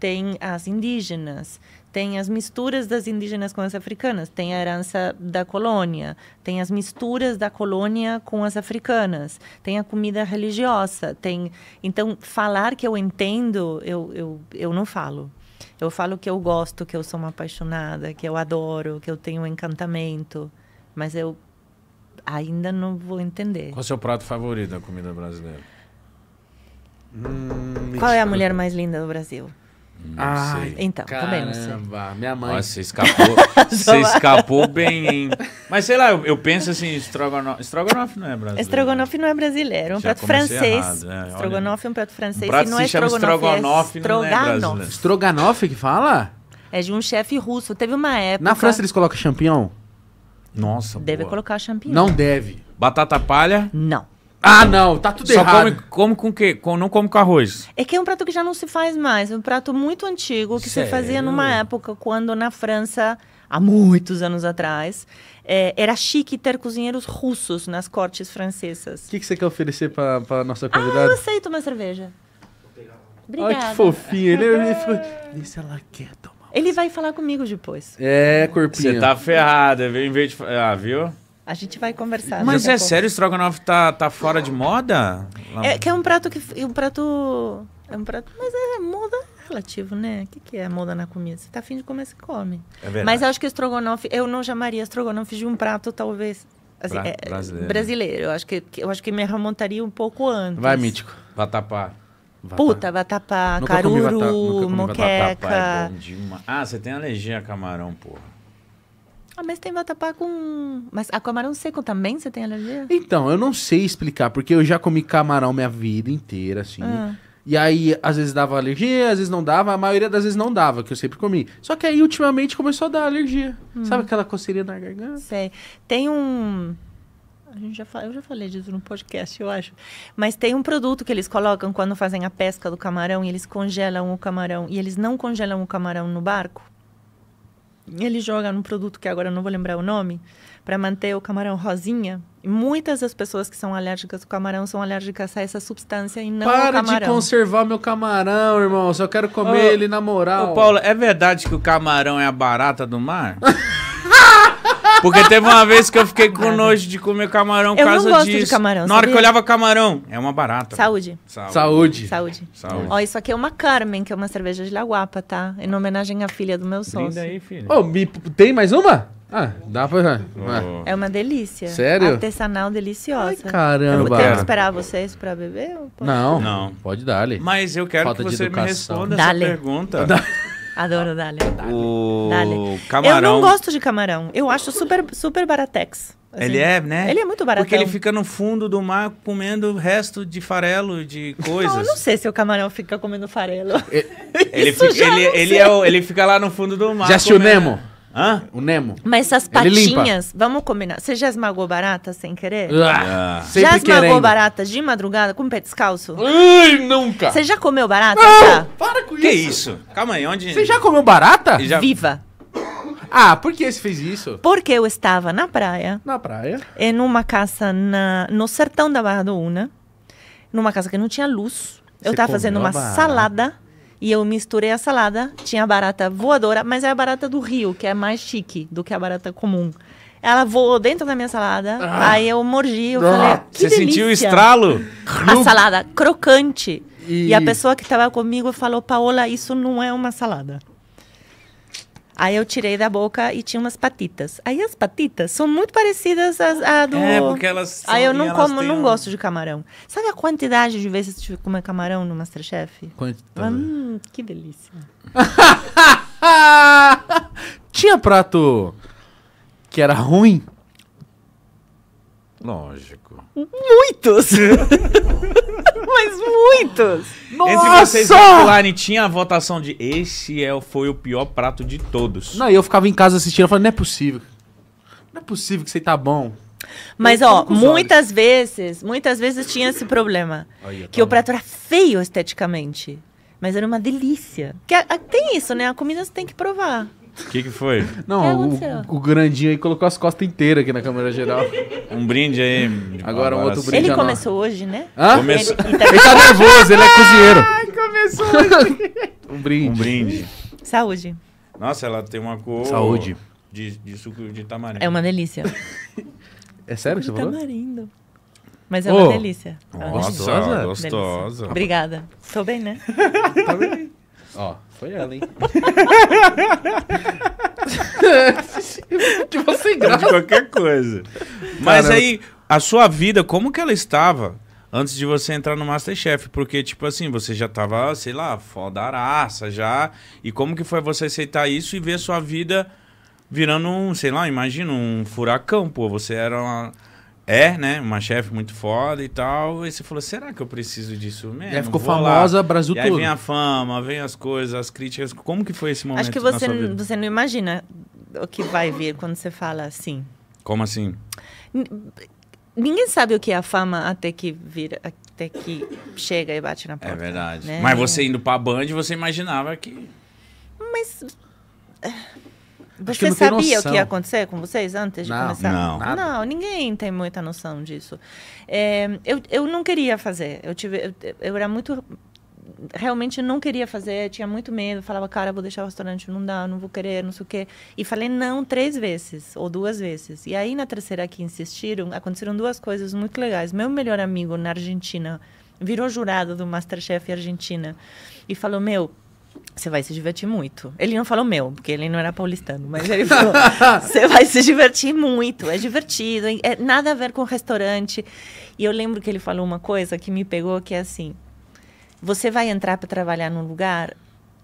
tem as indígenas, tem as misturas das indígenas com as africanas, tem a herança da colônia, tem as misturas da colônia com as africanas, tem a comida religiosa, tem. Então, falar que eu entendo, eu, eu, eu não falo. Eu falo que eu gosto, que eu sou uma apaixonada, que eu adoro, que eu tenho um encantamento, mas eu ainda não vou entender. Qual é o seu prato favorito da comida brasileira? Hum, Qual é a mulher mais linda do Brasil? Não ah, sei. então, Caramba, tá também não sei. minha mãe. Nossa, você escapou, você escapou bem, hein? Mas sei lá, eu, eu penso assim, estrogonofe, estrogonofe não é brasileiro. Estrogonofe não é brasileiro, é um prato francês. Errado, né? Estrogonofe é um prato francês um prato e não se é chama estrogonofe, estrogonofe, é estrogonofe. Não é estrogonofe que fala? É de um chefe russo. Teve uma época. Na França eles colocam champignon? Nossa, Deve boa. colocar champignon. Não deve. Batata palha? Não. Ah, não, tá tudo Só errado. Só come, come, com que? Com, não come com arroz. É que é um prato que já não se faz mais. É um prato muito antigo que Sério? se fazia numa época quando na França, há muitos anos atrás, é, era chique ter cozinheiros russos nas cortes francesas. O que, que você quer oferecer pra, pra nossa convidada? Ah, eu aceito uma cerveja. Obrigada. Olha que fofinho. Ele, ele ficou... Isso ela quer tomar. Ele vai falar comigo depois. É, corpinho. Você tá ferrada, em vez de... Ah, viu? A gente vai conversar. Mas é sério, o estrogonofe tá, tá fora de moda? É que é um prato que. É um prato. É um prato. Mas é moda relativo, né? O que, que é moda na comida? Você tá afim de comer, você come. É verdade. Mas acho que estrogonofe. Eu não chamaria estrogonofe de um prato, talvez. Assim, pra, é, brasileiro. brasileiro. Eu acho que, eu acho que me remontaria um pouco antes. Vai, mítico. Vatapá. Vatapá. Puta, vatapá, caruru, moqueca. uma... É ah, você tem alergia a camarão, porra. Ah, mas tem vatapá com. Mas a camarão seco também você tem alergia? Então, eu não sei explicar, porque eu já comi camarão minha vida inteira, assim. Ah. E aí, às vezes dava alergia, às vezes não dava, a maioria das vezes não dava, que eu sempre comi. Só que aí, ultimamente, começou a dar alergia. Hum. Sabe aquela coceirinha na garganta? Sei. Tem um. A gente já fala, eu já falei disso no podcast, eu acho. Mas tem um produto que eles colocam quando fazem a pesca do camarão e eles congelam o camarão. E eles não congelam o camarão no barco ele joga num produto que agora eu não vou lembrar o nome, para manter o camarão rosinha. E muitas das pessoas que são alérgicas ao camarão são alérgicas a essa substância e não Para camarão. Para de conservar meu camarão, irmão. Só quero comer ele na moral. Ô, Paulo, é verdade que o camarão é a barata do mar? Porque teve uma vez que eu fiquei com nojo de comer camarão por eu não gosto de camarão. Na hora que eu olhava camarão, é uma barata. Saúde. Saúde. Saúde. Saúde. Ó, isso aqui é uma Carmen, que é uma cerveja de Laguapa, tá? Em homenagem à filha do meu sócio. Linda aí, filho. Ô, me- tem mais uma? Ah, dá pra. É uma delícia. Sério? Artesanal, deliciosa. Ai, caramba. Eu tenho que esperar vocês pra beber? Ou pode? Não, Não. pode dar ali. Mas eu quero Falta que de você me responda essa pergunta. Adoro ah, dale tá. O dale. camarão. Eu não gosto de camarão. Eu acho super, super baratex. Assim. Ele é, né? Ele é muito barato. Porque ele fica no fundo do mar comendo resto de farelo, de coisas. eu não sei se o camarão fica comendo farelo. Ele, ele, fica, ele, ele, é o, ele fica lá no fundo do mar. Já comendo. Nemo? Hã? O Nemo. Mas essas patinhas, vamos combinar. Você já esmagou barata sem querer? Ah, já esmagou querendo. barata de madrugada com o pé descalço? Ai, nunca! Você já comeu barata? Não, já? Para com que isso! Que isso? Calma aí, onde. Você já comeu barata? Já... Viva! Ah, por que você fez isso? Porque eu estava na praia. Na praia. E numa casa na, no sertão da Barra do Una. Numa casa que não tinha luz. Você eu estava fazendo uma barata. salada e eu misturei a salada, tinha barata voadora, mas é a barata do rio, que é mais chique do que a barata comum. Ela voou dentro da minha salada, ah. aí eu mordi, eu ah. falei. Ah, Você delícia. sentiu o estralo? A hum. salada crocante. E... e a pessoa que estava comigo falou: Paola, isso não é uma salada. Aí eu tirei da boca e tinha umas patitas. Aí as patitas são muito parecidas às, à do. É, porque elas. São, aí eu não como, não um... gosto de camarão. Sabe a quantidade de vezes que eu comer camarão no Masterchef? Quantidade. Tá hum, que delícia. tinha prato que era ruim? Lógico. Muitos! Mas muitos! Nossa! Entre vocês online tinha a votação de esse é, foi o pior prato de todos. Não, e eu ficava em casa assistindo, falando falava, não é possível. Não é possível que você tá bom. Mas, eu ó, muitas olhos. vezes, muitas vezes tinha esse problema. que o prato era feio esteticamente. Mas era uma delícia. Que, a, a, tem isso, né? A comida você tem que provar. O que, que foi? Não, o, que o, o, grandinho aí colocou as costas inteiras aqui na câmera geral. Um brinde aí. Agora um outro brinde. Ele começou não. hoje, né? Hã? Ele, ele, tá... ele tá nervoso, ele é cozinheiro. Ai, começou hoje. um brinde. Um brinde. Saúde. Nossa, ela tem uma cor. Saúde. De, de suco de tamarindo. É uma delícia. é sério que você falou? Tamarindo. Mas é oh. uma delícia. Nossa, é uma gostosa. Delícia. Gostosa. Obrigada. Tô bem, né? Tô tá bem. Ó foi ela, hein? Tipo assim, de você graça. De qualquer coisa. Mas Caramba. aí, a sua vida, como que ela estava antes de você entrar no Masterchef? Porque, tipo assim, você já tava, sei lá, foda araça já. E como que foi você aceitar isso e ver sua vida virando um, sei lá, imagina, um furacão, pô. Você era uma é, né? Uma chefe muito foda e tal. E você falou, será que eu preciso disso mesmo? E ficou Vou famosa lá. Brasil e todo. Aí vem a fama, vem as coisas, as críticas. Como que foi esse momento? Acho que você, você não imagina o que vai vir quando você fala assim. Como assim? ninguém sabe o que é a fama até que vira, até que chega e bate na é porta. É verdade. Né? Mas você indo pra Band, você imaginava que. Mas. Você sabia o que ia acontecer com vocês antes de começar? Não, nada. não, ninguém tem muita noção disso. É, eu, eu não queria fazer. Eu tive, eu, eu era muito realmente não queria fazer, tinha muito medo, falava, cara, vou deixar o restaurante, não dá, não vou querer, não sei o quê. E falei não três vezes, ou duas vezes. E aí, na terceira que insistiram, aconteceram duas coisas muito legais. Meu melhor amigo na Argentina virou jurado do Masterchef Argentina e falou, meu, você vai se divertir muito. Ele não falou meu, porque ele não era paulistano, mas ele falou: você vai se divertir muito, é divertido, é nada a ver com restaurante. E eu lembro que ele falou uma coisa que me pegou, que é assim: você vai entrar para trabalhar num lugar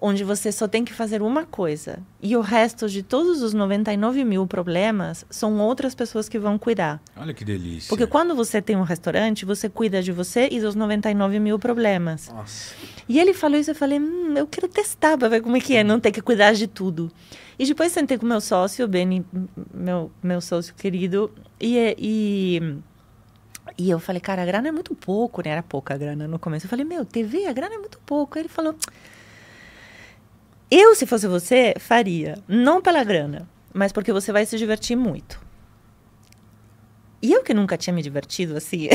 onde você só tem que fazer uma coisa e o resto de todos os 99 mil problemas são outras pessoas que vão cuidar. Olha que delícia. Porque quando você tem um restaurante, você cuida de você e dos 99 mil problemas. Nossa. E ele falou isso, eu falei, hum, eu quero testar para ver como é que é não ter que cuidar de tudo. E depois sentei com meu sócio, Beni, meu, meu sócio querido, e, e e eu falei, cara, a grana é muito pouco, né? Era pouca grana no começo. Eu falei, meu, TV, a grana é muito pouco. Aí ele falou, eu, se fosse você, faria. Não pela grana, mas porque você vai se divertir muito. E eu que nunca tinha me divertido assim.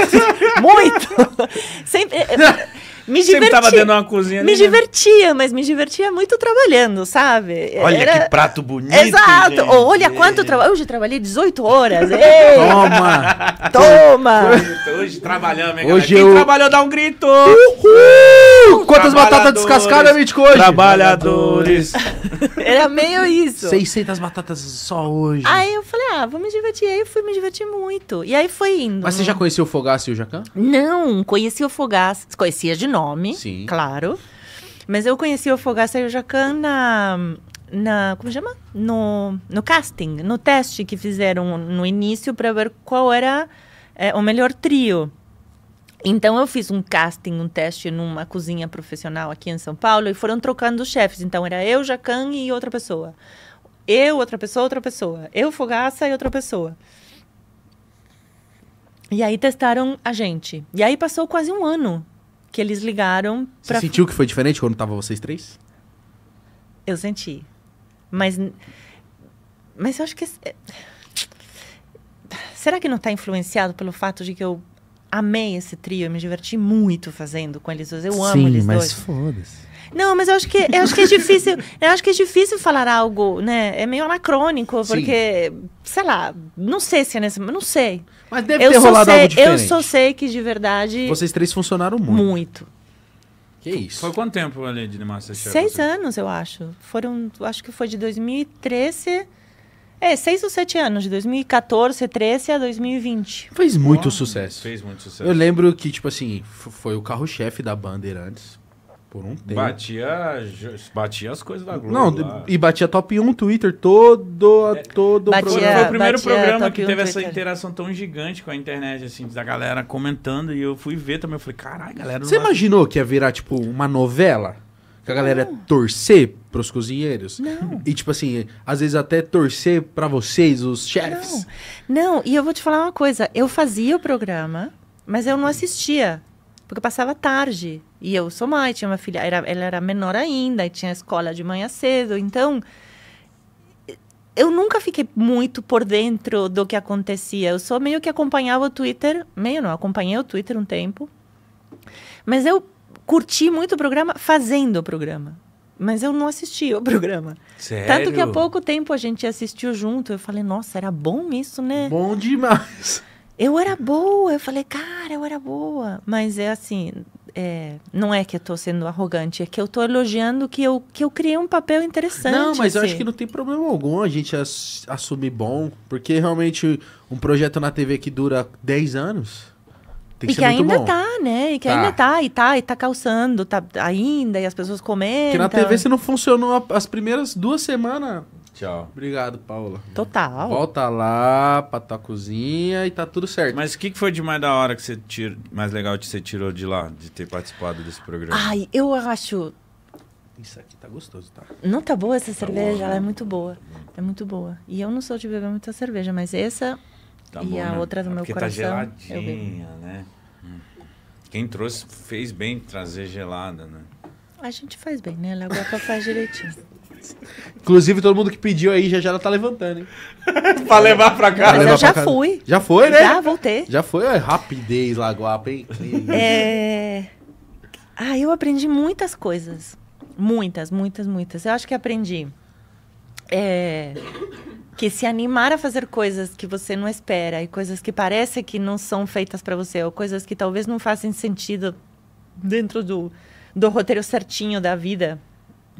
muito! Sempre. Eh, me divertia. Sempre tava dando uma cozinha. Me né? divertia, mas me divertia muito trabalhando, sabe? Olha Era... que prato bonito. Exato. Gente. Olha é. quanto trabalho. Hoje trabalhei 18 horas. Ei, Toma! Toma! Hoje, trabalhamos, hein, hoje Eu... Quem trabalhou dá um grito! Uhul! Quantas batatas descascadas, Mítico, hoje? Trabalhadores. Era meio isso. 600 batatas só hoje. Aí eu falei, ah, vou me divertir. Aí eu fui me divertir muito. E aí foi indo. Mas você já conheceu o Fogaça e o Jacan? Não, conheci o Fogaça. Conhecia de nome, Sim. claro. Mas eu conheci o Fogaça e o Jacan na, na como chama? No, no casting, no teste que fizeram no início para ver qual era é, o melhor trio. Então eu fiz um casting, um teste numa cozinha profissional aqui em São Paulo e foram trocando os chefes. Então era eu, Jacan e outra pessoa. Eu, outra pessoa, outra pessoa. Eu, Fogaça e outra pessoa. E aí testaram a gente. E aí passou quase um ano que eles ligaram pra... Você sentiu que foi diferente quando tava vocês três? Eu senti. Mas. Mas eu acho que. É, será que não está influenciado pelo fato de que eu amei esse trio, eu me diverti muito fazendo com eles dois? Eu amo eles dois. Sim, mas foda-se. Não, mas eu acho que eu acho que é difícil. eu acho que é difícil falar algo, né? É meio anacrônico, porque, Sim. sei lá, não sei se é nesse. Não sei. Mas deve eu ter rolado sei, algo diferente. Eu só sei que de verdade. Vocês três funcionaram muito. Muito. Que isso? Foi quanto tempo ali de Masterchef? Seis você? anos, eu acho. Foram. Acho que foi de 2013. É, seis ou sete anos, de 2014, 13 a 2020. Fez muito sucesso. Fez muito sucesso. Eu lembro que, tipo assim, foi o carro-chefe da antes. Por um tempo. Batia, batia as coisas da Globo. Não, lá. e batia top 1 Twitter todo, é, todo batia, programa. Foi o primeiro programa que teve essa Twitter. interação tão gigante com a internet, assim, da galera comentando. E eu fui ver também. Eu falei, caralho, galera. Você imaginou que ia virar, tipo, uma novela? Que a galera não. ia torcer pros cozinheiros? Não. E, tipo assim, às vezes até torcer para vocês, os chefs Não. não, e eu vou te falar uma coisa. Eu fazia o programa, mas eu não assistia. Porque eu passava tarde. E eu sou mãe, tinha uma filha, era, ela era menor ainda, e tinha escola de manhã cedo. Então, eu nunca fiquei muito por dentro do que acontecia. Eu só meio que acompanhava o Twitter, meio não, acompanhei o Twitter um tempo. Mas eu curti muito o programa fazendo o programa. Mas eu não assistia o programa. Sério? Tanto que há pouco tempo a gente assistiu junto. Eu falei, nossa, era bom isso, né? Bom demais. Eu era boa, eu falei, cara, eu era boa. Mas é assim, é, não é que eu tô sendo arrogante, é que eu tô elogiando que eu, que eu criei um papel interessante. Não, mas assim. eu acho assim. que não tem problema algum a gente ass assumir bom, porque realmente um projeto na TV que dura 10 anos. Tem que e que ainda bom. tá, né? E que tá. ainda tá, e tá, e tá calçando, tá ainda, e as pessoas comentam. Que na TV, se não funcionou as primeiras duas semanas, Tchau. Obrigado, Paula. Total. Volta lá pra tua cozinha e tá tudo certo. Mas o que, que foi de mais da hora que você tirou, mais legal que você tirou de lá, de ter participado desse programa? Ai, eu acho. Isso aqui tá gostoso, tá? Não tá boa essa tá cerveja? Boa, ela é né? muito tá boa. É muito boa. E eu não sou de beber muita cerveja, mas essa tá e bom, a né? outra do é meu tá coração. Tá geladinha, né? Quem trouxe fez bem trazer gelada, né? A gente faz bem, né? Léo Guapa é faz direitinho. Inclusive, todo mundo que pediu aí já já tá levantando, hein? pra levar pra casa. Mas eu já fui. Já foi, né? Já, voltei. Já foi. rapidez, lá hein? É... Ah, eu aprendi muitas coisas. Muitas, muitas, muitas. Eu acho que aprendi... É... Que se animar a fazer coisas que você não espera e coisas que parece que não são feitas para você ou coisas que talvez não façam sentido dentro do, do roteiro certinho da vida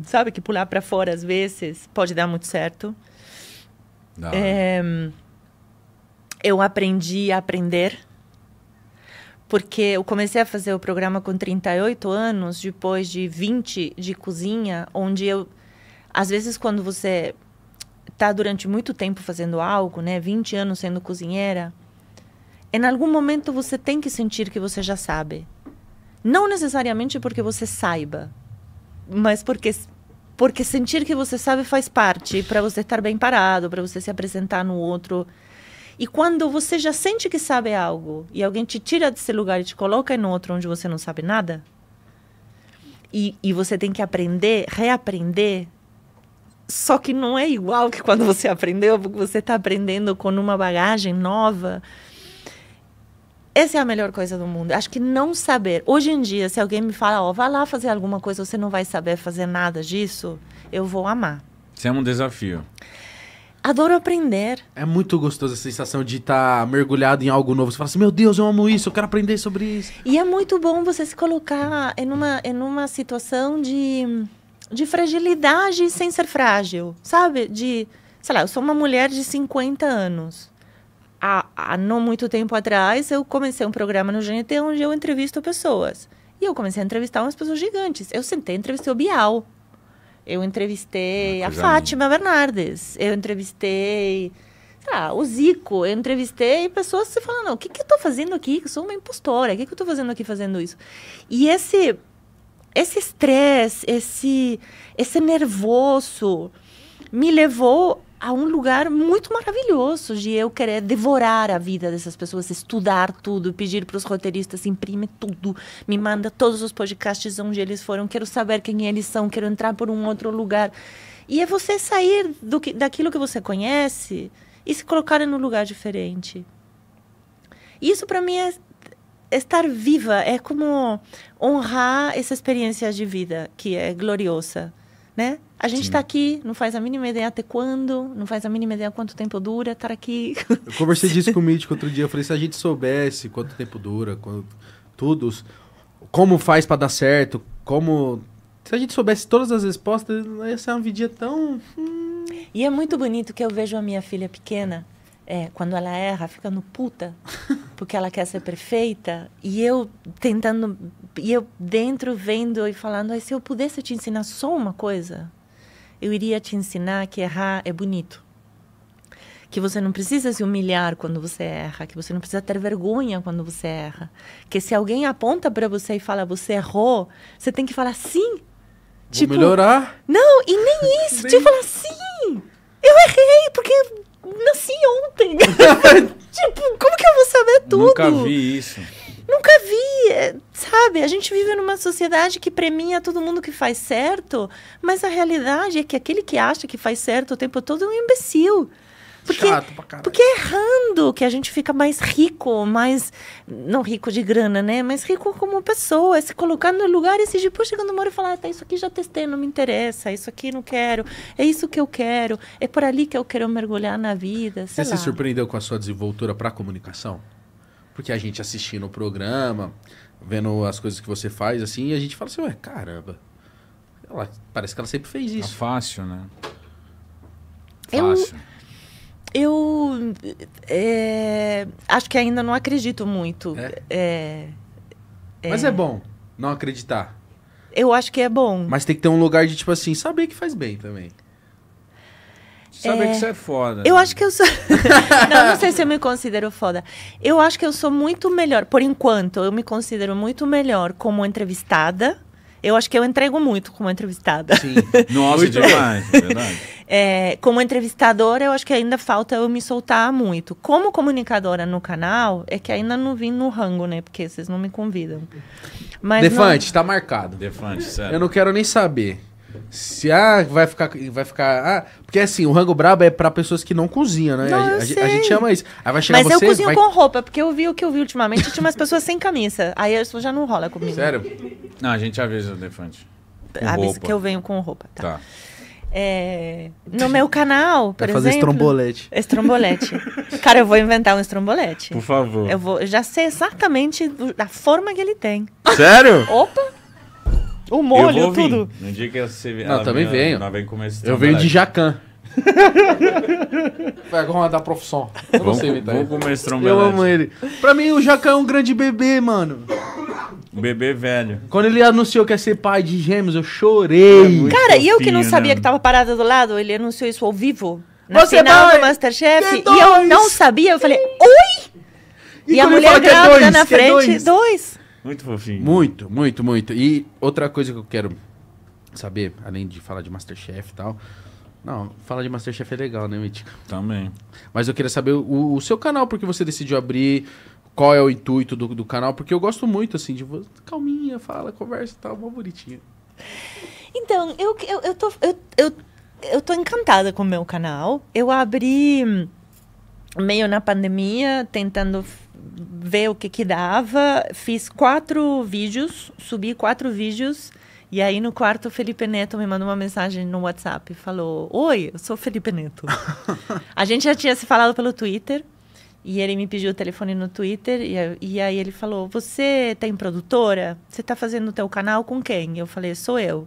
sabe, que pular para fora às vezes pode dar muito certo. Ah. É, eu aprendi a aprender, porque eu comecei a fazer o programa com 38 anos, depois de 20 de cozinha, onde eu, às vezes, quando você está durante muito tempo fazendo algo, né, 20 anos sendo cozinheira, em algum momento você tem que sentir que você já sabe. Não necessariamente porque você saiba, mas porque porque sentir que você sabe faz parte para você estar bem parado, para você se apresentar no outro. E quando você já sente que sabe algo e alguém te tira desse lugar e te coloca em outro onde você não sabe nada, e, e você tem que aprender, reaprender, só que não é igual que quando você aprendeu, porque você está aprendendo com uma bagagem nova. Essa é a melhor coisa do mundo. Acho que não saber. Hoje em dia, se alguém me fala, ó, oh, vai lá fazer alguma coisa, você não vai saber fazer nada disso, eu vou amar. Isso é um desafio. Adoro aprender. É muito gostoso a sensação de estar tá mergulhado em algo novo. Você fala assim, meu Deus, eu amo isso, eu quero aprender sobre isso. E é muito bom você se colocar em uma, em uma situação de, de fragilidade sem ser frágil, sabe? De, sei lá, eu sou uma mulher de 50 anos há, há não muito tempo atrás, eu comecei um programa no GNT onde eu entrevisto pessoas. E eu comecei a entrevistar umas pessoas gigantes. Eu sentei e entrevistei o Bial. Eu entrevistei a Fátima Bernardes. Eu entrevistei, sei lá, o Zico. Eu entrevistei pessoas se falando o que, que eu estou fazendo aqui? Eu sou uma impostora. O que, que eu estou fazendo aqui fazendo isso? E esse esse estresse, esse, esse nervoso me levou a um lugar muito maravilhoso de eu querer devorar a vida dessas pessoas, estudar tudo, pedir para os roteiristas imprime tudo, me manda todos os podcasts onde eles foram, quero saber quem eles são, quero entrar por um outro lugar. E é você sair do que, daquilo que você conhece e se colocar em um lugar diferente. Isso para mim é estar viva, é como honrar essa experiência de vida que é gloriosa né? A gente está aqui, não faz a mínima ideia até quando, não faz a mínima ideia quanto tempo dura estar aqui. Eu conversei disso com o Mítico outro dia, eu falei, se a gente soubesse quanto tempo dura, quanto, todos, como faz para dar certo, como... Se a gente soubesse todas as respostas, ia é uma vidinha tão... Hum... E é muito bonito que eu vejo a minha filha pequena é, quando ela erra, fica no puta, porque ela quer ser perfeita. E eu tentando, e eu dentro vendo e falando, se eu pudesse te ensinar só uma coisa, eu iria te ensinar que errar é bonito. Que você não precisa se humilhar quando você erra, que você não precisa ter vergonha quando você erra. Que se alguém aponta para você e fala, você errou, você tem que falar sim. Vou tipo, melhorar? Não, e nem isso. Tipo, nem... Tipo, falar sim. Eu errei, porque nasci ontem. tipo, como que eu vou saber tudo? Nunca vi isso. Nunca vi, é, sabe? A gente vive numa sociedade que premia todo mundo que faz certo, mas a realidade é que aquele que acha que faz certo o tempo todo é um imbecil. Porque, Chato pra caralho. Porque é errando que a gente fica mais rico, mais. Não rico de grana, né? Mas rico como pessoa. se colocar no lugar e depois poxa, quando moro e falar, ah, tá, isso aqui já testei, não me interessa, isso aqui não quero, é isso que eu quero, é por ali que eu quero mergulhar na vida. Você lá. se surpreendeu com a sua desenvoltura pra comunicação? Porque a gente assistindo o programa, vendo as coisas que você faz, assim, a gente fala assim, ué, caramba. Ela, parece que ela sempre fez tá isso. É fácil, né? Fácil. Eu, eu é, acho que ainda não acredito muito. É? é? É, Mas é bom não acreditar. Eu acho que é bom. Mas tem que ter um lugar de, tipo assim, saber que faz bem também. Saber é, que você é foda. Eu né? acho que eu sou. não, não sei se eu me considero foda. Eu acho que eu sou muito melhor, por enquanto, eu me considero muito melhor como entrevistada eu acho que eu entrego muito como entrevistada. Sim, nossa, demais, é verdade. É, como entrevistadora, eu acho que ainda falta eu me soltar muito. Como comunicadora no canal, é que ainda não vim no rango, né? Porque vocês não me convidam. Mas Defante, não... tá marcado. Defante, sério. Eu não quero nem saber. Se ah, vai ficar. Vai ficar ah, porque assim, o rango brabo é para pessoas que não cozinham, né? Não, a, a, a, gente ama isso. Aí vai chegar Mas você, eu cozinho vai... com roupa, porque eu vi o que eu vi ultimamente, tinha umas pessoas sem camisa. Aí isso já não rola comigo. Sério? Não, a gente avisa o elefante. Com avisa que eu venho com roupa. Tá. tá. É, no meu canal, por vai fazer exemplo. estrombolete. Estrombolete. Cara, eu vou inventar um estrombolete. Por favor. Eu vou, já sei exatamente a forma que ele tem. Sério? Opa! O molho, tudo. Vir. No dia que você vier. Não, também venho. Ela vem com esse eu venho de Jacan. Vai arrumar da profissão. Eu vamos, não sei imitar comer Eu amo ele. Pra mim, o Jacan é um grande bebê, mano. Bebê velho. Quando ele anunciou que ia ser pai de gêmeos, eu chorei. É Cara, fofinho, e eu que não né? sabia né? que tava parada do lado, ele anunciou isso ao vivo. Na Você final do Masterchef. E eu não sabia, eu falei, oi! E, e a mulher é grávida dois, na é frente, dois. dois. Muito fofinho. Muito, muito, muito. E outra coisa que eu quero saber, além de falar de Masterchef e tal. Não, falar de Masterchef é legal, né, Mítico? Também. Mas eu queria saber o, o seu canal, porque você decidiu abrir, qual é o intuito do, do canal, porque eu gosto muito, assim, de calminha, fala, conversa e tal, mó bonitinho. Então, eu, eu, eu, tô, eu, eu, eu tô encantada com o meu canal. Eu abri meio na pandemia, tentando ver o que que dava. Fiz quatro vídeos, subi quatro vídeos. E aí no quarto o Felipe Neto me mandou uma mensagem no WhatsApp e falou: "Oi, eu sou o Felipe Neto". a gente já tinha se falado pelo Twitter. E ele me pediu o telefone no Twitter e, e aí ele falou: "Você tem produtora? Você está fazendo o teu canal com quem?". Eu falei: "Sou eu".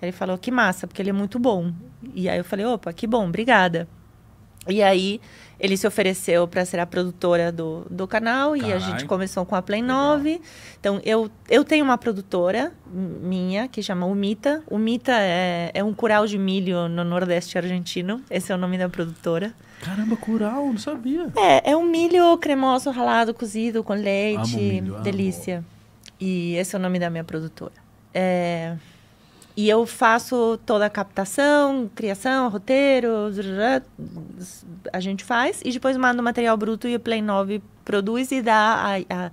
Ele falou: "Que massa, porque ele é muito bom". E aí eu falei: "Opa, que bom, obrigada". E aí ele se ofereceu para ser a produtora do, do canal Carai. e a gente começou com a Play 9. Legal. Então eu, eu tenho uma produtora minha que chama Umita. Umita é, é um curau de milho no Nordeste argentino. Esse é o nome da produtora. Caramba, curau, não sabia. É, é um milho cremoso, ralado, cozido, com leite. Amo milho, delícia. E esse é o nome da minha produtora. É, e eu faço toda a captação, criação, roteiro, a gente faz. E depois manda o material bruto e o Play 9 produz e dá a,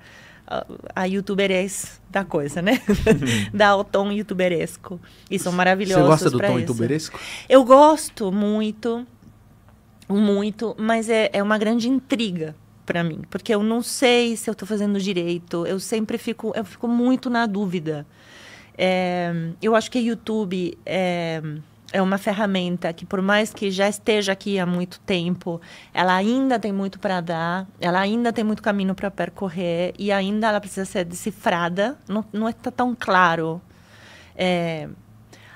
a, a youtuberes da coisa, né? Uhum. dá o tom youtuberesco. E são maravilhosos Você gosta do tom isso. youtuberesco? Eu gosto muito, muito, mas é, é uma grande intriga para mim. Porque eu não sei se eu tô fazendo direito. Eu sempre fico, eu fico muito na dúvida. É, eu acho que o YouTube é, é uma ferramenta que, por mais que já esteja aqui há muito tempo, ela ainda tem muito para dar, ela ainda tem muito caminho para percorrer e ainda ela precisa ser decifrada. Não, não está é tão claro. É,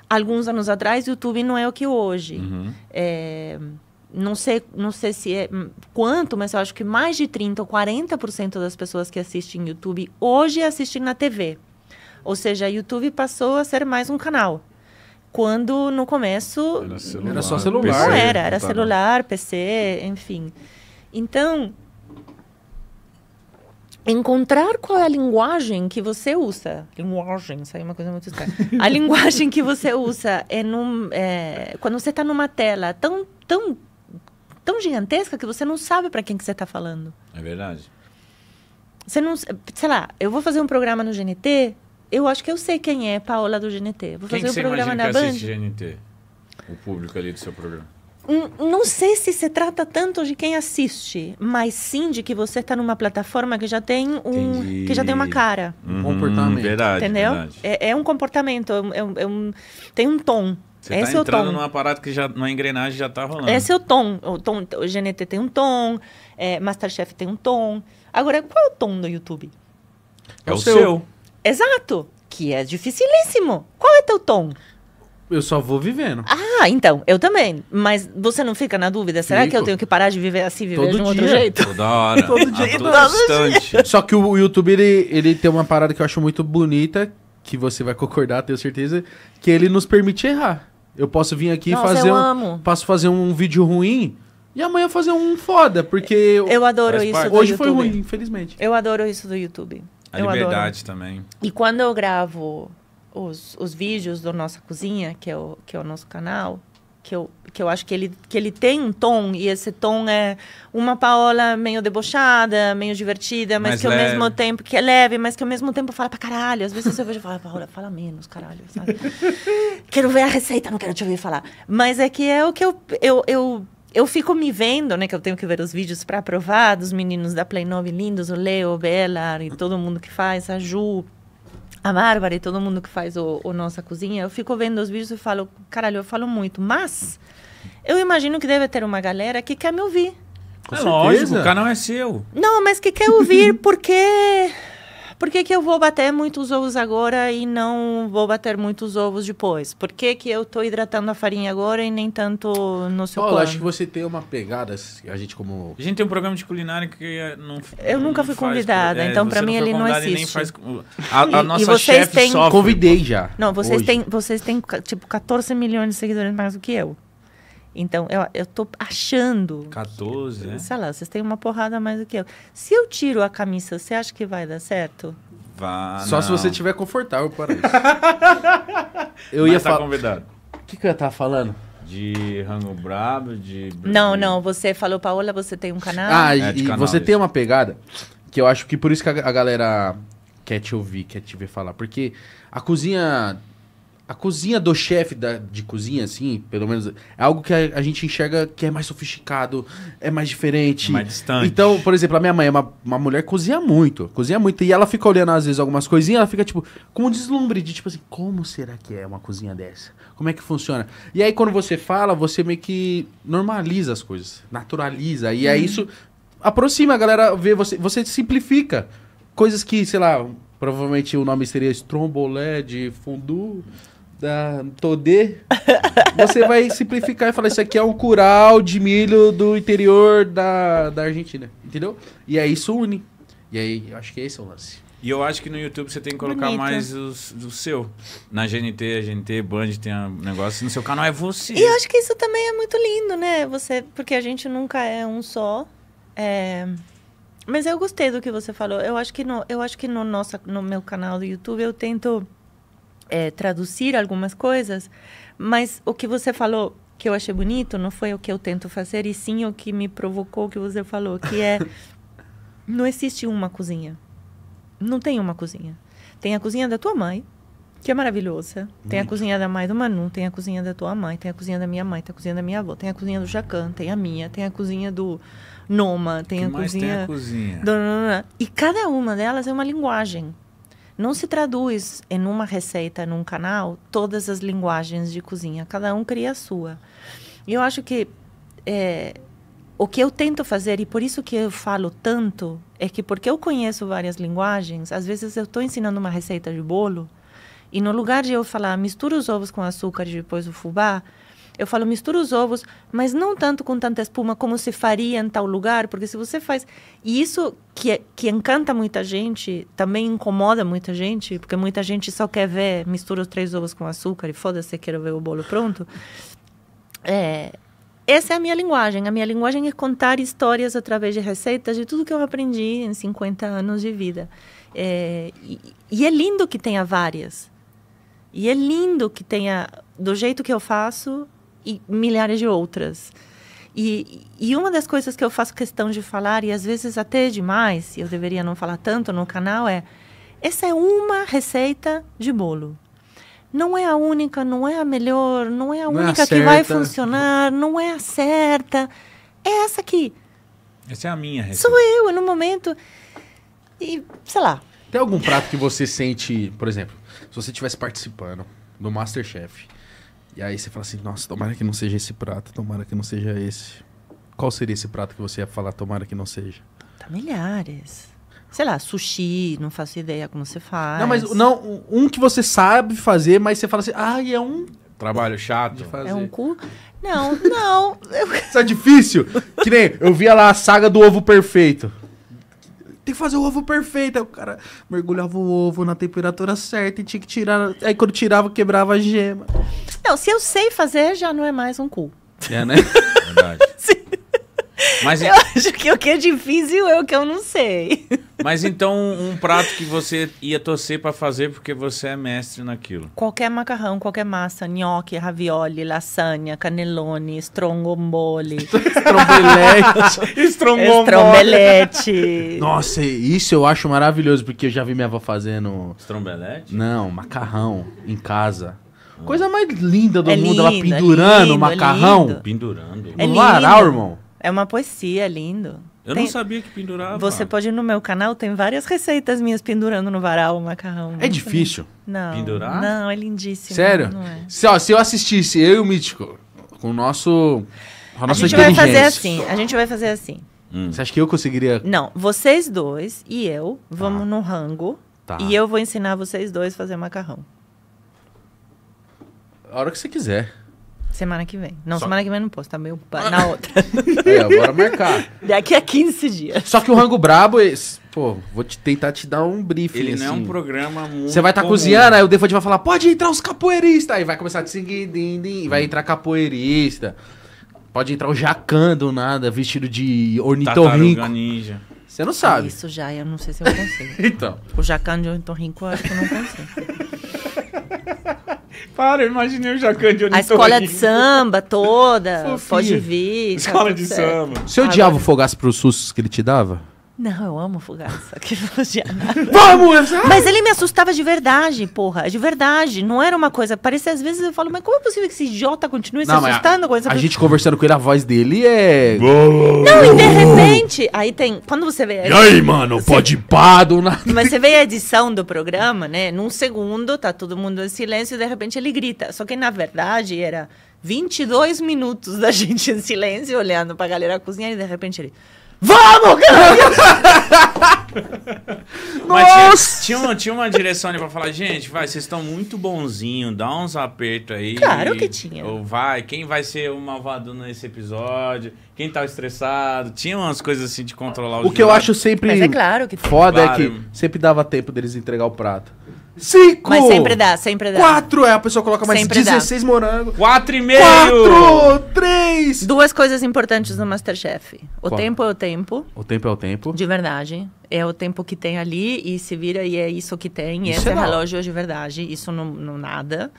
alguns anos atrás, o YouTube não é o que hoje. Uhum. É, não sei, não sei se é quanto, mas eu acho que mais de 30 ou 40% das pessoas que assistem YouTube hoje assistem na TV. Ou seja, YouTube passou a ser mais um canal. Quando no começo. Era, celular, era só celular. Não era, era tá, tá. celular, PC, enfim. Então, encontrar qual é a linguagem que você usa. Linguagem, saiu é uma coisa muito estranha. a linguagem que você usa é, num, é quando você está numa tela tão, tão, tão gigantesca que você não sabe para quem que você está falando. É verdade. Você não, sei lá, eu vou fazer um programa no GNT eu acho que eu sei quem é Paola do GNT. Vou quem fazer o um programa na que Band. GNT? O público ali do seu programa. Hum, não sei se se trata tanto de quem assiste, mas sim de que você está numa plataforma que já tem um Entendi. que já tem uma cara, um uhum, comportamento, verdade, entendeu? Verdade. É, é, um comportamento, é um, é um, é tem um tom. Você está é o tom. num aparato que já na engrenagem já está rolando. Esse é o tom. O tom, o GNT tem um tom, é, Masterchef tem um tom. Agora qual é o tom do YouTube? É, é o seu. seu. Exato. Que é dificilíssimo. Qual é teu tom? Eu só vou vivendo. Ah, então, eu também. Mas você não fica na dúvida? Será Fico. que eu tenho que parar de viver assim, viver todo de um dia. outro jeito? Toda hora. todo dia, todo instante. Só que o YouTube, ele, ele tem uma parada que eu acho muito bonita, que você vai concordar, tenho certeza, que ele nos permite errar. Eu posso vir aqui e fazer um. Amo. Posso fazer um vídeo ruim e amanhã fazer um foda, porque. Eu, eu adoro isso. Hoje YouTube. foi ruim, infelizmente. Eu adoro isso do YouTube. A eu liberdade adoro. também. E quando eu gravo os, os vídeos do Nossa Cozinha, que é o, que é o nosso canal, que eu, que eu acho que ele, que ele tem um tom, e esse tom é uma Paola meio debochada, meio divertida, mas, que leve. ao mesmo tempo, que é leve, mas que ao mesmo tempo fala pra caralho. Às vezes eu vejo e falo, ah, Paola, fala menos, caralho, sabe? quero ver a receita, não quero te ouvir falar. Mas é que é o que eu, eu, eu eu fico me vendo, né, que eu tenho que ver os vídeos para aprovar, dos meninos da Play 9 lindos, o Leo, o Bela, e todo mundo que faz, a Ju, a Bárbara e todo mundo que faz o, o Nossa Cozinha. Eu fico vendo os vídeos e falo, caralho, eu falo muito, mas eu imagino que deve ter uma galera que quer me ouvir. Com é certeza. lógico, o canal é seu. Não, mas que quer ouvir porque por que, que eu vou bater muitos ovos agora e não vou bater muitos ovos depois? Por que, que eu estou hidratando a farinha agora e nem tanto no seu Paulo, acho que você tem uma pegada, assim, a gente como... A gente tem um programa de culinária que é, não... Eu nunca fui convidada, é, então para mim ele não existe. Faz... A, e, a nossa e vocês têm... Convidei já. Não, vocês têm, vocês têm tipo 14 milhões de seguidores mais do que eu. Então, eu, eu tô achando. 14, né? Sei lá, vocês têm uma porrada mais do que eu. Se eu tiro a camisa, você acha que vai dar certo? Vá, Só não. se você estiver confortável para isso. eu Mas ia tá falar. convidado. O que, que eu ia estar tá falando? De rango brabo, de. Não, não, você falou, Paola, você tem um canal. Ah, é, e canal, você isso. tem uma pegada que eu acho que por isso que a, a galera quer te ouvir, quer te ver falar. Porque a cozinha a cozinha do chefe de cozinha, assim, pelo menos, é algo que a, a, gente enxerga que é mais sofisticado, é mais diferente. É mais distante. Então, por exemplo, a minha mãe é uma, uma mulher que cozinha muito, cozinha muito. E ela fica olhando, às vezes, algumas coisinhas, ela fica, tipo, com um deslumbre de, tipo assim, como será que é uma cozinha dessa? Como é que funciona? E aí, quando você fala, você meio que normaliza as coisas, naturaliza. E aí, uhum. isso aproxima a galera, vê você, você simplifica coisas que, sei lá, provavelmente o nome seria strombolé de fundo da Todê, você vai simplificar e falar: Isso aqui é um curau de milho do interior da, da Argentina. Entendeu? E aí isso une. E aí, eu acho que esse é o lance. E eu acho que no YouTube você tem que colocar mais os, do seu. Na GNT, a GNT, Band tem um negócio. No seu canal é você. E eu acho que isso também é muito lindo, né? Você, porque a gente nunca é um só. É... Mas eu gostei do que você falou. Eu acho que no, eu acho que no, nossa, no meu canal do YouTube eu tento é, traduzir algumas coisas, mas o que você falou que eu achei bonito não foi o que eu tento fazer, e sim o que me provocou o que você falou, que é não existe uma cozinha. Não tem uma cozinha. Tem a cozinha da tua mãe, que é maravilhosa. Muito. Tem a cozinha da mãe do Manu, tem a cozinha da tua mãe, tem a cozinha da minha mãe, tem a cozinha da minha avó, tem a cozinha do Jacan, tem a minha, tem a cozinha do Noma, tem, que a, mais cozinha... tem a cozinha. Do... E cada uma delas é uma linguagem não se traduz em uma receita, num canal, todas as linguagens de cozinha. Cada um cria a sua. E eu acho que é, o que eu tento fazer, e por isso que eu falo tanto, é que porque eu conheço várias linguagens, às vezes eu estou ensinando uma receita de bolo, e no lugar de eu falar mistura os ovos com açúcar e depois o fubá, eu falo, mistura os ovos, mas não tanto com tanta espuma como se faria em tal lugar, porque se você faz. E isso que, é, que encanta muita gente, também incomoda muita gente, porque muita gente só quer ver mistura os três ovos com açúcar e foda-se, quero ver o bolo pronto. É, essa é a minha linguagem. A minha linguagem é contar histórias através de receitas, de tudo que eu aprendi em 50 anos de vida. É, e, e, é lindo que tenha várias. E é lindo que tenha, do jeito que eu faço, e milhares de outras. E, e uma das coisas que eu faço questão de falar, e às vezes até é demais, eu deveria não falar tanto no canal, é: essa é uma receita de bolo. Não é a única, não é a melhor, não é a não única é a que vai funcionar, não é a certa. É essa aqui. Essa é a minha receita. Sou eu, é no momento. E, sei lá. Tem algum prato que você sente, por exemplo, se você estivesse participando do Masterchef, e aí você fala assim, nossa, tomara que não seja esse prato, tomara que não seja esse. Qual seria esse prato que você ia falar, tomara que não seja? Tá milhares. Sei lá, sushi, não faço ideia como você faz. Não, mas não, um que você sabe fazer, mas você fala assim, ah, é um. Trabalho chato. de fazer É um cu? Não, não. Isso é difícil? Que nem eu via lá a saga do ovo perfeito tem que fazer o ovo perfeito. Aí o cara mergulhava o ovo na temperatura certa e tinha que tirar. Aí quando tirava, quebrava a gema. Não, se eu sei fazer, já não é mais um cu. É, né? Verdade. Sim. Mas eu acho que o que é difícil é o que eu não sei. Mas então, um prato que você ia torcer para fazer porque você é mestre naquilo. Qualquer macarrão, qualquer massa, gnocchi, ravioli, lasanha, canelone, stromboli. Estrombelete. Estrombelete. Nossa, isso eu acho maravilhoso, porque eu já vi minha avó fazendo... Strombelete? Não, macarrão em casa. Coisa mais linda do é mundo, lindo, ela pendurando é lindo, macarrão. É pendurando. É no varal, irmão. É, é uma poesia, é lindo. Eu tem... não sabia que pendurava. Você pode ir no meu canal, tem várias receitas minhas pendurando no varal o macarrão. É difícil? Não. Pendurar? Não, é lindíssimo. Sério? É. Se, ó, se eu assistisse, eu e o Mítico, com o nosso. Com a, nossa a gente vai fazer assim. A gente vai fazer assim. Hum. Você acha que eu conseguiria. Não, vocês dois e eu vamos ah. Tá. no rango. Tá. E eu vou ensinar vocês dois a fazer macarrão. A hora que você quiser. Semana que vem. Não, Só- semana que vem não posso, tá meio ah. na outra. É, bora marcar. Daqui a 15 dias. Só que o rango brabo, esse- pô, vou te tentar te dar um briefing. Ele não é um assim. programa muito. Você vai estar tá cozinhando, aí o Defante vai falar, pode entrar os capoeiristas. Aí vai começar a te seguir, din, din, vai hum. entrar capoeirista. Pode entrar o jacan do nada, vestido de Tartaruga ornitorrinco. ninja. Você não sabe. Isso já, eu não sei se eu consigo. Então. O jacan de ornitorrinco eu acho que eu não consigo. Para, eu imaginei o Jacan de A escola de samba toda. Pode vir. Tá escola de samba. Se o diabo fogasse pros sustos que ele te dava? Não, eu amo Fugaça. Que Vamos! É mas ele me assustava de verdade, porra. De verdade. Não era uma coisa. Parecia, às vezes, eu falo, mas como é possível que esse idiota continue não, se assustando a, com essa A gente conversando com ele, a voz dele é. Não, e de repente. Aí tem. Quando você vê. E aí, mano? Você, pode pá do nada. Mas você vê a edição do programa, né? Num segundo, tá todo mundo em silêncio e de repente ele grita. Só que na verdade era 22 minutos da gente em silêncio olhando pra galera cozinhar e de repente ele. Vamos, cara! Nossa! Tinha, tinha, uma, tinha uma direção ali pra falar, gente, vai, vocês estão muito bonzinho, dá uns apertos aí. Claro que tinha. Ou vai, quem vai ser o malvado nesse episódio? Quem tá estressado? Tinha umas coisas assim de controlar o O que eu acho sempre é claro que foda Claro. é que sempre dava tempo deles entregar o prato. Cinco! Mas sempre dá, sempre dá. Quatro, é, a pessoa coloca mais sempre 16 morangos. Quatro e meio! Quatro, três! Duas coisas importantes no Masterchef. O Qual? tempo é o tempo. O tempo é o tempo. De verdade. É o tempo que tem ali e se vira e é isso que tem. Isso esse é, é relógio de verdade, isso não, não nada.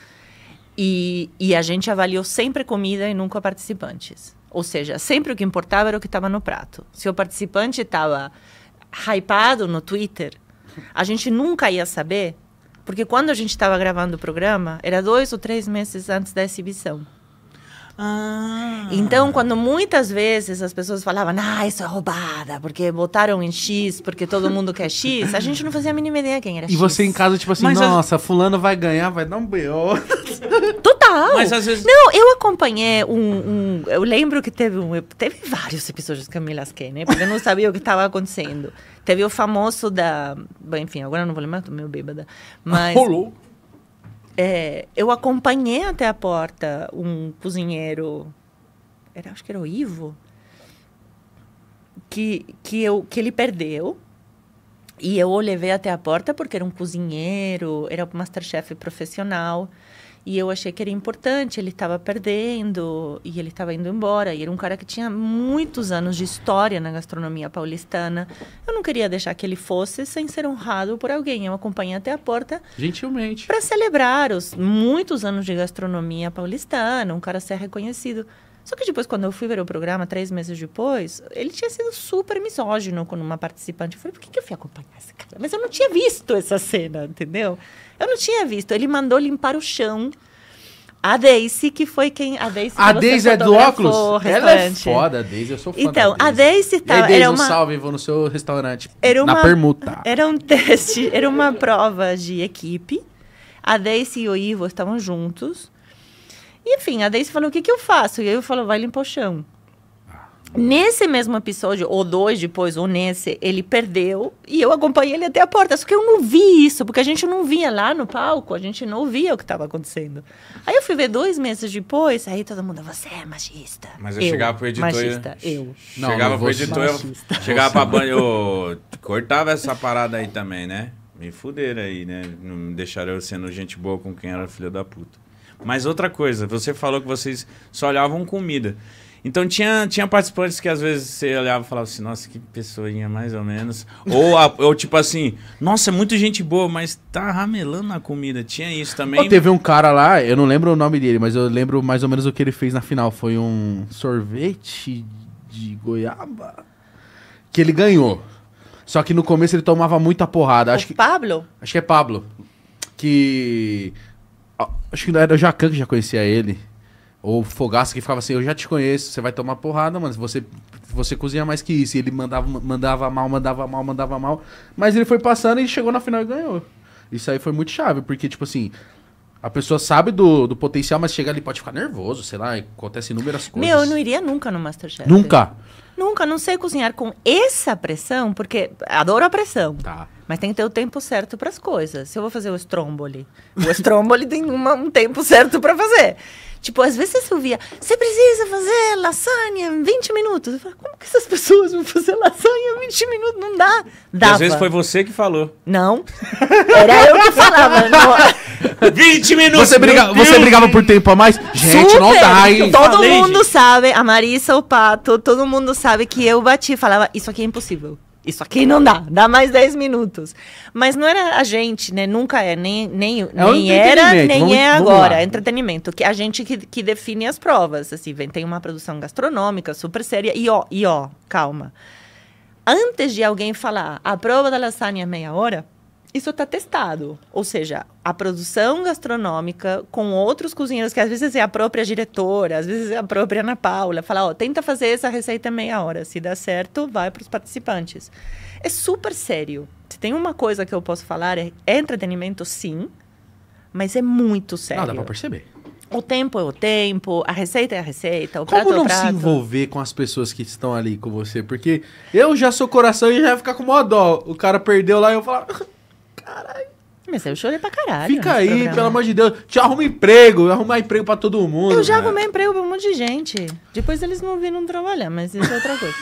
E, e a gente avaliou sempre comida e nunca participantes. Ou seja, sempre o que importava era o que estava no prato. Se o participante estava hypado no Twitter, a gente nunca ia saber porque quando a gente estava gravando o programa, era dois ou três meses antes da exibição. Ah. Então, quando muitas vezes as pessoas falavam, ah, isso é roubada, porque botaram em X, porque todo mundo quer X, a gente não fazia a mínima ideia quem era e X. E você em casa, tipo assim, Mas nossa, a... fulano vai ganhar, vai dar um B.O. Total! Mas às vezes... Não, eu acompanhei um, um, Eu lembro que teve um... Teve vários episódios que eu me lasquei, né? Porque eu não sabia o que estava acontecendo. Teve o famoso da... Bom, enfim, agora eu não vou lembrar, tô meio bêbada. Mas... Rolou. É, eu acompanhei até a porta um cozinheiro, era, acho que era o Ivo, que, que, eu, que ele perdeu. E eu o levei até a porta porque era um cozinheiro, era um masterchef profissional. E eu achei que era importante, ele estava perdendo e ele estava indo embora. E era um cara que tinha muitos anos de história na gastronomia paulistana. Eu não queria deixar que ele fosse sem ser honrado por alguém. Eu acompanhei até a porta. Gentilmente. Para celebrar os muitos anos de gastronomia paulistana, um cara ser reconhecido. Só que depois, quando eu fui ver o programa, três meses depois, ele tinha sido super misógino com uma participante. Eu falei, por que, que eu fui acompanhar esse cara? Mas eu não tinha visto essa cena, entendeu? Eu não tinha visto. Ele mandou limpar o chão. A Daisy, que foi quem. A Daisy, a Daisy é do óculos? Ela é foda, a Daisy, eu sou foda. Então, da Daisy. a Daisy tá. E Daisy, era um uma... salve, vou no seu restaurante. Era uma... Na permuta. Era um teste, era uma prova de equipe. A Daisy e o Ivo estavam juntos. Enfim, a Daisy falou: o que, que eu faço? E eu falo vai limpar o chão. Nesse mesmo episódio, ou dois depois, ou nesse, ele perdeu e eu acompanhei ele até a porta. Só que eu não vi isso, porque a gente não via lá no palco, a gente não via o que estava acontecendo. Aí eu fui ver dois meses depois, aí todo mundo, você é machista. Mas eu, eu chegava pro editor. Machista, eu. Não, chegava pro editor, machista. eu chegava pra banho, eu cortava essa parada aí também, né? Me fuderam aí, né? Não deixaram eu sendo gente boa com quem era filho da puta. Mas outra coisa, você falou que vocês só olhavam comida. Então tinha, tinha participantes que às vezes você olhava e falava assim, nossa, que pessoinha mais ou menos. ou, a, ou tipo assim, nossa, é muita gente boa, mas tá ramelando na comida. Tinha isso também. Oh, teve um cara lá, eu não lembro o nome dele, mas eu lembro mais ou menos o que ele fez na final. Foi um sorvete de goiaba que ele ganhou. Só que no começo ele tomava muita porrada. O acho que Pablo? Acho que é Pablo. Que Acho que era o Jacan que já conhecia ele. Ou Fogaça que ficava assim, eu já te conheço, você vai tomar porrada, mano. Você, você cozinha mais que isso. E ele mandava, mandava mal, mandava mal, mandava mal. Mas ele foi passando e chegou na final e ganhou. Isso aí foi muito chave, porque, tipo assim, a pessoa sabe do, do potencial, mas chega ali pode ficar nervoso, sei lá, acontece inúmeras coisas. Meu, eu não iria nunca no Masterchef. Nunca? Nunca, não sei cozinhar com essa pressão, porque adoro a pressão. Tá. Mas tem que ter o tempo certo para as coisas. Se eu vou fazer o Stromboli, o Stromboli tem uma, um tempo certo para fazer. Tipo, às vezes você ouvia, você precisa fazer lasanha em 20 minutos. Eu falava, como que essas pessoas vão fazer lasanha em 20 minutos? Não dá. Dava. às vezes foi você que falou. Não. Era eu que falava. Não. 20 minutos. Você, briga, você brigava por tempo a mais? Gente, Super. não dá, hein? Todo Falei, mundo gente. sabe, a Marisa, o Pato, todo mundo sabe que eu bati e falava, isso aqui é impossível isso aqui não dá, dá mais 10 minutos. Mas não era a gente, né? Nunca é, nem, nem, é nem era, nem vamos, é agora. É entretenimento, que a gente que, que define as provas. Assim, vem, tem uma produção gastronômica super séria. E ó, e ó, calma. Antes de alguém falar, a prova da lasanha é meia hora, isso está testado. Ou seja, a produção gastronômica com outros cozinheiros, que às vezes é a própria diretora, às vezes é a própria Ana Paula, fala, ó, oh, tenta fazer essa receita meia hora. Se dá certo, vai para os participantes. É super sério. Se tem uma coisa que eu posso falar, é, é entretenimento, sim, mas é muito sério. Não, dá para perceber. O tempo é o tempo, a receita é a receita, o Como prato é o prato. Como não se envolver com as pessoas que estão ali com você? Porque eu já sou coração e já ia ficar com mó dó. O cara perdeu lá e eu falo. caralho. Mas eu chorei pra caralho. Fica aí, programa. pelo amor de Deus. Te arruma emprego, arrumar emprego pra todo mundo. Eu já né? arrumei emprego pra um monte de gente. Depois eles não viram trabalhar, mas isso é outra coisa.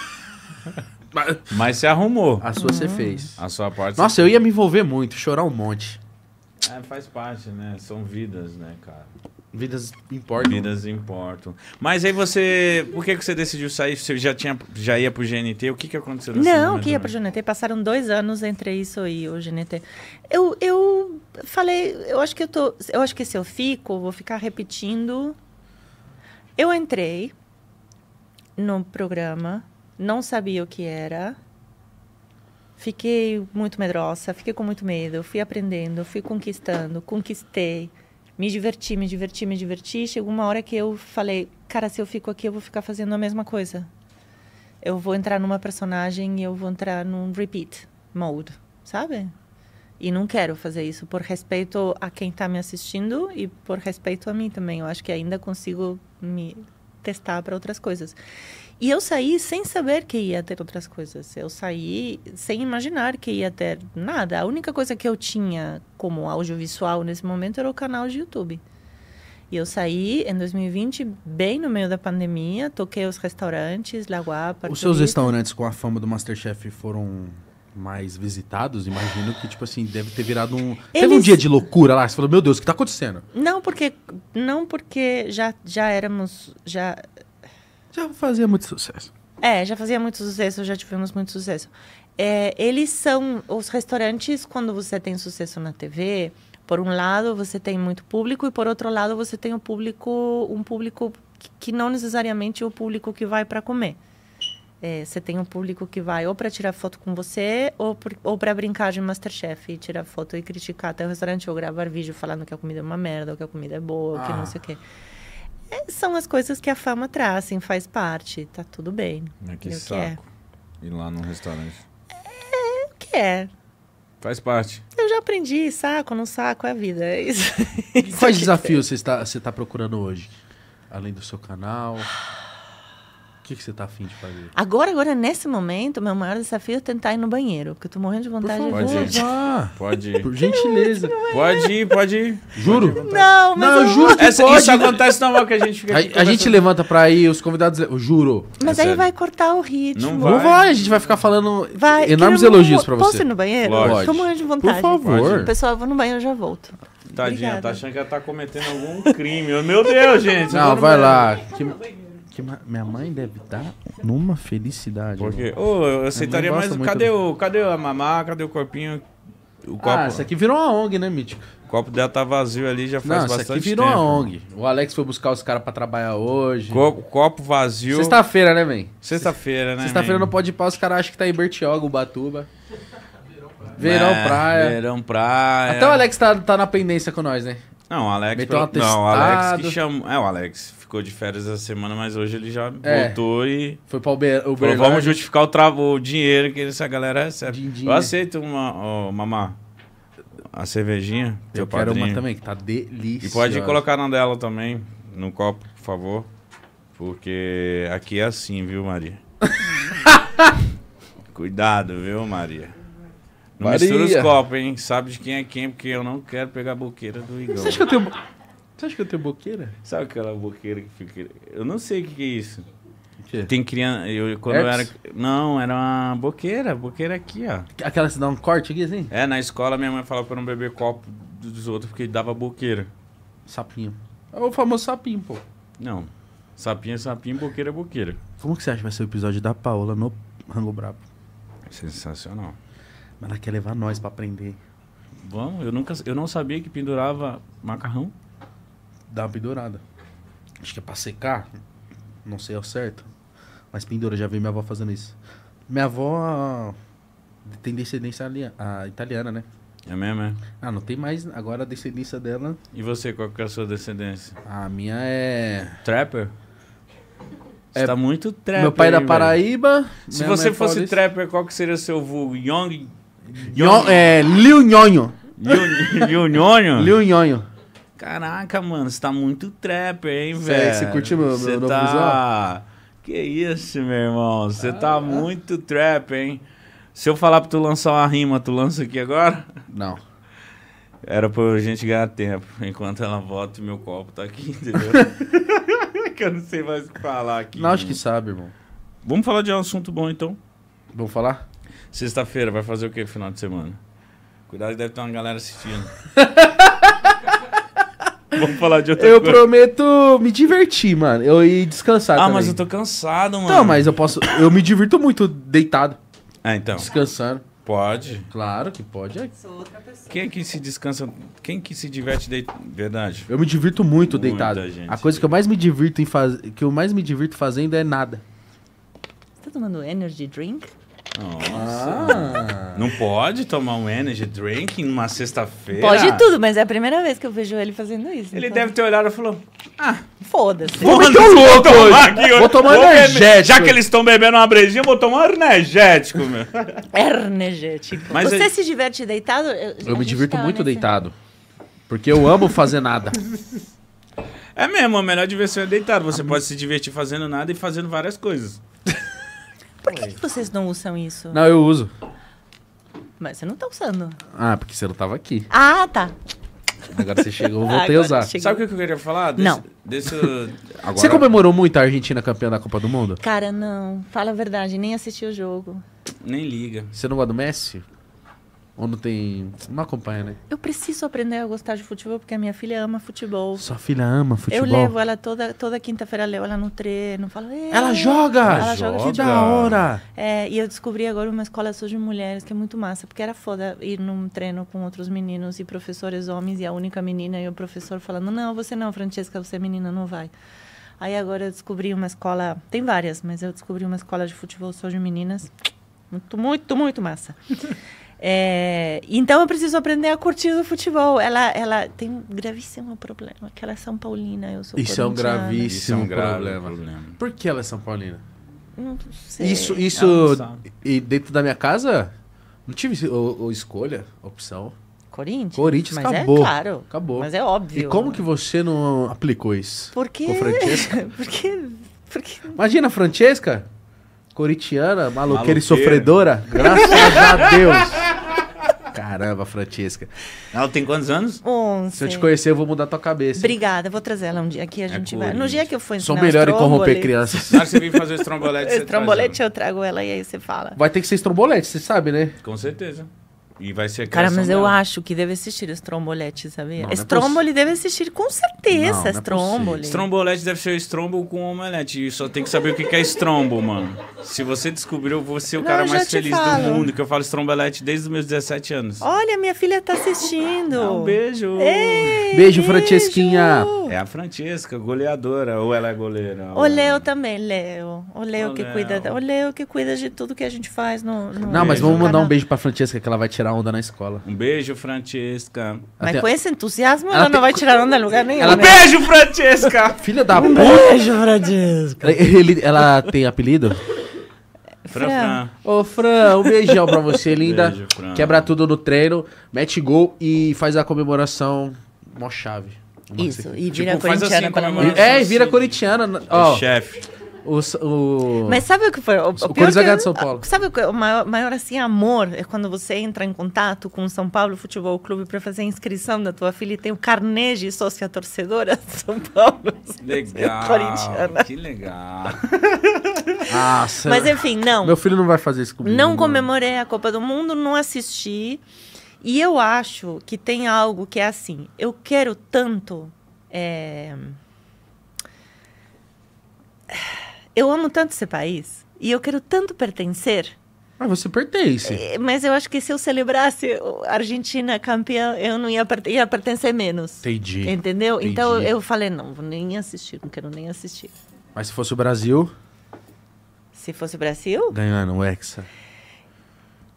mas, você arrumou. A sua uhum. você fez. A sua parte. Nossa, eu ia me envolver muito, chorar um monte. É, faz parte, né? São vidas, né, cara? Vidas importam. Vidas importam. Mas aí você. Por que, que você decidiu sair? Você já, tinha, já ia pro GNT? O que, que aconteceu assim, Não, que ia pro GNT. Passaram dois anos entre isso e o GNT. Eu, eu falei, eu acho que eu tô. Eu acho que se eu fico, vou ficar repetindo. Eu entrei no programa, não sabia o que era. Fiquei muito medrosa, fiquei com muito medo, fui aprendendo, fui conquistando, conquistei me diverti, me diverti, me diverti. Chegou uma hora que eu falei, cara, se eu fico aqui, eu vou ficar fazendo a mesma coisa. Eu vou entrar numa personagem e eu vou entrar num repeat mode, sabe? E não quero fazer isso por respeito a quem está me assistindo e por respeito a mim também. Eu acho que ainda consigo me testar para outras coisas. E eu saí sem saber que ia ter outras coisas. Eu saí sem imaginar que ia ter nada. A única coisa que eu tinha como audiovisual nesse momento era o canal de YouTube. E eu saí em 2020, bem no meio da pandemia, toquei os restaurantes, Lagoa, Os seus restaurantes com a fama do Masterchef foram mais visitados, imagino que, tipo assim, deve ter virado um. Eles... Teve um dia de loucura lá, você falou, meu Deus, o que está acontecendo? Não, porque. Não porque já, já éramos. Já já fazia muito sucesso. É, já fazia muito sucesso, já tivemos muito sucesso. É, eles são os restaurantes quando você tem sucesso na TV. Por um lado você tem muito público e por outro lado você tem o público, um público que, não necessariamente é o público que vai para comer. É, você tem um público que vai ou para tirar foto com você ou, ou para brincar de Masterchef e tirar foto e criticar até o restaurante ou gravar vídeo falando que a comida é uma merda, ou que a comida é boa, ou que ah. não sei o quê. É, são as coisas que a fama traz, assim, faz parte, tá tudo bem. É que saco. Que é. Ir lá num restaurante. É, o que é. Faz parte. Eu já aprendi, saco, não saco, é a vida, é isso. Quais é desafios você está, você está procurando hoje? Além do seu canal? O que, que você está afim de fazer? Agora, agora, nesse momento, meu maior desafio é tentar ir no banheiro, porque eu tô morrendo de vontade Por favor, de ir. Pode ir. Por gentileza. Pode ir, pode ir. Juro? não, mas. Não, eu juro que Essa, pode. Isso acontece normal que a gente fica. A, a gente levanta pra ir, os convidados. Eu juro. Mas é aí sério. vai cortar o ritmo. Não vai. não vai. a gente vai ficar falando vai, enormes elogios para pra você. Posso ir no banheiro? Pode. Tô morrendo de vontade. Por favor. Pessoal, eu vou no banheiro e já volto. Tadinha, tá Obrigada. tá achando que ela tá cometendo algum crime. Meu Deus, gente. Não, vai lá. Que que minha mãe deve estar tá numa felicidade. Porque, ô, oh, eu aceitaria mais. Cadê do... o, cadê a mamá? Cadê o corpinho? O ah, copo. Ah, isso aqui virou uma ONG, né, Mítico? O copo dela tá vazio ali já faz Não, bastante tempo. Isso aqui virou tempo. uma ONG. O Alex foi buscar os caras para trabalhar hoje. Copo, copo vazio. Sexta-feira, né, man? Sexta-feira, né? Sexta-feira não pode ir pra, os caras acham que tá em Bertioga, Ubatuba. Verão é, praia. Verão praia. Até o Alex tá, tá na pendência com nós, né? Não, o Alex. Pelo... Não, o Alex que chamou. É, o Alex ficou de férias essa semana, mas hoje ele já é, voltou e. Foi pra Uber, Uberlândia. Falou, vamos né? justificar o, travo, o dinheiro que essa galera recebe. Dindinha. Eu aceito uma, ó, mamá. A cervejinha. Eu quero padrinho. uma também, que tá delícia. E pode colocar na dela também, no copo, por favor. Porque aqui é assim, viu, Maria? Cuidado, viu, Maria? Não Maria. mistura os copos, hein? Sabe de quem é quem, porque eu não quero pegar a boqueira do Igor. Você acha que eu tenho. Você acha que eu tenho boqueira? Sabe aquela boqueira que fica. Eu não sei o que, que é isso. Que? Tem criança. Eu, quando eu era. Não, era uma boqueira, boqueira aqui, ó. Aquela que você dá um corte aqui, assim? É, na escola minha mãe falava pra não beber copo dos outros porque dava boqueira. Sapinho. É o famoso sapinho, pô. Não. Sapinho é sapinho, boqueira é boqueira. Como que você acha que vai ser o episódio da Paola no Rango Brabo? Sensacional. Mas ela quer levar nós pra aprender. Vamos, eu nunca. Eu não sabia que pendurava macarrão dá uma pendurada. Acho que é pra secar. Não sei ao certo. Mas pendura, já vi minha avó fazendo isso. Minha avó ah, tem descendência ah, italiana, né? É mesmo, é? Ah, não tem mais. Agora a descendência dela. E você, qual que é a sua descendência? A minha é. Trapper? Você é... tá muito trapper. Meu pai é da Paraíba. Velho. Se você é fosse Paulista. trapper, qual que seria seu vulgo? Young. Yon... É, Liu Nhonho. Liu Nhonho? Liu Nhonho? Caraca, mano, você tá muito trapper, hein, velho? Você curte meu, meu tá... Que isso, meu irmão? Você tá ah, tá é. muito trapper, hein? Se eu falar pra tu lançar uma rima, tu lança aqui agora? Não. Era pra gente ganhar tempo. Enquanto ela volta, meu copo tá aqui, entendeu? que eu não sei mais o que falar aqui. Não, acho que sabe, irmão. Vamos falar de um assunto bom, então. Vamos falar? Sexta-feira, vai fazer o que final de semana? Cuidado que deve ter uma galera assistindo. Vamos falar de outra eu coisa. Eu prometo me divertir, mano. Eu ir descansar. Ah, também. mas eu tô cansado, mano. Não, mas eu posso. Eu me divirto muito deitado. Ah, então. Descansando. Pode. Claro que pode. É. Sou outra pessoa. Quem é que se descansa? Quem é que se diverte deitado? Verdade. Eu me divirto muito Muita deitado. Gente. A coisa que eu mais me divirto em fazer, que eu mais me divirto fazendo é nada. Você tá tomando energy drink? Nossa. Não pode tomar um energy drink numa sexta-feira? Pode tudo, mas é a primeira vez que eu vejo ele fazendo isso. Ele então. deve ter olhado e falou: Ah, foda-se. Foda -se, louco vou tomar aqui, Vou tomar vou energético. já que eles estão bebendo uma brejinha, eu vou tomar energético, meu. energético. Mas Você aí... se diverte deitado? Eu, eu me divirto muito nesse... deitado. Porque eu amo fazer nada. É mesmo, a é melhor diversão é deitado. Você pode se divertir fazendo nada e fazendo várias coisas. Por que, que vocês não usam isso? Não, eu uso. Mas você não tá usando. Ah, porque você não tava aqui. Ah, tá. Agora você chegou, eu voltei a usar. Chegou. Sabe o que eu queria falar? Desse, não. Desse, agora... Você comemorou muito a Argentina campeã da Copa do Mundo? Cara, não. Fala a verdade, nem assisti o jogo. Nem liga. Você não gosta do Messi? Ou não tem. Não acompanha, né? Eu preciso aprender a gostar de futebol porque a minha filha ama futebol. Sua filha ama futebol? Eu levo ela toda, toda quinta-feira, levo ela no treino. Falo, ela joga! Ela joga, joga que da hora! É, e eu descobri agora uma escola só de mulheres que é muito massa, porque era foda ir num treino com outros meninos e professores homens e a única menina e o professor falando: não, você não, Francesca, você é menina, não vai. Aí agora eu descobri uma escola, tem várias, mas eu descobri uma escola de futebol só de meninas. Muito, muito, muito massa. É, então eu preciso aprender a curtir o futebol. Ela, ela tem um gravíssimo problema, que ela é São Paulina, eu sou Isso é um gravíssimo é um problema. problema. Por que ela é São Paulina? Não sei. Isso, isso e dentro da minha casa, não tive ou, escolha, opção. Corinthians? Corinthians Mas é acabou. É, claro. Acabou. Mas é óbvio. E como né? que você não aplicou isso? Porque. Com Francesca? Porque... Porque. Imagina a Francesca, corintiana, maluqueira, e sofredora. Graças a Deus. Caramba, Francesca. Ela tem quantos anos? 11. Se eu te conhecer, eu vou mudar tua cabeça. Obrigada, vou trazer ela um dia aqui, a é gente é vai. No dia que eu for Sou melhor em corromper crianças. Na hora você vir fazer os tromboletes, Trombolete eu trago ela e aí você fala. Vai ter que ser estrombolete, você sabe, né? Com certeza. E vai ser a Cara, mas eu acho que deve assistir o Stromboletti, sabia? Não, Stromboli é deve assistir com certeza, não, não Stromboli. É Stromboletti deve ser o Strombo com omelete. E só tem que saber o que é Strombo, mano. Se você descobriu, eu vou ser o cara mais feliz falo. do mundo, que eu falo Stromboletti desde os meus 17 anos. Olha, minha filha tá assistindo. Ah, um beijo. Ei, beijo, Francesquinha. É a Francesca, goleadora, ou ela é goleira? O é- Leo também, Leo. O Leo, que, Cuida, o que cuida de tudo que a gente faz no. no não, mas vamos mandar um beijo pra Francesca, que ela vai tirar tirar onda na escola. Um beijo, Francesca. Mas Até... com esse entusiasmo, ela, ela não vai tirar onda em lugar nenhum. Ela... Né? Beijo, Francesca! Filha da um puta! Beijo, Francesca! Ele, ela tem apelido? Fran, Fran. Ô, Fran, um beijão pra você, linda. Beijo, Fran. Quebra tudo no treino, mete gol e faz a comemoração mó chave. Isso, assim. e vira tipo, assim corintiana assim, pra É, vira corintiana. Ó, chefe. O, o... Mas sabe o que foi? O, o pior que, de São Paulo. Sabe o que? É o maior, maior, assim, amor é quando você entra em contato com o São Paulo Futebol Clube para fazer a inscrição da tua filha e tem o carnê de sócia torcedora de São Paulo. Legal. Corintiana. Que legal. Nossa. Ah, Mas enfim, não. Meu filho não vai fazer isso comigo. Não comemorei a Copa do Mundo, não assisti. E eu acho que tem algo que é assim. Eu quero tanto. É eu amo tanto esse país e eu quero tanto pertencer. Mas ah, você pertence. É, mas eu acho que se eu celebrasse a Argentina campeã, eu não ia, ia pertencer menos. Entendi. Entendeu? Entendi. Então eu falei, não, vou nem assistir, não quero nem assistir. Mas se fosse o Brasil? Se fosse o Brasil? Ganhando o Hexa.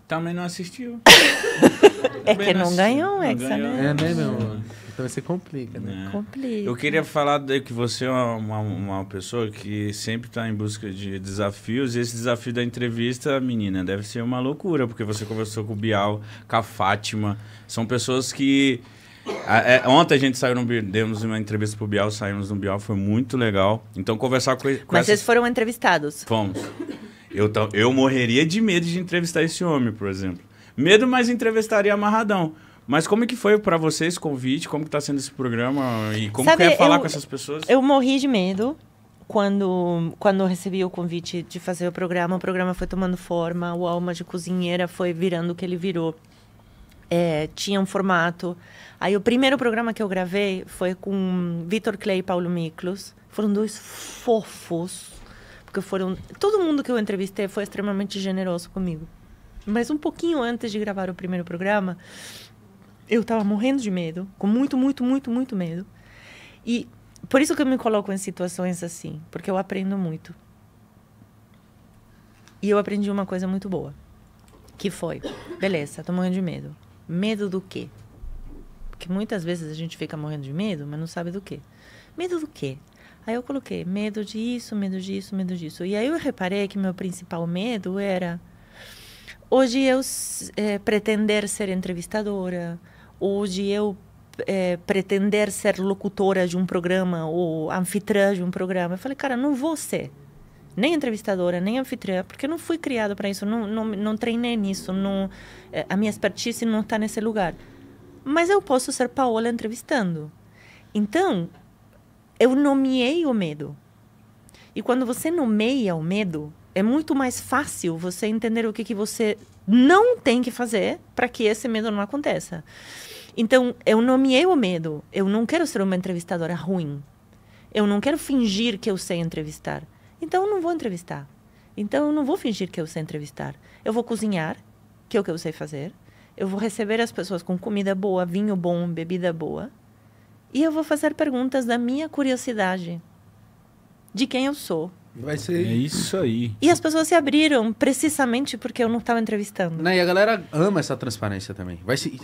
Também não assistiu. é Também que não, assistiu. ganhou o Hexa, né? É, mesmo. Também então, você complica, né? É. Complica. Eu queria falar que você é uma, uma pessoa que sempre está em busca de desafios. E esse desafio da entrevista, menina, deve ser uma loucura, porque você conversou com o Bial, com a Fátima. São pessoas que. É, ontem a gente saiu, no, demos uma entrevista pro Bial, saímos no Bial, foi muito legal. Então, conversar com. com Mas essas... vocês foram entrevistados? Fomos. Eu, eu morreria de medo de entrevistar esse homem, por exemplo. Medo, mas entrevistaria amarradão. Mas como é que foi para você esse convite? Como que tá sendo esse programa? E como Sabe, que é falar eu, com essas pessoas? Eu morri de medo quando, quando recebi o convite de fazer o programa. O programa foi tomando forma, o Alma de Cozinheira foi virando o que ele virou. É, tinha um formato. Aí o primeiro programa que eu gravei foi com Vitor Clay e Paulo Miklos. Foram dois fofos. Porque foram. Todo mundo que eu entrevistei foi extremamente generoso comigo. Mas um pouquinho antes de gravar o primeiro programa, eu estava morrendo de medo, com muito, muito, muito, muito medo. E por isso que eu me coloco em situações assim, porque eu aprendo muito. E eu aprendi uma coisa muito boa, que foi, beleza, tô morrendo de medo. Medo do quê? Porque muitas vezes a gente fica morrendo de medo, mas não sabe do quê. Medo do quê? Aí eu coloquei medo disso, medo disso, medo disso. E aí eu reparei que meu principal medo era hoje eu é, pretender ser entrevistadora, ou de eu é, pretender ser locutora de um programa ou anfitriã de um programa. Eu falei, cara, não vou ser nem entrevistadora, nem anfitriã, porque eu não fui criada para isso, não, não, não treinei nisso, não, eh, a minha expertise não está nesse lugar. Mas eu posso ser Paola entrevistando. Então, eu nomeei o medo. E quando você nomeia o medo, é muito mais fácil você entender o que, que você não tem que fazer para que esse medo não aconteça. Então, eu nomeei o medo. Eu não quero ser uma entrevistadora ruim. Eu não quero fingir que eu sei entrevistar. Então, eu não vou entrevistar. Então, eu não vou fingir que eu sei entrevistar. Eu vou cozinhar, que é o que eu sei fazer. Eu vou receber as pessoas com comida boa, vinho bom, bebida boa. E eu vou fazer perguntas da minha curiosidade. De quem eu sou, Vai ser. É isso aí. E as pessoas se abriram precisamente porque eu não estava entrevistando. Né? E a galera ama essa transparência também. Vai se.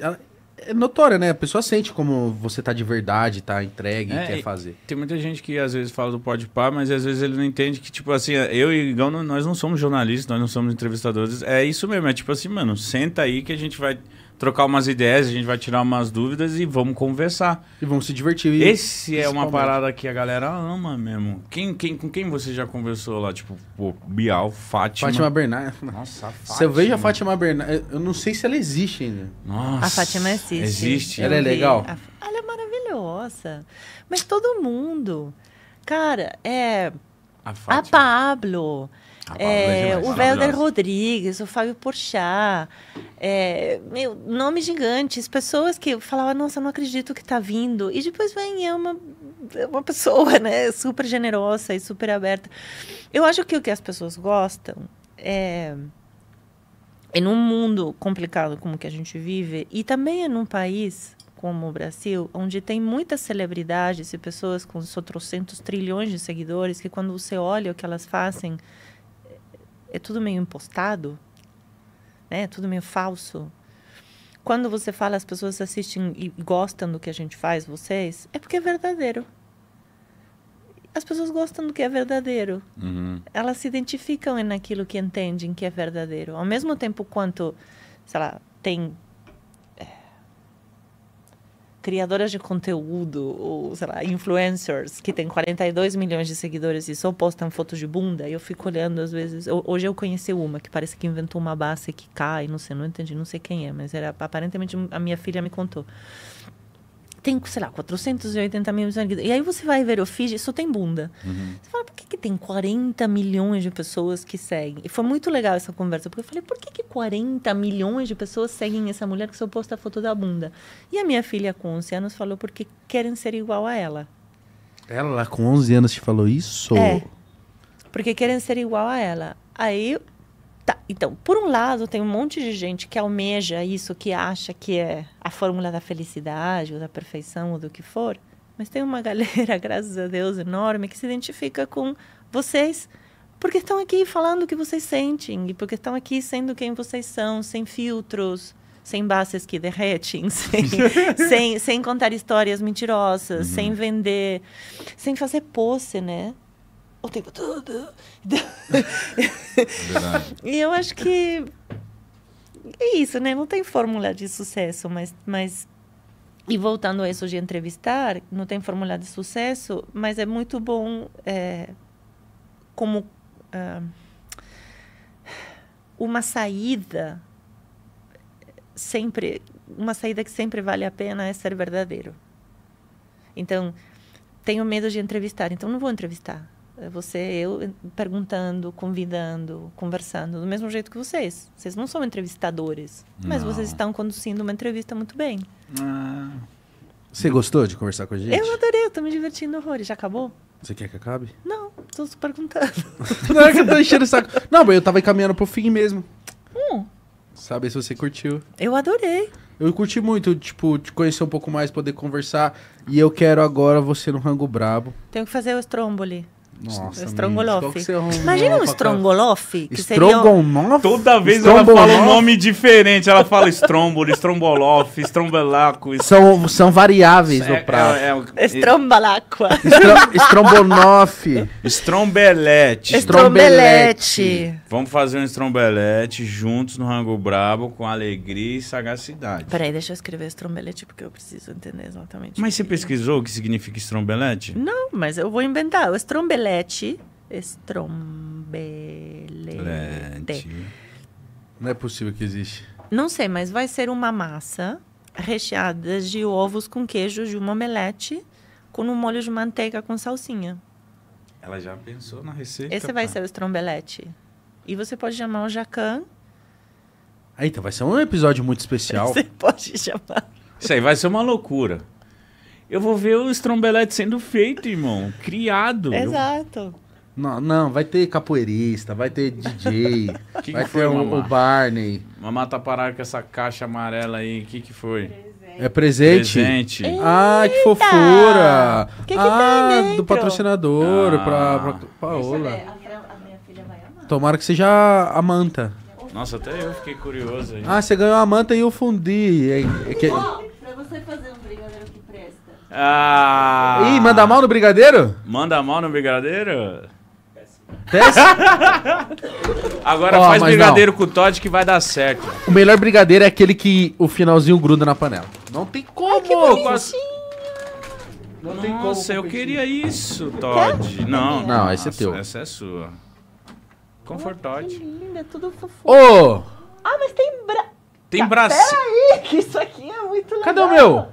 É notória, né? A pessoa sente como você tá de verdade, tá entregue é, e quer fazer. Tem muita gente que às vezes fala do pode pá, mas às vezes ele não entende que, tipo assim, eu e Igão, nós não somos jornalistas, nós não somos entrevistadores. É isso mesmo, é tipo assim, mano, senta aí que a gente vai trocar umas ideias, a gente vai tirar umas dúvidas e vamos conversar. E vamos se divertir. Esse é uma parada que a galera ama mesmo. Quem, quem, com quem você já conversou lá? Tipo, pô, Bial, Fátima. Fátima Bernard. Nossa, Fátima. Se eu vejo a Fátima Bernard, eu não sei se ela existe ainda. Nossa. A Fátima existe. Existe. Ela é legal? A... Ela é maravilhosa. Mas todo mundo. Cara, é. A, Fátima. a Pablo. É, é, o Velder Rodrigues, o Fábio Porchat, é, meu, nomes gigantes, pessoas que falavam, falava, nossa, não acredito que está vindo. E depois vem, é uma, é uma pessoa, né, super generosa e super aberta. Eu acho que o que as pessoas gostam é... E é num mundo complicado como que a gente vive, e também é num país como o Brasil, onde tem muitas celebridades e pessoas com seus trocentos trilhões de seguidores, que quando você olha o que elas fazem, é tudo meio impostado, né? É tudo meio falso. Quando você fala as pessoas assistem e gostam do que a gente faz, vocês, é porque é verdadeiro. As pessoas gostam do que é verdadeiro. Uhum. Elas se identificam naquilo que entendem que é verdadeiro. Ao mesmo tempo quanto, sei lá, tem criadoras de conteúdo, ou, sei lá, influencers, que tem 42 milhões de seguidores e só postam fotos de bunda, eu fico olhando às vezes. Hoje eu conheci uma que parece que inventou uma base que cai, não sei, não entendi, não sei quem é, mas era aparentemente a minha filha me contou tem, sei lá, 480 mil milhões. E aí você vai ver o feed, só tem bunda. Uhum. Você fala, por que, que tem 40 milhões de pessoas que seguem? E foi muito legal essa conversa, porque eu falei, por que, que 40 milhões de pessoas seguem essa mulher que só posta foto da bunda? E a minha filha com 11 anos falou, porque querem ser igual a ela. Ela com 11 anos te falou isso? É, porque querem ser igual a ela. Aí Tá, então, por um lado, tem um monte de gente que almeja isso, que acha que é a fórmula da felicidade ou da perfeição ou do que for, mas tem uma galera, graças a Deus, enorme que se identifica com vocês porque estão aqui falando o que vocês sentem e porque estão aqui sendo quem vocês são, sem filtros, sem bases que derretem, sem, sem, sem, contar histórias mentirosas, uhum. sem vender, sem fazer posse, né? o tempo todo. e eu acho que é isso, né? Não tem fórmula de sucesso, mas, mas e voltando a isso de entrevistar, não tem fórmula de sucesso, mas é muito bom é, como uh, uma saída sempre, uma saída que sempre vale a pena é ser verdadeiro. Então, tenho medo de entrevistar, então não vou entrevistar. Eh, você, eu eh, perguntando, convidando, conversando, do mesmo jeito que vocês. Vocês não são entrevistadores, não. mas vocês estão conduzindo uma entrevista muito bem. Ah. Você gostou de conversar com a gente? Eu adorei, eu tô me divertindo horrores. Já acabou? Você quer que acabe? Não, tô perguntando. não é que eu tô enchendo o saco. Não, mas eu tava encaminhando pro fim mesmo. Hum. Sabe se você curtiu. Eu adorei. Eu curti muito, tipo, te conhecer um pouco mais, poder conversar. E eu quero agora você no Rango Brabo. Tenho que fazer o estromboli. Nossa, Strongoloff. Imagina um Strongoloff. Que Seria... Toda vez ela fala um nome diferente. Ela fala Stromboli, Stromboloff, Strombelaco. São, são variáveis é, o prato. É, é, é, Strombalacqua. Strombonoff. Strombelete. Strombelete. Vamos fazer um Strombelete juntos no Rango Brabo com alegria e sagacidade. Peraí, deixa eu escrever Strombelete porque eu preciso entender exatamente. Mas você é. pesquisou o que significa Strombelete? Não, mas eu vou inventar. O Strombelete Estrombelete. Estrombelete. Não é possível que existe. Não sei, mas vai ser uma massa recheada de ovos com queijo de uma omelete com um molho de manteiga com salsinha. Ela já pensou na receita. Esse vai pá. ser o estrombelete. E você pode chamar o Jacan. Ah, então vai ser um episódio muito especial. Você pode chamar. Isso aí vai ser uma loucura. Eu vou ver o estrombelete sendo feito, irmão. Criado. Exato. Não, não, vai ter capoeirista, vai ter DJ, que vai que ter um, o Barney. Mamá tá parada com essa caixa amarela aí, o que que foi? É presente? Presente. Eita, ah, que fofura! Que que tá ah, do patrocinador, ah. pra, pra Paola. Ver, a, a minha filha vai amar. Tomara que seja a manta. Nossa, até eu fiquei curioso aí. Ah, você ganhou a manta e o fundi. É, é que... Ah. Ih, manda mal no brigadeiro? Manda mal no brigadeiro? Agora oh, faz brigadeiro não. com o Todd que vai dar certo. O melhor brigadeiro é aquele que o finalzinho gruda na panela. Não tem como. Ai, que Quase... Não Nossa, tem como. eu queria isso, Todd. Quer? Não. Não, esse é teu. Essa é sua. Comfort Todd. Que linda, é tudo fofo. Oh. Ah, mas tem bra... Tem tá, braço. Peraí, que isso aqui é muito legal. Cadê o meu?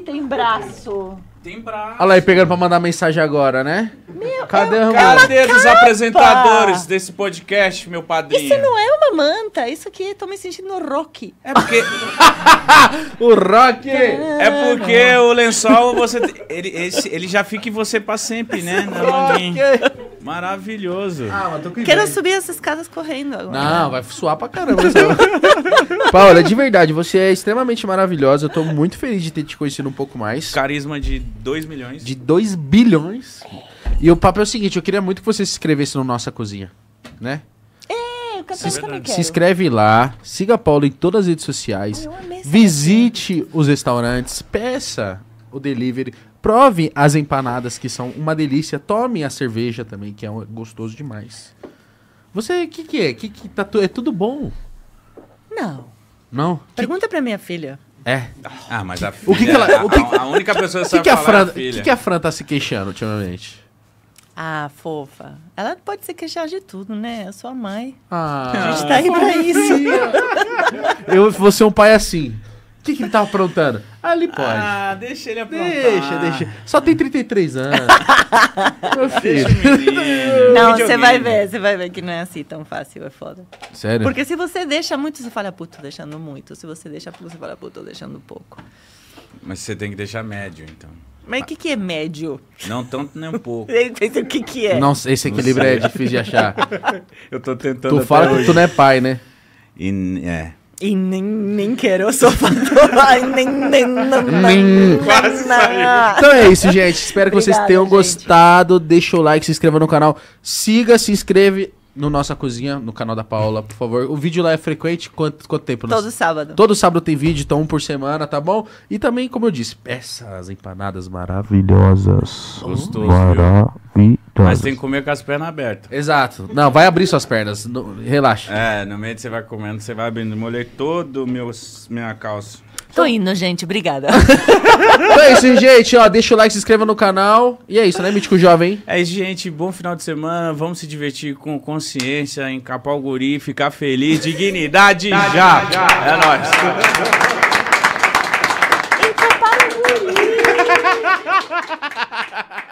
tem braço. Tem braço. Olha lá, aí pegando pra mandar mensagem agora, né? Meu, Cadê é a Cadê os apresentadores desse podcast, meu padrinho? Isso não é uma manta, isso aqui tô me sentindo no rock. É porque. o rock! É porque o lençol, você. Ele, esse, ele já fica em você pra sempre, né? Na longuinha. Maravilhoso. Ah, mas tô com Quero subir essas casas correndo agora. Não, vai suar pra caramba. Paula, de verdade, você é extremamente maravilhosa. Eu tô muito feliz de ter te conhecido um pouco mais. Carisma de 2 milhões. De 2 bilhões. E o papo é o seguinte, eu queria muito que você se inscrevesse no Nossa Cozinha, né? É, se, é é se, inscreve lá, siga a Paula em todas as redes sociais, Ai, visite os restaurantes, peça o delivery. Prove as empanadas, que são uma delícia. Tome a cerveja também, que é, é gostoso demais. Você, o que, que é? Que, que tá, é tudo bom? Não. Não? Pergunta que... pra minha filha. É. Ah, mas a filha. O que, que ela, é o que, a, a única pessoa que sabe que a é Fran, O que, que a Fran tá se queixando ultimamente? Ah, fofa. Ela pode se queixar de tudo, né? É sua mãe. Ah, a gente tá aí pra isso. Eu vou ser um pai assim. O que, que ele tá aprontando? Ali pode. Ah, deixa ele aprontar. Deixa, deixa. Só tem 33 anos. Meu filho. não, você vai ver, você vai ver que não é assim tão fácil, é foda. Sério? Porque se você deixa muito, você fala, puto, deixando muito. Se você deixa pouco, você fala, puto, deixando pouco. Mas você tem que deixar médio, então. Mas o que, que é médio? Não tanto nem um pouco. Ele pensa o que, que é. Nossa, esse equilíbrio é difícil de achar. Eu tô tentando. Tu fala que tu não é pai, né? E, é. E nem, nem quero, eu sou fator. nem, nem, Quase saiu. Então é isso, gente. Espero que Obrigada, vocês tenham gente. gostado. Deixa o like, se inscreva no canal. Siga, se inscreve no Nossa Cozinha, no canal da Paula, por favor. O vídeo lá é frequente? Quanto, quanto tempo? Todo nós... sábado. Todo sábado tem vídeo, então um por semana, tá bom? E também, como eu disse, peças empanadas maravilhosas. Gostoso. Maravilhosas. Mas tem que comer com as pernas abertas. Exato. Não, vai abrir suas pernas. Não, relaxa. É, no meio que você vai comendo, você vai abrindo. Molhei todo meu, minha calça. Tô indo, gente. Obrigada. então é isso, gente. Ó, deixa o like, se inscreva no canal. E é isso, né, Mítico Jovem? É isso, gente. Bom final de semana. Vamos se divertir com consciência, encapar o guri, ficar feliz. Dignidade tá, já. já. Tá, é, tá. é nóis. Encapar o guri.